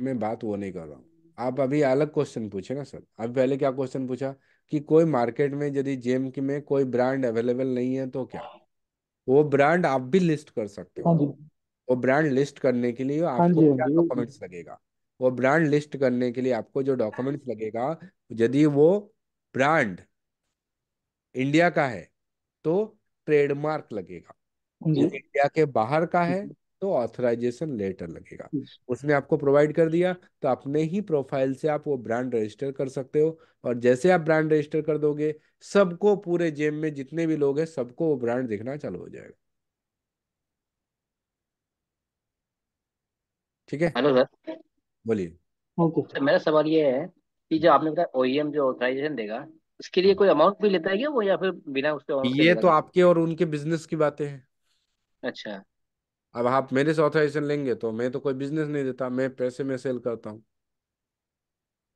मैं बात वो नहीं कर रहा हूँ आप अभी अलग क्वेश्चन पूछे ना सर अभी पहले क्या क्वेश्चन पूछा कि कोई मार्केट में यदि जेम की में कोई ब्रांड अवेलेबल नहीं है तो क्या वो ब्रांड आप भी लिस्ट कर सकते हो हाँ वो ब्रांड लिस्ट करने के लिए हाँ आपको क्या डॉक्यूमेंट्स हाँ लगेगा वो ब्रांड लिस्ट करने के लिए आपको जो डॉक्यूमेंट्स लगेगा यदि वो ब्रांड इंडिया का है तो ट्रेडमार्क लगेगा इंडिया के बाहर का है तो ऑथराइजेशन लेटर लगेगा हम्म। उसने आपको प्रोवाइड कर दिया तो अपने ही प्रोफाइल से आप वो ब्रांड रजिस्टर कर सकते हो और जैसे आप ब्रांड रजिस्टर कर दोगे सबको पूरे जेम में जितने भी लोग हैं सबको वो ब्रांड दिखना चालू हो जाएगा ठीक है हेलो सर बोलिए ओके सर मेरा सवाल ये है कि जो आपने बताया ओईएम e जो ऑथराइजेशन देगा इसके लिए कोई अमाउंट भी लेता है क्या वो या फिर बिना उसके ये तो आपके और उनके बिजनेस की बातें हैं अच्छा अब आप मेरे से ऑथराइजेशन लेंगे तो मैं तो कोई बिजनेस नहीं देता मैं पैसे में सेल करता हूँ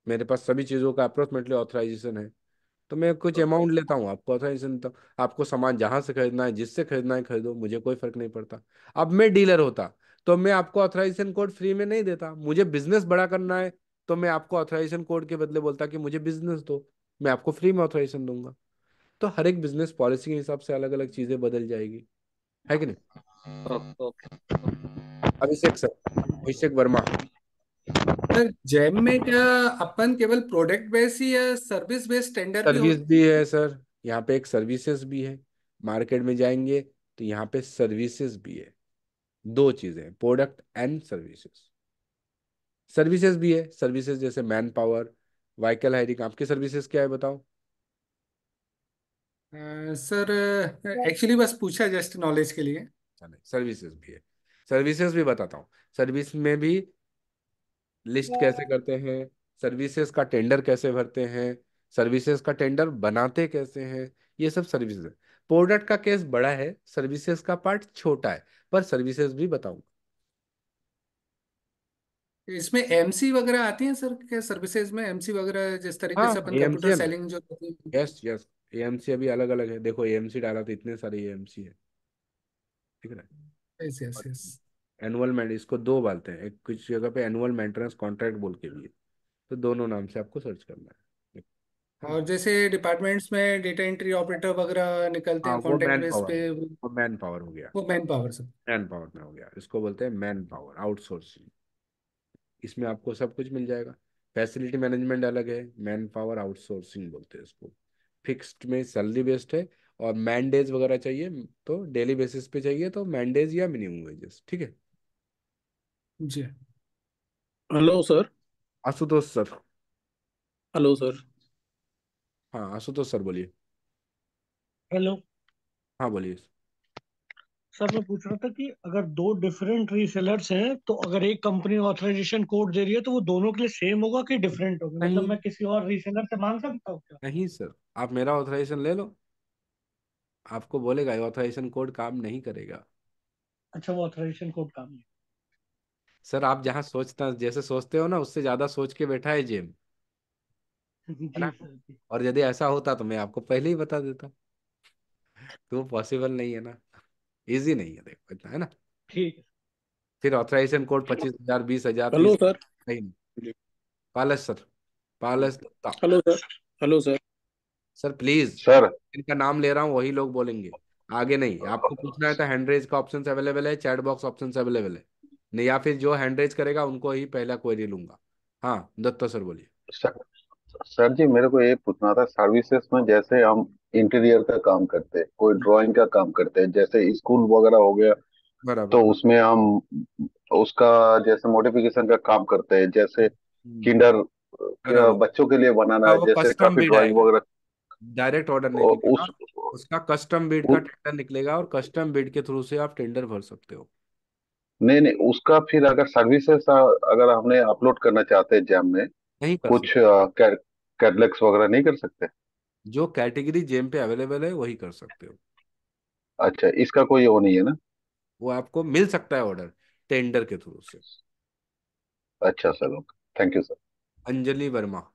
मेरे पास सभी चीज़ों का अप्रोक्सीमेटली ऑथराइजेशन है तो मैं कुछ अमाउंट तो लेता हूँ आपको ऑथराइजेशन देता हूँ आपको सामान जहां से खरीदना है जिससे खरीदना है खरीदो मुझे कोई फर्क नहीं पड़ता अब मैं डीलर होता तो मैं आपको ऑथराइजेशन कोड फ्री में नहीं देता मुझे बिजनेस बड़ा करना है तो मैं आपको ऑथराइजेशन कोड के बदले बोलता कि मुझे बिजनेस दो मैं आपको फ्री में ऑथराइजेशन दूंगा तो हर एक बिजनेस पॉलिसी के हिसाब से अलग अलग चीज़ें बदल जाएगी है कि नहीं Abhishek sir Abhishek Verma sir GeM में क्या अपन केवल प्रोडक्ट बेस ही है सर्विस बेस टेंडर सर्विस भी, भी है सर यहाँ पे एक सर्विसेज भी है मार्केट में जाएंगे तो यहाँ पे सर्विसेज भी है दो चीजें प्रोडक्ट एंड सर्विसेज सर्विसेज भी है सर्विसेज जैसे मैन पावर वाइकल हायरिंग आपके सर्विसेज क्या है बताओ सर एक्चुअली बस पूछा जस्ट नॉलेज के लिए अच्छा नहीं सर्विसेज भी है सर्विसेज भी बताता हूँ सर्विस में भी लिस्ट कैसे करते हैं सर्विसेज का टेंडर कैसे भरते हैं सर्विसेज का टेंडर बनाते कैसे हैं ये सब सर्विसेज है प्रोडक्ट का केस बड़ा है सर्विसेज का पार्ट छोटा है पर सर्विसेज भी बताऊंगा इसमें एमसी वगैरह आती है सर क्या सर्विसेज में एमसी वगैरह जिस तरीके हाँ, से अपन कंप्यूटर सेलिंग जो यस यस अभी अलग अलग है देखो एमसी डाला तो इतने सारे एमसी है ठीक है ना यस यस यस एनुअल मैं इसको दो बोलते हैं एक कुछ जगह पे एनुअल मेंटेनेंस कॉन्ट्रैक्ट बोल के भी तो दोनों नाम से आपको सर्च करना है हाँ, और जैसे डिपार्टमेंट्स में डेटा एंट्री ऑपरेटर वगैरह निकलते हैं कॉन्ट्रैक्ट हाँ, बेस पे वो मैन पावर हो गया वो man power sir man power में हो गया इसको बोलते हैं मैन पावर आउटसोर्सिंग इसमें आपको सब कुछ मिल जाएगा फैसिलिटी मैनेजमेंट अलग है मैन पावर आउटसोर्सिंग बोलते हैं इसको फिक्स्ड में सैलरी बेस्ड है और मैंडेज वगैरह चाहिए तो डेली बेसिस पे चाहिए तो मैंडेज या मिनिमम वेजेस ठीक है जी hello sir Ashutosh sir hello sir हाँ आशुतोष सर बोलिए हेलो हाँ बोलिए सर मैं पूछ रहा था कि अगर दो डिफरेंट रीसेलर्स हैं तो अगर एक कंपनी ऑथराइजेशन कोड दे रही है तो वो दोनों के लिए सेम होगा कि डिफरेंट होगा मतलब मैं किसी और रीसेलर से मांग सकता हूँ क्या नहीं सर आप मेरा ऑथराइजेशन ले लो आपको बोलेगा ऑथराइजेशन कोड काम नहीं करेगा अच्छा वो ऑथराइजेशन कोड काम नहीं सर आप जहाँ सोचता जैसे सोचते हो ना उससे ज्यादा सोच के बैठा है जेम *laughs* ना? और यदि ऐसा होता तो मैं आपको पहले ही बता देता तो वो पॉसिबल नहीं है ना इजी नहीं है देखो इतना है ना ठीक फिर ऑथराइजेशन कोड पच्चीस हजार बीस हजार हेलो सर नहीं Palas sir Palas hello sir hello sir sir please sir इनका नाम ले रहा हूँ वही लोग बोलेंगे आगे नहीं आपको पूछना है तो हैंड रेज का ऑप्शन अवेलेबल है चैट बॉक्स ऑप्शन अवेलेबल है नहीं या फिर जो हैंड रेज करेगा उनको ही पहला क्वेरी लूंगा हाँ दत्ता सर बोलिए सर जी मेरे को ये पूछना था सर्विसेज में जैसे हम इंटीरियर का काम करते हैं कोई ड्राइंग का काम करते हैं जैसे स्कूल वगैरह हो गया तो उसमें हम उसका जैसे मोडिफिकेशन का काम करते हैं जैसे किंडर हम्म। बच्चों के लिए बनाना है हाँ, जैसे काफी ड्राइंग वगैरह डायरेक्ट ऑर्डर नहीं उस, उसका कस्टम बिड का टेंडर निकलेगा और कस्टम बिड के थ्रू से आप टेंडर भर सकते हो नहीं नहीं उसका फिर अगर सर्विसेस अगर हमने अपलोड करना चाहते हैं जैम में नहीं कर कुछ कैटलॉग्स वगैरह नहीं कर सकते जो कैटेगरी जेम पे अवेलेबल है वही कर सकते हो अच्छा इसका कोई वो नहीं है ना वो आपको मिल सकता है ऑर्डर टेंडर के थ्रू से अच्छा sir okay thank you sir Anjali Verma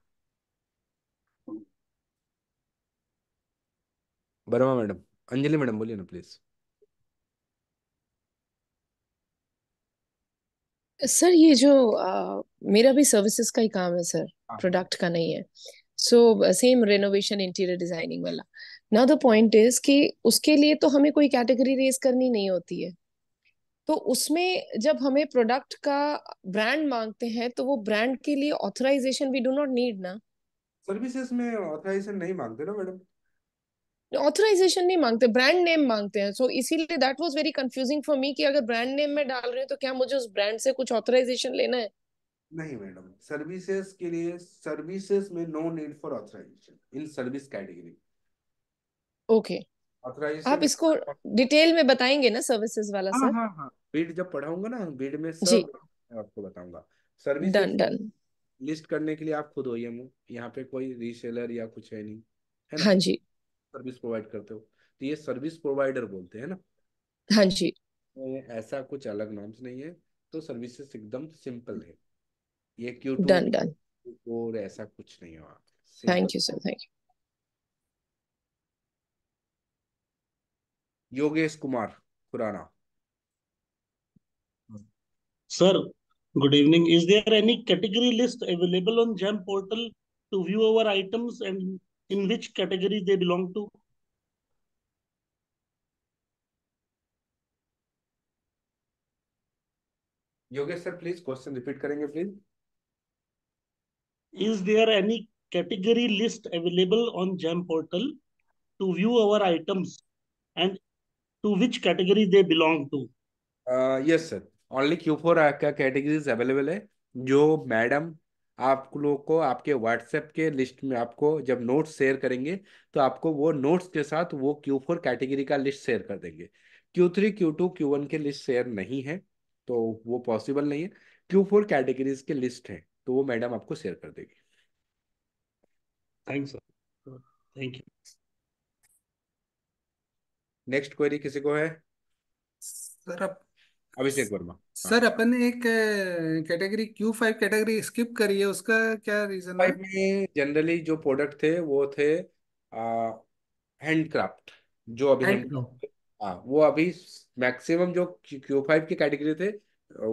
Barma madam Anjali madam बोलिए ना प्लीज सर ये जो आ, मेरा भी सर्विसेज का ही काम है सर प्रोडक्ट हाँ। का नहीं है so same renovation interior designing वाला नाउ द पॉइंट इज कि उसके लिए तो हमें कोई कैटेगरी रेज करनी नहीं होती है तो उसमें जब हमें प्रोडक्ट का ब्रांड मांगते हैं तो वो ब्रांड के लिए authorization we do not need ना सर्विसेज में ऑथराइजेशन नहीं मांगते ना मैडम ऑथराइजेशन नहीं मांगते ब्रांड नेम मांगते हैं सो इसीलिए that was very confusing for me कि अगर ब्रांड नेम में डाल रहे हैं तो क्या मुझे उस ब्रांड से कुछ ऑथराइजेशन लेना है नहीं मैडम सर्विसेज के लिए सर्विसेज में no need for authorization in service category okay authorization आप इसको डिटेल में बताएंगे ना सर्विसेज वाला सर हां हां हाँ बीड हाँ, हाँ। जब पढ़ाऊंगा ना बीड में सब जी आपको बताऊंगा सर्विस डन डन लिस्ट करने के लिए आप खुद हो यहां पे कोई रीसेलर या कुछ है नहीं है ना? हां जी सर्विस प्रोवाइड करते हो तो ये सर्विस प्रोवाइडर बोलते हैं ना हाँ जी तो ऐसा कुछ अलग नॉर्म्स नहीं है तो सर्विसेस एकदम सिंपल है ये क्यू डन डन और ऐसा कुछ नहीं हुआ thank you sir thank you Yogesh Kumar Khurana sir good evening is there any category list available on gem portal to view our items and in which category they belong to? Yogesh sir, please question repeat karenge please. Is there any category list available on Jam portal to view our items and to which category they belong to? Uh, yes sir. Only Q4 का categories available hai jo madam आप लोग को आपके WhatsApp के list में आपको जब notes share करेंगे तो आपको वो नोट्स के साथ वो क्यू फोर कैटेगरी का लिस्ट शेयर कर देंगे Q three Q two Q one के लिस्ट शेयर नहीं है तो वो पॉसिबल नहीं है क्यू फोर कैटेगरीज के लिस्ट है तो वो मैडम आपको शेयर कर देगी thanks thank you next query किसी को है सर आप अभिषेक वर्मा हाँ। सर अपन ने एक category Q five category skip करी है उसका क्या रीजन फाइव में जनरली जो प्रोडक्ट थे वो थे हैंडक्राफ्ट जो अभी हाँ वो अभी मैक्सिमम जो क्यू फाइव की कैटेगरी थे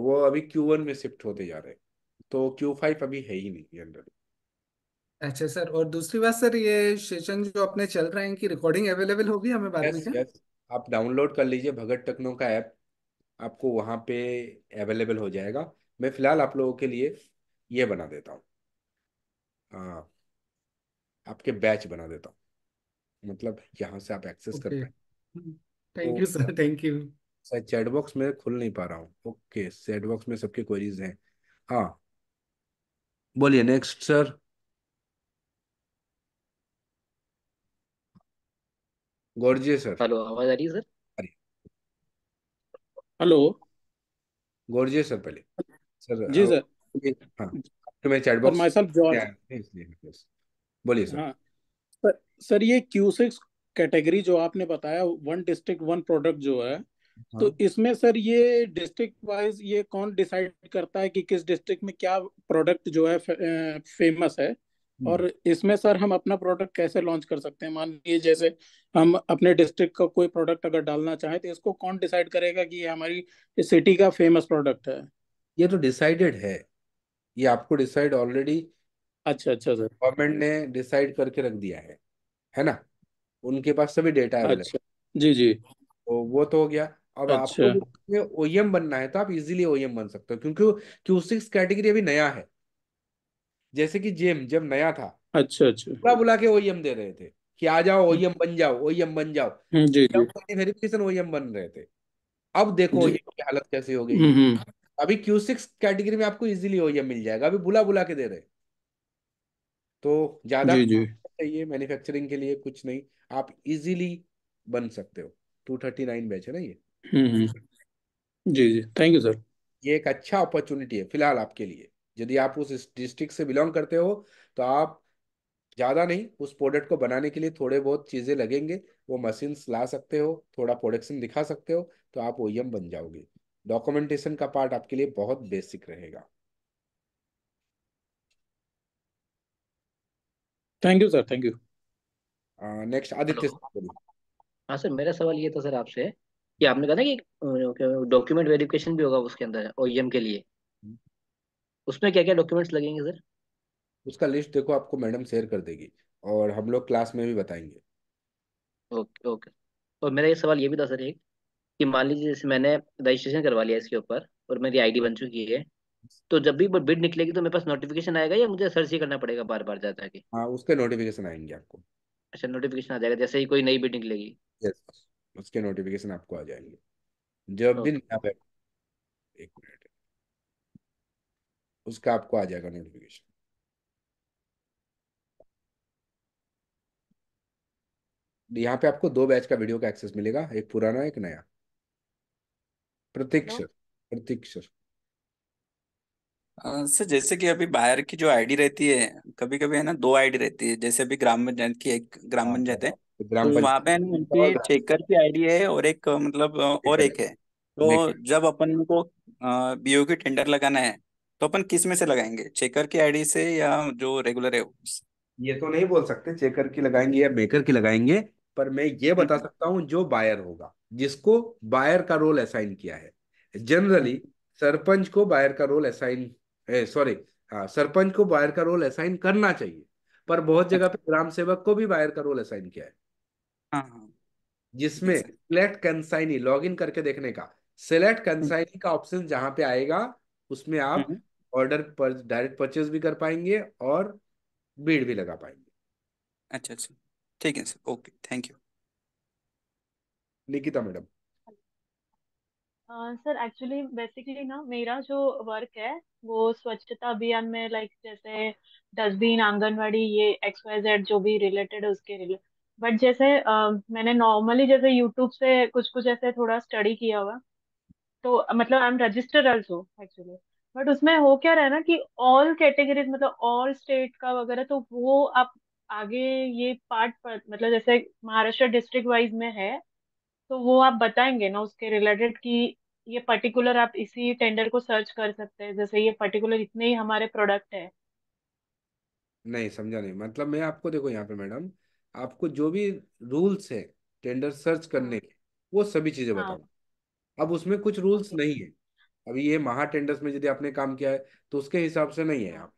वो अभी क्यू वन में शिफ्ट होते जा रहे हैं तो क्यू फाइव अभी है ही नहीं जनरली अच्छा सर और दूसरी बात सर ये सेशन जो अपने चल रहे हैं कि रिकॉर्डिंग अवेलेबल होगी हमें बाद yes, में क्या yes. आप डाउनलोड कर लीजिए भगत टेक्नो का ऐप आपको वहाँ पे अवेलेबल हो जाएगा मैं फ़िलहाल आप लोगों के लिए ये बना देता हूँ हाँ आपके बैच बना देता हूँ मतलब यहाँ से आप एक्सेस okay. कर पाए thank you sir thank you sir chat box में खुल नहीं पा रहा हूँ ओके चैट बॉक्स में सबके क्वेरीज हैं हाँ बोलिए next sir Gaur ji sir hello आवाज आ रही है सर हेलो गौरजी सर पहले सर जी सर हाँ तो मैं chat box my self George बोलिए सर हाँ सर ये क्यू सिक्स कैटेगरी जो आपने बताया वन डिस्ट्रिक्ट वन प्रोडक्ट जो है हाँ। तो इसमें सर ये डिस्ट्रिक्ट वाइज ये कौन डिसाइड करता है कि किस डिस्ट्रिक्ट में क्या प्रोडक्ट जो है फे, फेमस है हम्म। और इसमें सर हम अपना प्रोडक्ट कैसे लॉन्च कर सकते हैं मान लीजिए जैसे हम अपने डिस्ट्रिक्ट का कोई प्रोडक्ट अगर डालना चाहें तो इसको कौन डिसाइड करेगा कि ये हमारी सिटी का फेमस प्रोडक्ट है ये तो डिसाइडेड है ये आपको डिसाइड ऑलरेडी अच्छा अच्छा सर गवर्नमेंट ने डिसाइड करके रख दिया है है ना उनके पास सभी डेटा अच्छा जी जी तो वो तो हो गया अब अच्छा। आपको ओएम e बनना है तो आप इजीली ओएम e बन सकते हो क्योंकि क्यू सिक्स कैटेगरी अभी नया है जैसे कि जेम जब नया था अच्छा अच्छा बुला बुला के ओईएम e दे रहे थे कि आ जाओ ओईएम हम्म। e बन जाओ ओईएम e बन जाओ हम्म, जी जी वेरिफिकेशन ओईएम बन रहे थे अब देखो जी ओईएम की हालत कैसी हो गई हम्म, अभी क्यू सिक्स कैटेगरी में आपको इजीली ओईएम मिल जाएगा अभी बुला बुला के दे रहे तो ज्यादा जी जी चाहिए मैन्युफैक्चरिंग के लिए कुछ नहीं आप इजीली बन सकते हो टू थर्टी नाइन बैच है ना ये हम्म जी जी थैंक यू सर ये एक अच्छा अपॉर्चुनिटी है फिलहाल आपके लिए यदि आप उस डिस्ट्रिक्ट से बिलोंग करते हो तो आप ज़्यादा नहीं उस प्रोडक्ट को बनाने के लिए थोड़े बहुत चीज़ें लगेंगे वो मशीन ला सकते हो थोड़ा प्रोडक्शन दिखा सकते हो तो आप ओ e बन जाओगे डॉक्यूमेंटेशन का पार्ट आपके लिए बहुत बेसिक रहेगा thank you sir thank you next Aditya हाँ सर मेरा सवाल ये था सर आपसे कि आपने कहा ना कि डॉक्यूमेंट वेरिफिकेशन भी होगा उसके अंदर ओ e के लिए उसमें क्या क्या डॉक्यूमेंट्स लगेंगे सर उसका लिस्ट देखो आपको मैडम शेयर कर देगी और हम लोग क्लास में भी बताएंगे ओके ओके और मेरा ये सवाल ये भी था सर एक कि मान लीजिए जैसे मैंने रजिस्ट्रेशन करवा लिया इसके ऊपर और मेरी आईडी बन चुकी है तो जब भी बिड निकलेगी तो मेरे पास नोटिफिकेशन आएगा या मुझे सर्च ही करना पड़ेगा बार बार जाता है हाँ उसके नोटिफिकेशन आएंगे आपको अच्छा नोटिफिकेशन आ जाएगा जैसे ही कोई नई बिड निकलेगी यस उसके नोटिफिकेशन आपको आ जाएंगे जब भी एक मिनट उसका आपको आ जाएगा नोटिफिकेशन यहाँ पे आपको दो बैच का वीडियो का एक्सेस मिलेगा एक पुराना एक नया प्रतीक्षर प्रतीक्षर सर जैसे कि अभी बाहर की जो आईडी रहती है कभी कभी है ना दो आईडी रहती है जैसे अभी ग्राम पंचायत की एक ग्राम हाँ, पंचायत है हाँ, तो ग्राम तो वहाँ पे उनकी चेकर की आईडी है और एक मतलब और एक है तो जब अपन को बीओ की टेंडर लगाना है तो अपन किस में से लगाएंगे चेकर की आईडी से या जो रेगुलर है उससे? ये तो नहीं बोल सकते चेकर की लगाएंगे या मेकर की लगाएंगे पर मैं ये बता सकता हूँ जो बायर होगा जिसको बायर का रोल असाइन किया है जनरली सरपंच को बायर का रोल असाइन सॉरी सरपंच को बायर का रोल असाइन करना चाहिए पर बहुत जगह पे अच्छा। ग्राम सेवक को भी बायर का रोल असाइन किया है हाँ, हाँ। जिसमें सिलेक्ट कंसाइनी लॉग इन करके देखने का सिलेक्ट हम्म। कंसाइनी का ऑप्शन जहां पे आएगा उसमें आप ऑर्डर पर डायरेक्ट परचेज भी कर पाएंगे और बीड भी लगा पाएंगे अच्छा अच्छा ठीक है sir okay thank you Nikita madam sir actually basically ना मेरा जो वर्क है वो स्वच्छता अभियान में लाइक like, जैसे डस्टबिन आंगनवाड़ी ये एक्स वाई जेड जो भी रिलेटेड है उसके रिलेटेड बट जैसे uh, मैंने नॉर्मली जैसे यूट्यूब से कुछ कुछ ऐसे थोड़ा स्टडी किया हुआ तो मतलब I am registered also actually but उसमें हो क्या रहा है ना कि ऑल कैटेगरीज मतलब ऑल स्टेट का वगैरह तो वो आप आगे ये पार्ट पर मतलब जैसे महाराष्ट्र डिस्ट्रिक्ट वाइज में है तो वो आप बताएंगे ना उसके रिलेटेड कि ये पर्टिकुलर आप इसी टेंडर को सर्च कर सकते हैं जैसे ये पर्टिकुलर इतने ही हमारे प्रोडक्ट है नहीं समझा नहीं मतलब मैं आपको देखो यहाँ पे मैडम आपको जो भी रूल्स है टेंडर सर्च करने के वो सभी चीजें हाँ बताऊँ अब उसमें कुछ रूल्स नहीं है अभी ये महा टेंडर्स में यदि आपने काम किया है तो उसके हिसाब से नहीं है आप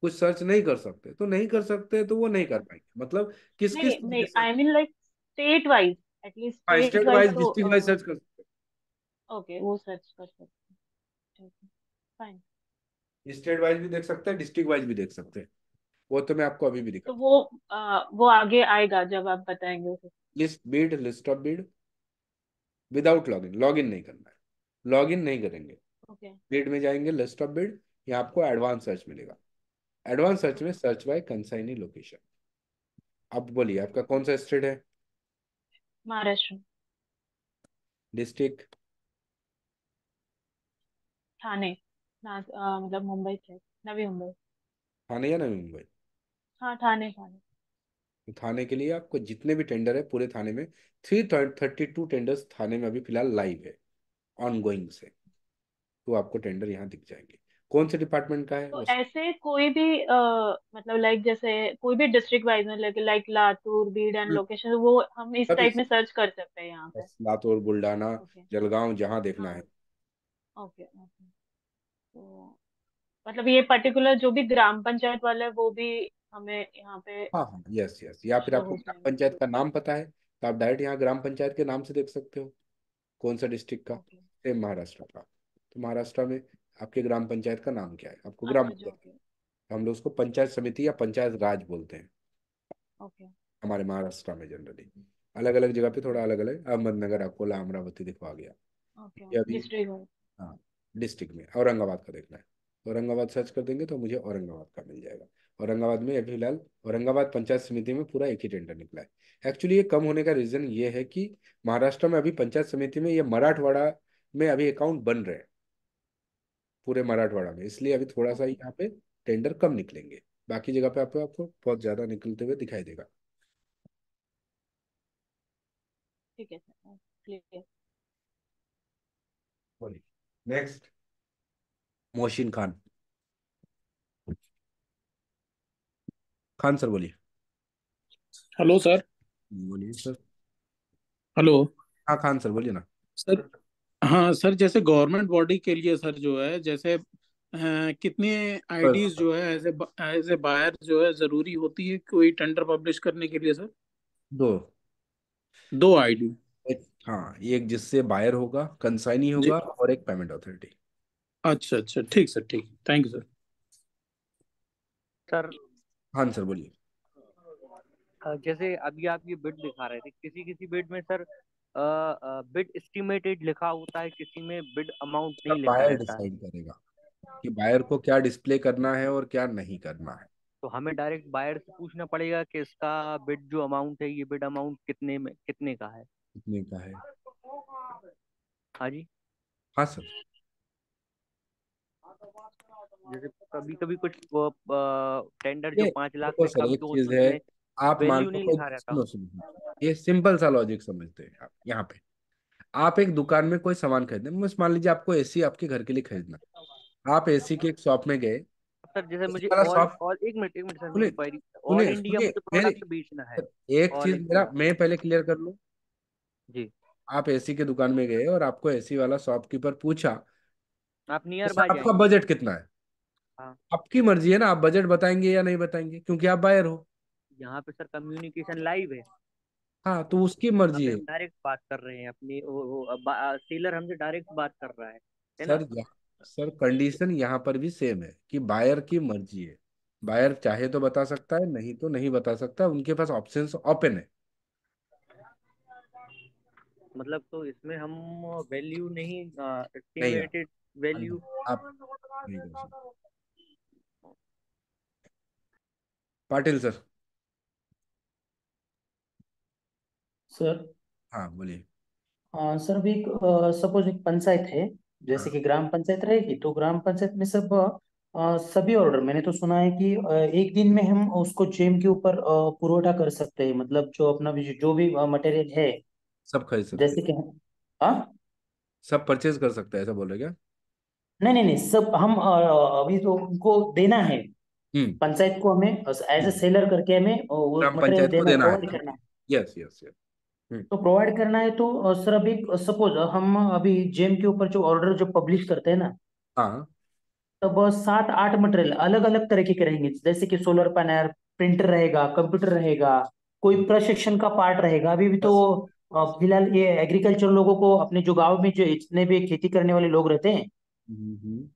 कुछ सर्च नहीं कर सकते तो नहीं कर सकते तो वो नहीं कर पाएंगे मतलब किस किस I mean like state wise at least state wise district wise search कर सकते ओके वो सर्च कर सकते फाइन स्टेट वाइज भी देख सकते हैं डिस्ट्रिक्ट वाइज भी देख सकते हैं वो तो मैं आपको अभी भी दिखा तो वो आ, वो आगे आएगा जब आप बताएंगे list bid list of bid without log in log in नहीं करना है लॉग इन नहीं करेंगे बिड okay. में जाएंगे लिस्ट ऑफ बिड यहाँ आपको एडवांस सर्च मिलेगा एडवांस सर्च में सर्च बाय कंसाइनी लोकेशन अब बोलिए आपका कौन सा स्टेट है महाराष्ट्र डिस्ट्रिक्ट थाने मतलब मुंबई से नवी मुंबई थाने या नवी मुंबई हाँ थाने थाने थाने के लिए आपको जितने भी टेंडर है पूरे थाने में three thirty two tenders Thane में अभी फिलहाल लाइव है ऑनगोइंग से तो आपको टेंडर यहाँ दिख जाएंगे कौन से डिपार्टमेंट का है तो ऐसे कोई भी आ, मतलब लाइक जैसे कोई भी डिस्ट्रिक्ट वाइज में like Latur Beed and location हम्म। वो हम इस टाइप में सर्च कर सकते हैं यहाँ पे लातूर बुल्डाना जलगांव जहाँ देखना हाँ। है ओके ओके तो मतलब ये पर्टिकुलर जो भी ग्राम पंचायत वाला है वो भी हमें यहाँ पे हाँ हाँ यस यस या फिर आपको ग्राम पंचायत का नाम पता है तो आप डायरेक्ट यहाँ ग्राम पंचायत के नाम से देख सकते हो कौन सा डिस्ट्रिक्ट का सेम महाराष्ट्र का तो महाराष्ट्र में आपके ग्राम पंचायत का नाम क्या है आपको हाँ, ग्राम हाँ, पंचायत हम लोग उसको पंचायत समिति या पंचायत राज बोलते हैं ओके हमारे महाराष्ट्र में जनरली अलग अलग जगह पे थोड़ा अलग अलग अहमदनगर अकोला अमरावती दिखवा गया ये अभी हाँ डिस्ट्रिक्ट में औरंगाबाद का देखना है औरंगाबाद सर्च कर देंगे तो मुझे औरंगाबाद का मिल जाएगा औरंगाबाद में अभी फिलहाल औरंगाबाद पंचायत समिति में पूरा एक ही टेंडर निकला है एक्चुअली ये कम होने का रीज़न ये है कि महाराष्ट्र में अभी पंचायत समिति में ये मराठवाड़ा में अभी अकाउंट बन रहे हैं पूरे मराठवाड़ा में इसलिए अभी थोड़ा सा यहाँ पे टेंडर कम निकलेंगे बाकी जगह पे आपको आपको बहुत ज़्यादा निकलते हुए दिखाई देगा ठीक है नेक्स्ट मोशिन खान खान सर बोलिए हेलो सर बोलिए सर हेलो हाँ खान सर बोलिए ना सर हाँ सर जैसे गवर्नमेंट बॉडी के लिए सर जो है जैसे आ, हाँ, कितने आईडीज जो है एज एज ए बायर जो है जरूरी होती है कोई टेंडर पब्लिश करने के लिए सर दो दो आईडी हाँ एक जिससे बायर होगा कंसाइनी होगा और एक पेमेंट अथॉरिटी अच्छा अच्छा ठीक सर ठीक थैंक यू सर सर हाँ सर बोलिए जैसे अभी आप ये बिट दिखा रहे थे किसी किसी बिट में सर बिट एस्टिमेटेड लिखा होता है किसी में बिट अमाउंट नहीं लिखा बायर डिसाइड करेगा कि बायर को क्या डिस्प्ले करना है और क्या नहीं करना है तो हमें डायरेक्ट बायर से पूछना पड़ेगा कि इसका बिट जो अमाउंट है ये बिट अमाउंट कितने में कितने का है कितने का है हाँ जी हाँ सर जैसे कभी कभी कुछ वो, टेंडर जो पांच लाख में कभी तो चीज है आप मान ये सिंपल सा लॉजिक समझते हैं आप यहाँ पे आप एक दुकान में कोई सामान खरीदे मान लीजिए आपको एसी आपके घर के लिए खरीदना आप एसी के एक शॉप में गए सर जैसे मुझे और, और एक मिनट एक मिनट सर सुने, और सुने, इंडिया में तो प्रोडक्ट तो बेचना है एक चीज मेरा मैं पहले क्लियर कर लूं जी आप एसी के दुकान में गए और आपको एसी वाला शॉपकीपर पूछा आप नियर बाय आपका बजट कितना है हाँ। आपकी मर्जी है ना आप बजट बताएंगे या नहीं बताएंगे क्योंकि आप बायर हो यहाँ पे सर कम्युनिकेशन लाइव है हाँ तो उसकी मर्जी है डायरेक्ट बात कर रहे हैं अपनी वो, वो, सेलर हमसे डायरेक्ट बात कर रहा है सर सर कंडीशन यहाँ पर भी सेम है कि बायर की मर्जी है बायर चाहे तो बता सकता है नहीं तो नहीं बता सकता उनके पास ऑप्शंस ओपन है मतलब तो इसमें हम वैल्यू नहीं नहीं वैल्यू आप पाटिल सर सर हाँ बोलिए सर भी सपोज एक पंचायत है जैसे हाँ कि ग्राम पंचायत रहेगी तो ग्राम पंचायत में सब सभी ऑर्डर मैंने तो सुना है कि एक दिन में हम उसको जेम के ऊपर पुरोटा कर सकते हैं मतलब जो अपना भी, जो भी मटेरियल है सब खरीद सकते जैसे कि हम- हाँ सब परचेज कर सकते हैं ऐसा बोल रहे क्या नहीं नहीं नहीं सब हम अभी तो उनको देना है Hmm. पंचायत को हमें एज ए सेलर करके हमें वो मटेरियल देना, देना प्रोवाइड करना है यस यस यस तो प्रोवाइड करना है तो सर अभी सपोज हम अभी जेम के ऊपर जो ऑर्डर जो पब्लिश करते हैं ना हाँ, हाँ। तब सात आठ मटेरियल अलग अलग तरीके के रहेंगे जैसे कि सोलर पैनल प्रिंटर रहेगा कंप्यूटर रहेगा कोई प्रशिक्षण का पार्ट रहेगा अभी भी तो फिलहाल ये एग्रीकल्चर लोगों को अपने जो गांव में जो इतने भी खेती करने वाले लोग रहते हैं हम्म, हम्म।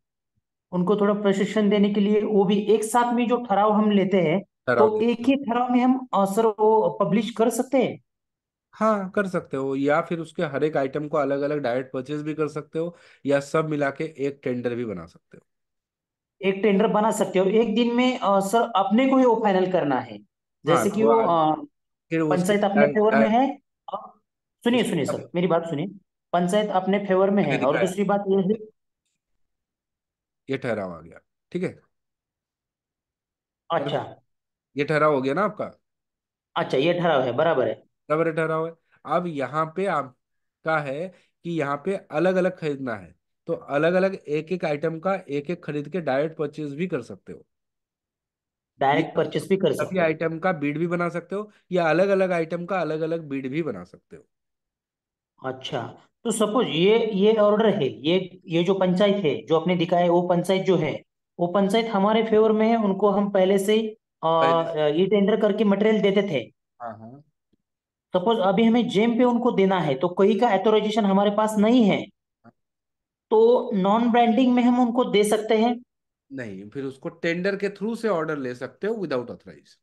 उनको थोड़ा प्रशिक्षण देने के लिए वो भी एक साथ में जो ठहराव हम लेते हैं तो एक ही ठहराव में हम आंसर वो पब्लिश कर सकते हैं हाँ कर सकते हो या फिर उसके हर एक आइटम को अलग अलग डायरेक्ट परचेज भी कर सकते हो या सब मिला के एक टेंडर भी बना सकते हो एक टेंडर बना सकते हो एक दिन में आ, सर अपने को ही वो फाइनल करना है हाँ, जैसे हाँ, कि तो वो पंचायत अपने फेवर में है सुनिए सुनिए सर मेरी बात सुनिए पंचायत अपने फेवर में है और दूसरी बात यह है ये ठहराव आ गया ठीक है अच्छा ये ठहराव हो गया ना आपका अच्छा ये ठहराव है बराबर है बराबर ठहराव है अब यहाँ पे आपका है कि यहाँ पे अलग अलग खरीदना है तो अलग अलग एक एक आइटम का एक एक खरीद के डायरेक्ट परचेज भी कर सकते हो डायरेक्ट परचेस भी कर सकते हो आइटम का बीड भी बना सकते हो या अलग अलग आइटम का अलग अलग बीड भी बना सकते हो अच्छा तो सपोज ये ये ऑर्डर है ये ये जो पंचायत है जो आपने दिखाया वो पंचायत जो है वो पंचायत हमारे फेवर में है उनको हम पहले से ये टेंडर करके मटेरियल देते थे सपोज हाँ, हाँ। अभी हमें जेम पे उनको देना है तो कोई का एथोराइजेशन हमारे पास नहीं है हाँ। तो नॉन ब्रांडिंग में हम उनको दे सकते हैं नहीं फिर उसको टेंडर के थ्रू से ऑर्डर ले सकते हो विदाउट ऑथराइज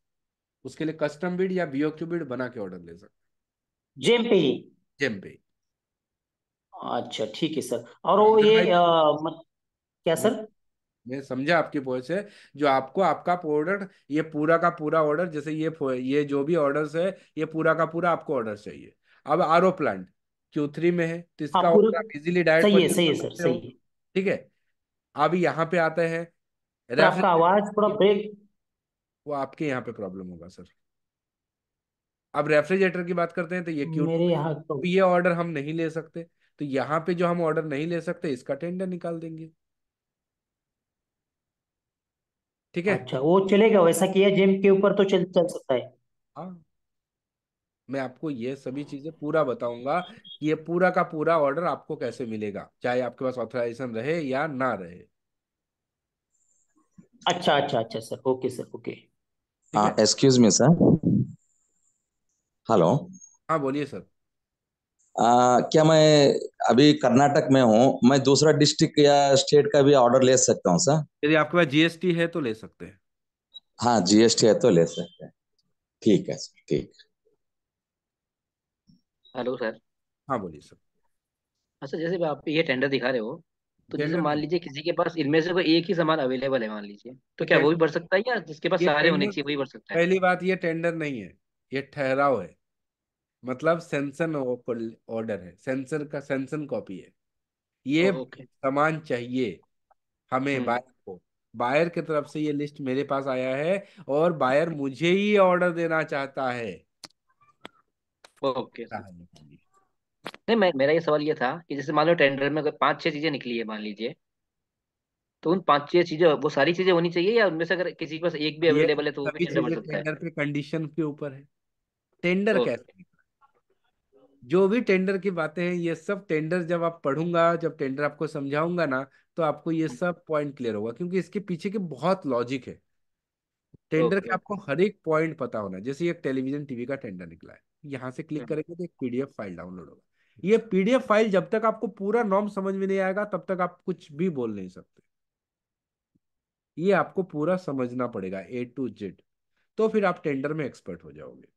उसके लिए कस्टम बिड या बीओक्यू बिड बना के ऑर्डर ले सकते जेम पे जेम पे ही अच्छा ठीक है सर और वो ये आ, क्या सर मैं समझा आपकी पॉइंट से जो आपको आपका ऑर्डर ये पूरा का पूरा ऑर्डर जैसे ये ये जो भी ऑर्डर है ये पूरा का पूरा आपको ऑर्डर चाहिए अब आर प्लांट क्यू थ्री में है तो हाँ, इसका ऑर्डर आप इजिली डायरेक्ट सही है सही है सर सही है ठीक है अब यहाँ पे आते हैं तो आपका आवाज थोड़ा ब्रेक वो आपके यहाँ पे प्रॉब्लम होगा सर अब रेफ्रिजरेटर की बात करते हैं तो ये क्यों मेरे यहाँ तो ये ऑर्डर हम नहीं ले सकते तो यहाँ पे जो हम ऑर्डर नहीं ले सकते इसका टेंडर निकाल देंगे ठीक है अच्छा वो चलेगा वैसा किया जिम के ऊपर तो चल चल सकता है हाँ मैं आपको ये सभी चीजें पूरा बताऊंगा ये पूरा का पूरा ऑर्डर आपको कैसे मिलेगा चाहे आपके पास ऑथराइजेशन रहे या ना रहे अच्छा अच्छा अच्छा sir okay sir okay excuse me sir hello हाँ बोलिए सर आ, क्या मैं अभी कर्नाटक में हूँ मैं दूसरा डिस्ट्रिक्ट या स्टेट का भी ऑर्डर ले सकता हूँ सर यदि आपके पास जीएसटी है तो ले सकते हैं हाँ जीएसटी है तो ले सकते हैं ठीक है सर ठीक हेलो सर हाँ बोलिए सर अच्छा जैसे आप ये टेंडर दिखा रहे हो तो जैसे मान लीजिए किसी के पास इनमें से कोई एक ही सामान अवेलेबल है मान लीजिए तो क्या वो भी बढ़ सकता है या जिसके पास सारे होने चाहिए वही भर सकता है पहली बात ये टेंडर नहीं है ये ठहराव है मतलब सेंसन ऑर्डर है सेंसन का सेंसन कॉपी है ये सामान चाहिए हमें बायर हम्म। को बायर की तरफ से ये लिस्ट मेरे पास आया है और बायर मुझे ही ऑर्डर देना चाहता है ओके नहीं मैं मेरा ये सवाल ये था कि जैसे मान लो टेंडर में पांच छह चीजें निकली है मान लीजिए तो उन पांच छह चीजें वो सारी चीजें होनी चाहिए या उनमें से अगर किसी के पास एक भी अवेलेबल है तो वो भी टेंडर पे कंडीशन के ऊपर है टेंडर कैसे जो भी टेंडर की बातें हैं ये सब टेंडर जब आप पढ़ूंगा जब टेंडर आपको समझाऊंगा ना तो आपको ये हाँ। सब पॉइंट क्लियर होगा क्योंकि इसके पीछे के बहुत लॉजिक है टेंडर के आपको हर एक पॉइंट पता होना जैसे एक टेलीविजन टीवी का टेंडर निकला है यहाँ से क्लिक हाँ। करेंगे तो एक पीडीएफ फाइल डाउनलोड होगा ये पीडीएफ फाइल जब तक आपको पूरा नॉर्म समझ में नहीं आएगा तब तक आप कुछ भी बोल नहीं सकते ये आपको पूरा समझना पड़ेगा ए टू जेड तो फिर आप टेंडर में एक्सपर्ट हो जाओगे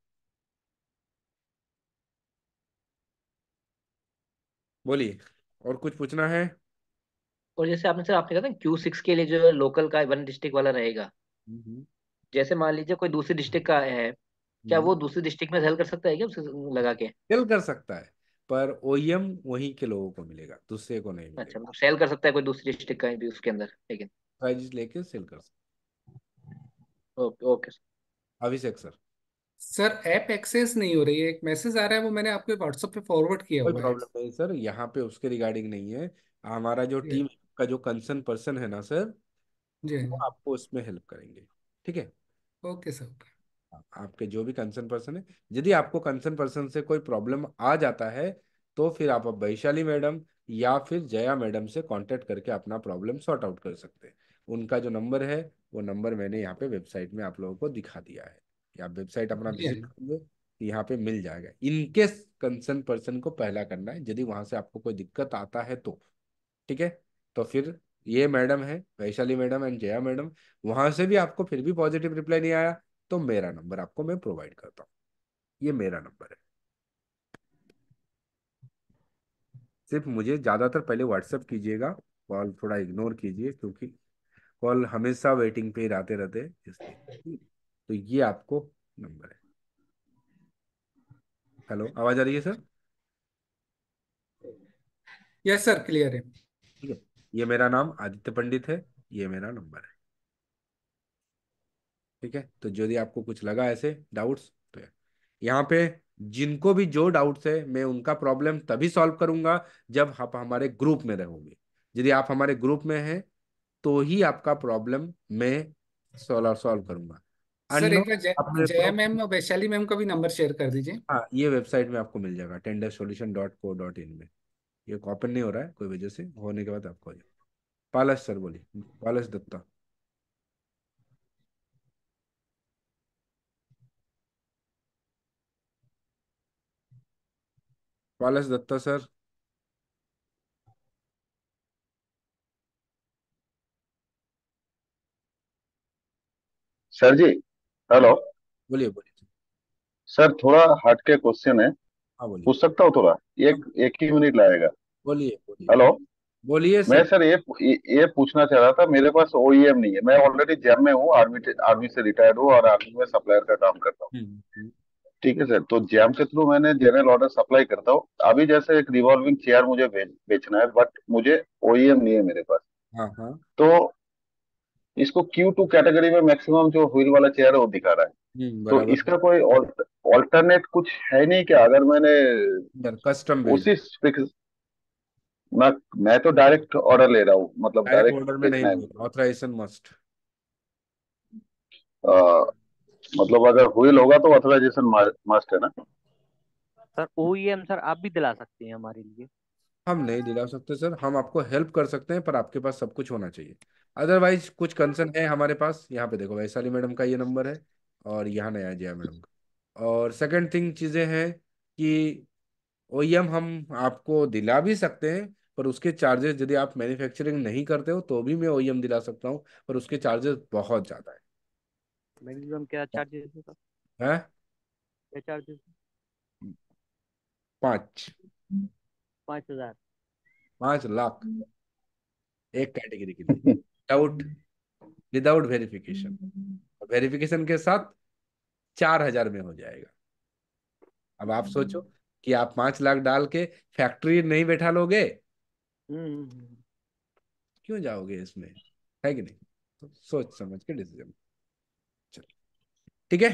बोलिए और कुछ पूछना है और जैसे आपने सर आपने कहा था क्यू सिक्स के लिए जो लोकल का वन डिस्ट्रिक्ट वाला रहेगा जैसे मान लीजिए कोई दूसरी डिस्ट्रिक्ट का है क्या हम्म। वो दूसरी डिस्ट्रिक्ट में सेल कर सकता है क्या उसे लगा के सेल कर सकता है पर ओएम e वहीं के लोगों को मिलेगा दूसरे को नहीं मिलेगा अच्छा मतलब सेल कर सकता है कोई दूसरी डिस्ट्रिक्ट का भी उसके अंदर लेकिन प्राइजेस लेके सेल कर सकता है okay okay Abhishek sir sir app access नहीं हो रही है एक मैसेज आ रहा है वो मैंने आपके व्हाट्सएप पे फॉरवर्ड किया कोई हुआ है प्रॉब्लम नहीं सर यहाँ पे उसके रिगार्डिंग नहीं है हमारा जो टीम का जो कंसर्न पर्सन है ना सर जी वो आपको उसमें हेल्प करेंगे ठीक है ओके सर आपके जो भी कंसर्न पर्सन है यदि आपको कंसर्न पर्सन से कोई प्रॉब्लम आ जाता है तो फिर आप वैशाली मैडम या फिर जया मैडम से कांटेक्ट करके अपना प्रॉब्लम सॉर्ट आउट कर सकते हैं उनका जो नंबर है वो नंबर मैंने यहाँ पे वेबसाइट में आप लोगों को दिखा दिया है आप वेबसाइट अपना हाँ विजिट करोगे यहाँ पे मिल जाएगा इनकेस कंसर्न पर्सन को पहला करना है यदि वहां से आपको कोई दिक्कत आता है तो ठीक है तो फिर ये मैडम है Vaishali madam and Jaya madam वहां से भी आपको फिर भी पॉजिटिव रिप्लाई नहीं आया तो मेरा नंबर आपको मैं प्रोवाइड करता हूँ ये मेरा नंबर है सिर्फ मुझे ज़्यादातर पहले व्हाट्सएप कीजिएगा कॉल थोड़ा इग्नोर कीजिए क्योंकि कॉल हमेशा वेटिंग पे ही रहते रहते इसलिए तो ये आपको नंबर है हेलो आवाज आ रही है सर यस सर क्लियर है ठीक है ये मेरा नाम आदित्य पंडित है ये मेरा नंबर है ठीक है तो यदि आपको कुछ लगा ऐसे डाउट्स तो यहाँ पे जिनको भी जो डाउट्स है मैं उनका प्रॉब्लम तभी सॉल्व करूंगा जब आप हमारे ग्रुप में रहोगे यदि आप हमारे ग्रुप में हैं तो ही आपका प्रॉब्लम मैं सॉल्व सॉल्व करूंगा हाँ, सर एक बार जय मैम और वैशाली मैम का भी नंबर शेयर कर दीजिए हाँ ये वेबसाइट में आपको मिल जाएगा tender solution dot co dot in में ये कॉपन नहीं हो रहा है कोई वजह से होने के बाद आपको पालस सर बोलिए पालस दत्ता पालस दत्ता सर सर जी हेलो बोलिए बोलिए सर थोड़ा हट के क्वेश्चन है हाँ पूछ सकता हूँ थोड़ा एक हाँ। एक ही मिनट लगेगा बोलिए बोलिए हेलो बोलिए मैं सर ये ये पूछना चाह रहा था मेरे पास ओ e नहीं है मैं ऑलरेडी जेम में हूँ आर्मी आर्मी से रिटायर्ड हूँ और आर्मी में सप्लायर का काम करता हूँ हम्म, हम्म। ठीक है सर तो जैम के थ्रू मैंने जनरल ऑर्डर सप्लाई करता हूँ अभी जैसे एक रिवॉल्विंग चेयर मुझे बेचना है बट मुझे ओ e नहीं है मेरे पास हाँ, हाँ। तो इसको Q2 कैटेगरी में मैक्सिमम जो व्हील वाला चेयर है वो दिखा रहा है हम्म, तो इसका कोई ऑल्टरनेट कुछ है नहीं क्या अगर मैंने कस्टम उसी मैं मैं तो डायरेक्ट ऑर्डर ले रहा हूँ मतलब डायरेक्ट ऑर्डर में नहीं ऑथराइजेशन मस्ट मतलब अगर व्हील होगा तो ऑथराइजेशन मस्ट है ना सर ओईएम e सर आप भी दिला सकते हैं हमारे लिए हम नहीं दिला सकते सर हम आपको हेल्प कर सकते हैं पर आपके पास सब कुछ होना चाहिए अदरवाइज कुछ कंसर्न है हमारे पास यहाँ पे देखो वैशाली मैडम का ये नंबर है और यहाँ नया जया मैडम का और सेकंड थिंग चीज़ें हैं कि ओ e हम आपको दिला भी सकते हैं पर उसके चार्जेस यदि आप मैन्युफैक्चरिंग नहीं करते हो तो भी मैं ओ e दिला सकता हूँ पर उसके चार्जेस बहुत ज़्यादा है मैक्सिमम क्या चार्जेस है क्या पाँच पांच हजार पांच लाख हम्म. एक कैटेगरी के लिए डाउट विदाउट वेरिफिकेशन वेरिफिकेशन के साथ चार हजार में हो जाएगा अब आप हम्म. सोचो कि आप पांच लाख डाल के फैक्ट्री नहीं बैठा लोगे हम्म, क्यों जाओगे इसमें है कि नहीं तो सोच समझ के डिसीजन ठीक है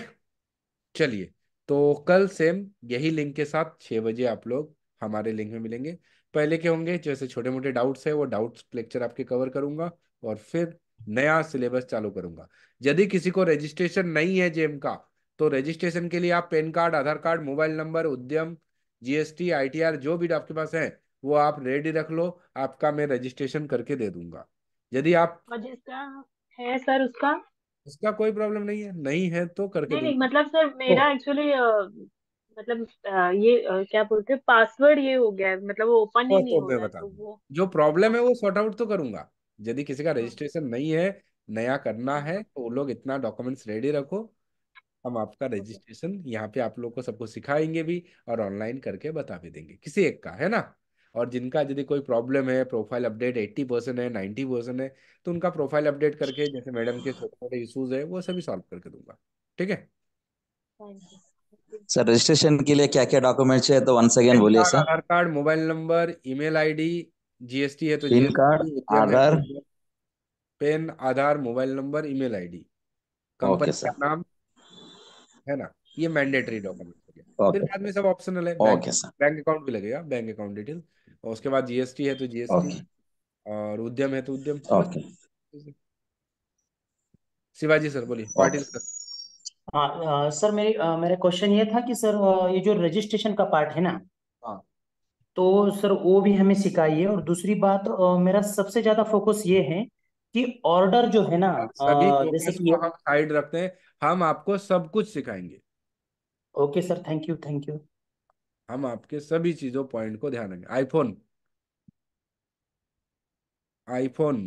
चलिए तो कल सेम यही लिंक के साथ छह बजे आप लोग हमारे लिंक में मिलेंगे पहले के होंगे जैसे छोटे मोटे डाउट्स है वो डाउट्स लेक्चर आपके कवर करूंगा और फिर नया सिलेबस चालू करूंगा यदि किसी को रजिस्ट्रेशन नहीं है जेम का तो रजिस्ट्रेशन के लिए आप PAN card Aadhaar card mobile number Udyam GST ITR जो भी आपके पास है वो आप रेडी रख लो आपका मैं रजिस्ट्रेशन करके दे दूंगा यदि आप है सर उसका उसका कोई प्रॉब्लम नहीं है नहीं है तो करके नहीं, नहीं मतलब सर मेरा एक्चुअली मतलब ये क्या बोलते हैं पासवर्ड ये हो गया है मतलब वो ओपन ही नहीं हो रहा तो वो जो प्रॉब्लम है वो सॉर्ट आउट तो करूंगा यदि किसी का हाँ। रजिस्ट्रेशन नहीं है नया करना है तो वो लोग इतना डॉक्यूमेंट्स रेडी रखो हम आपका रजिस्ट्रेशन यहाँ पे आप लोग को सबको सिखाएंगे भी और ऑनलाइन करके बता भी देंगे किसी एक का है ना और जिनका यदि कोई प्रॉब्लम है प्रोफाइल अपडेट एट्टी परसेंट है नाइन्टी परसेंट है तो उनका प्रोफाइल अपडेट करके जैसे मैडम के छोटे छोटे इशूज है वो सभी सॉल्व करके दूंगा ठीक है सर रजिस्ट्रेशन के लिए क्या क्या डॉक्यूमेंट है तो वन सेकेंड बोलिए sir Aadhaar card mobile number email ID GST है तो PAN card Aadhaar PAN Aadhaar mobile number email ID company का नाम है ना ये मैंडेटरी डॉक्यूमेंट फिर बाद में सब ऑप्शनल है बैंक अकाउंट भी लगेगा बैंक अकाउंट डिटेल और उसके बाद जीएसटी है तो जीएसटी और उद्यम है तो उद्यम शिवाजी सर बोलिए पाटिल सर हाँ सर मेरी मेरा क्वेश्चन ये था कि सर ये जो रजिस्ट्रेशन का पार्ट है ना हाँ। तो सर वो भी हमें सिखाइए और दूसरी बात मेरा सबसे ज्यादा फोकस ये है कि ऑर्डर जो है ना हाँ, सभी जैसे कि हम साइड रखते हैं हम आपको सब कुछ सिखाएंगे okay sir thank you thank you हम आपके सभी चीजों पॉइंट को ध्यान रखेंगे आईफोन आईफोन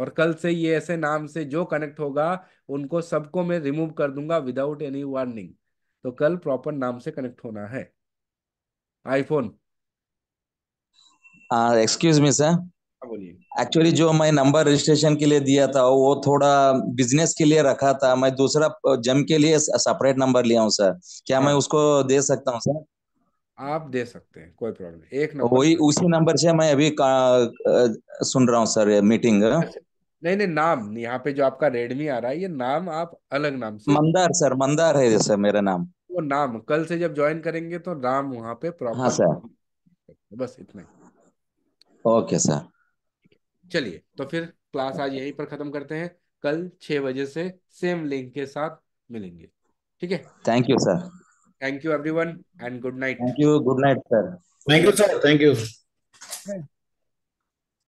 और कल से ये ऐसे नाम से जो कनेक्ट होगा उनको सबको मैं रिमूव कर दूंगा विदाउट एनी वार्निंग तो कल प्रॉपर नाम से कनेक्ट होना है आईफोन एक्सक्यूज मी सर बोलिए एक्चुअली जो मैं नंबर रजिस्ट्रेशन के लिए दिया था वो थोड़ा बिजनेस के लिए रखा था मैं दूसरा जम के लिए सेपरेट नंबर लिया हूँ सर क्या मैं हाँ। उसको दे सकता हूँ सर आप दे सकते हैं कोई प्रॉब्लम एक नंबर वही उसी नंबर से मैं अभी सुन रहा हूँ सर मीटिंग अच्छा। नहीं नहीं नाम यहाँ पे जो आपका रेडमी आ रहा है ये नाम आप अलग नाम से मंदार सर मंदार है जैसे मेरा नाम वो नाम कल से जब ज्वाइन करेंगे तो नाम वहाँ पे प्रॉपर हाँ सर बस इतना ही ओके सर चलिए तो फिर क्लास आज यहीं पर खत्म करते हैं कल छह बजे से सेम लिंक के साथ मिलेंगे ठीक है thank you sir thank you everyone and good night thank you good night sir thank you sir thank you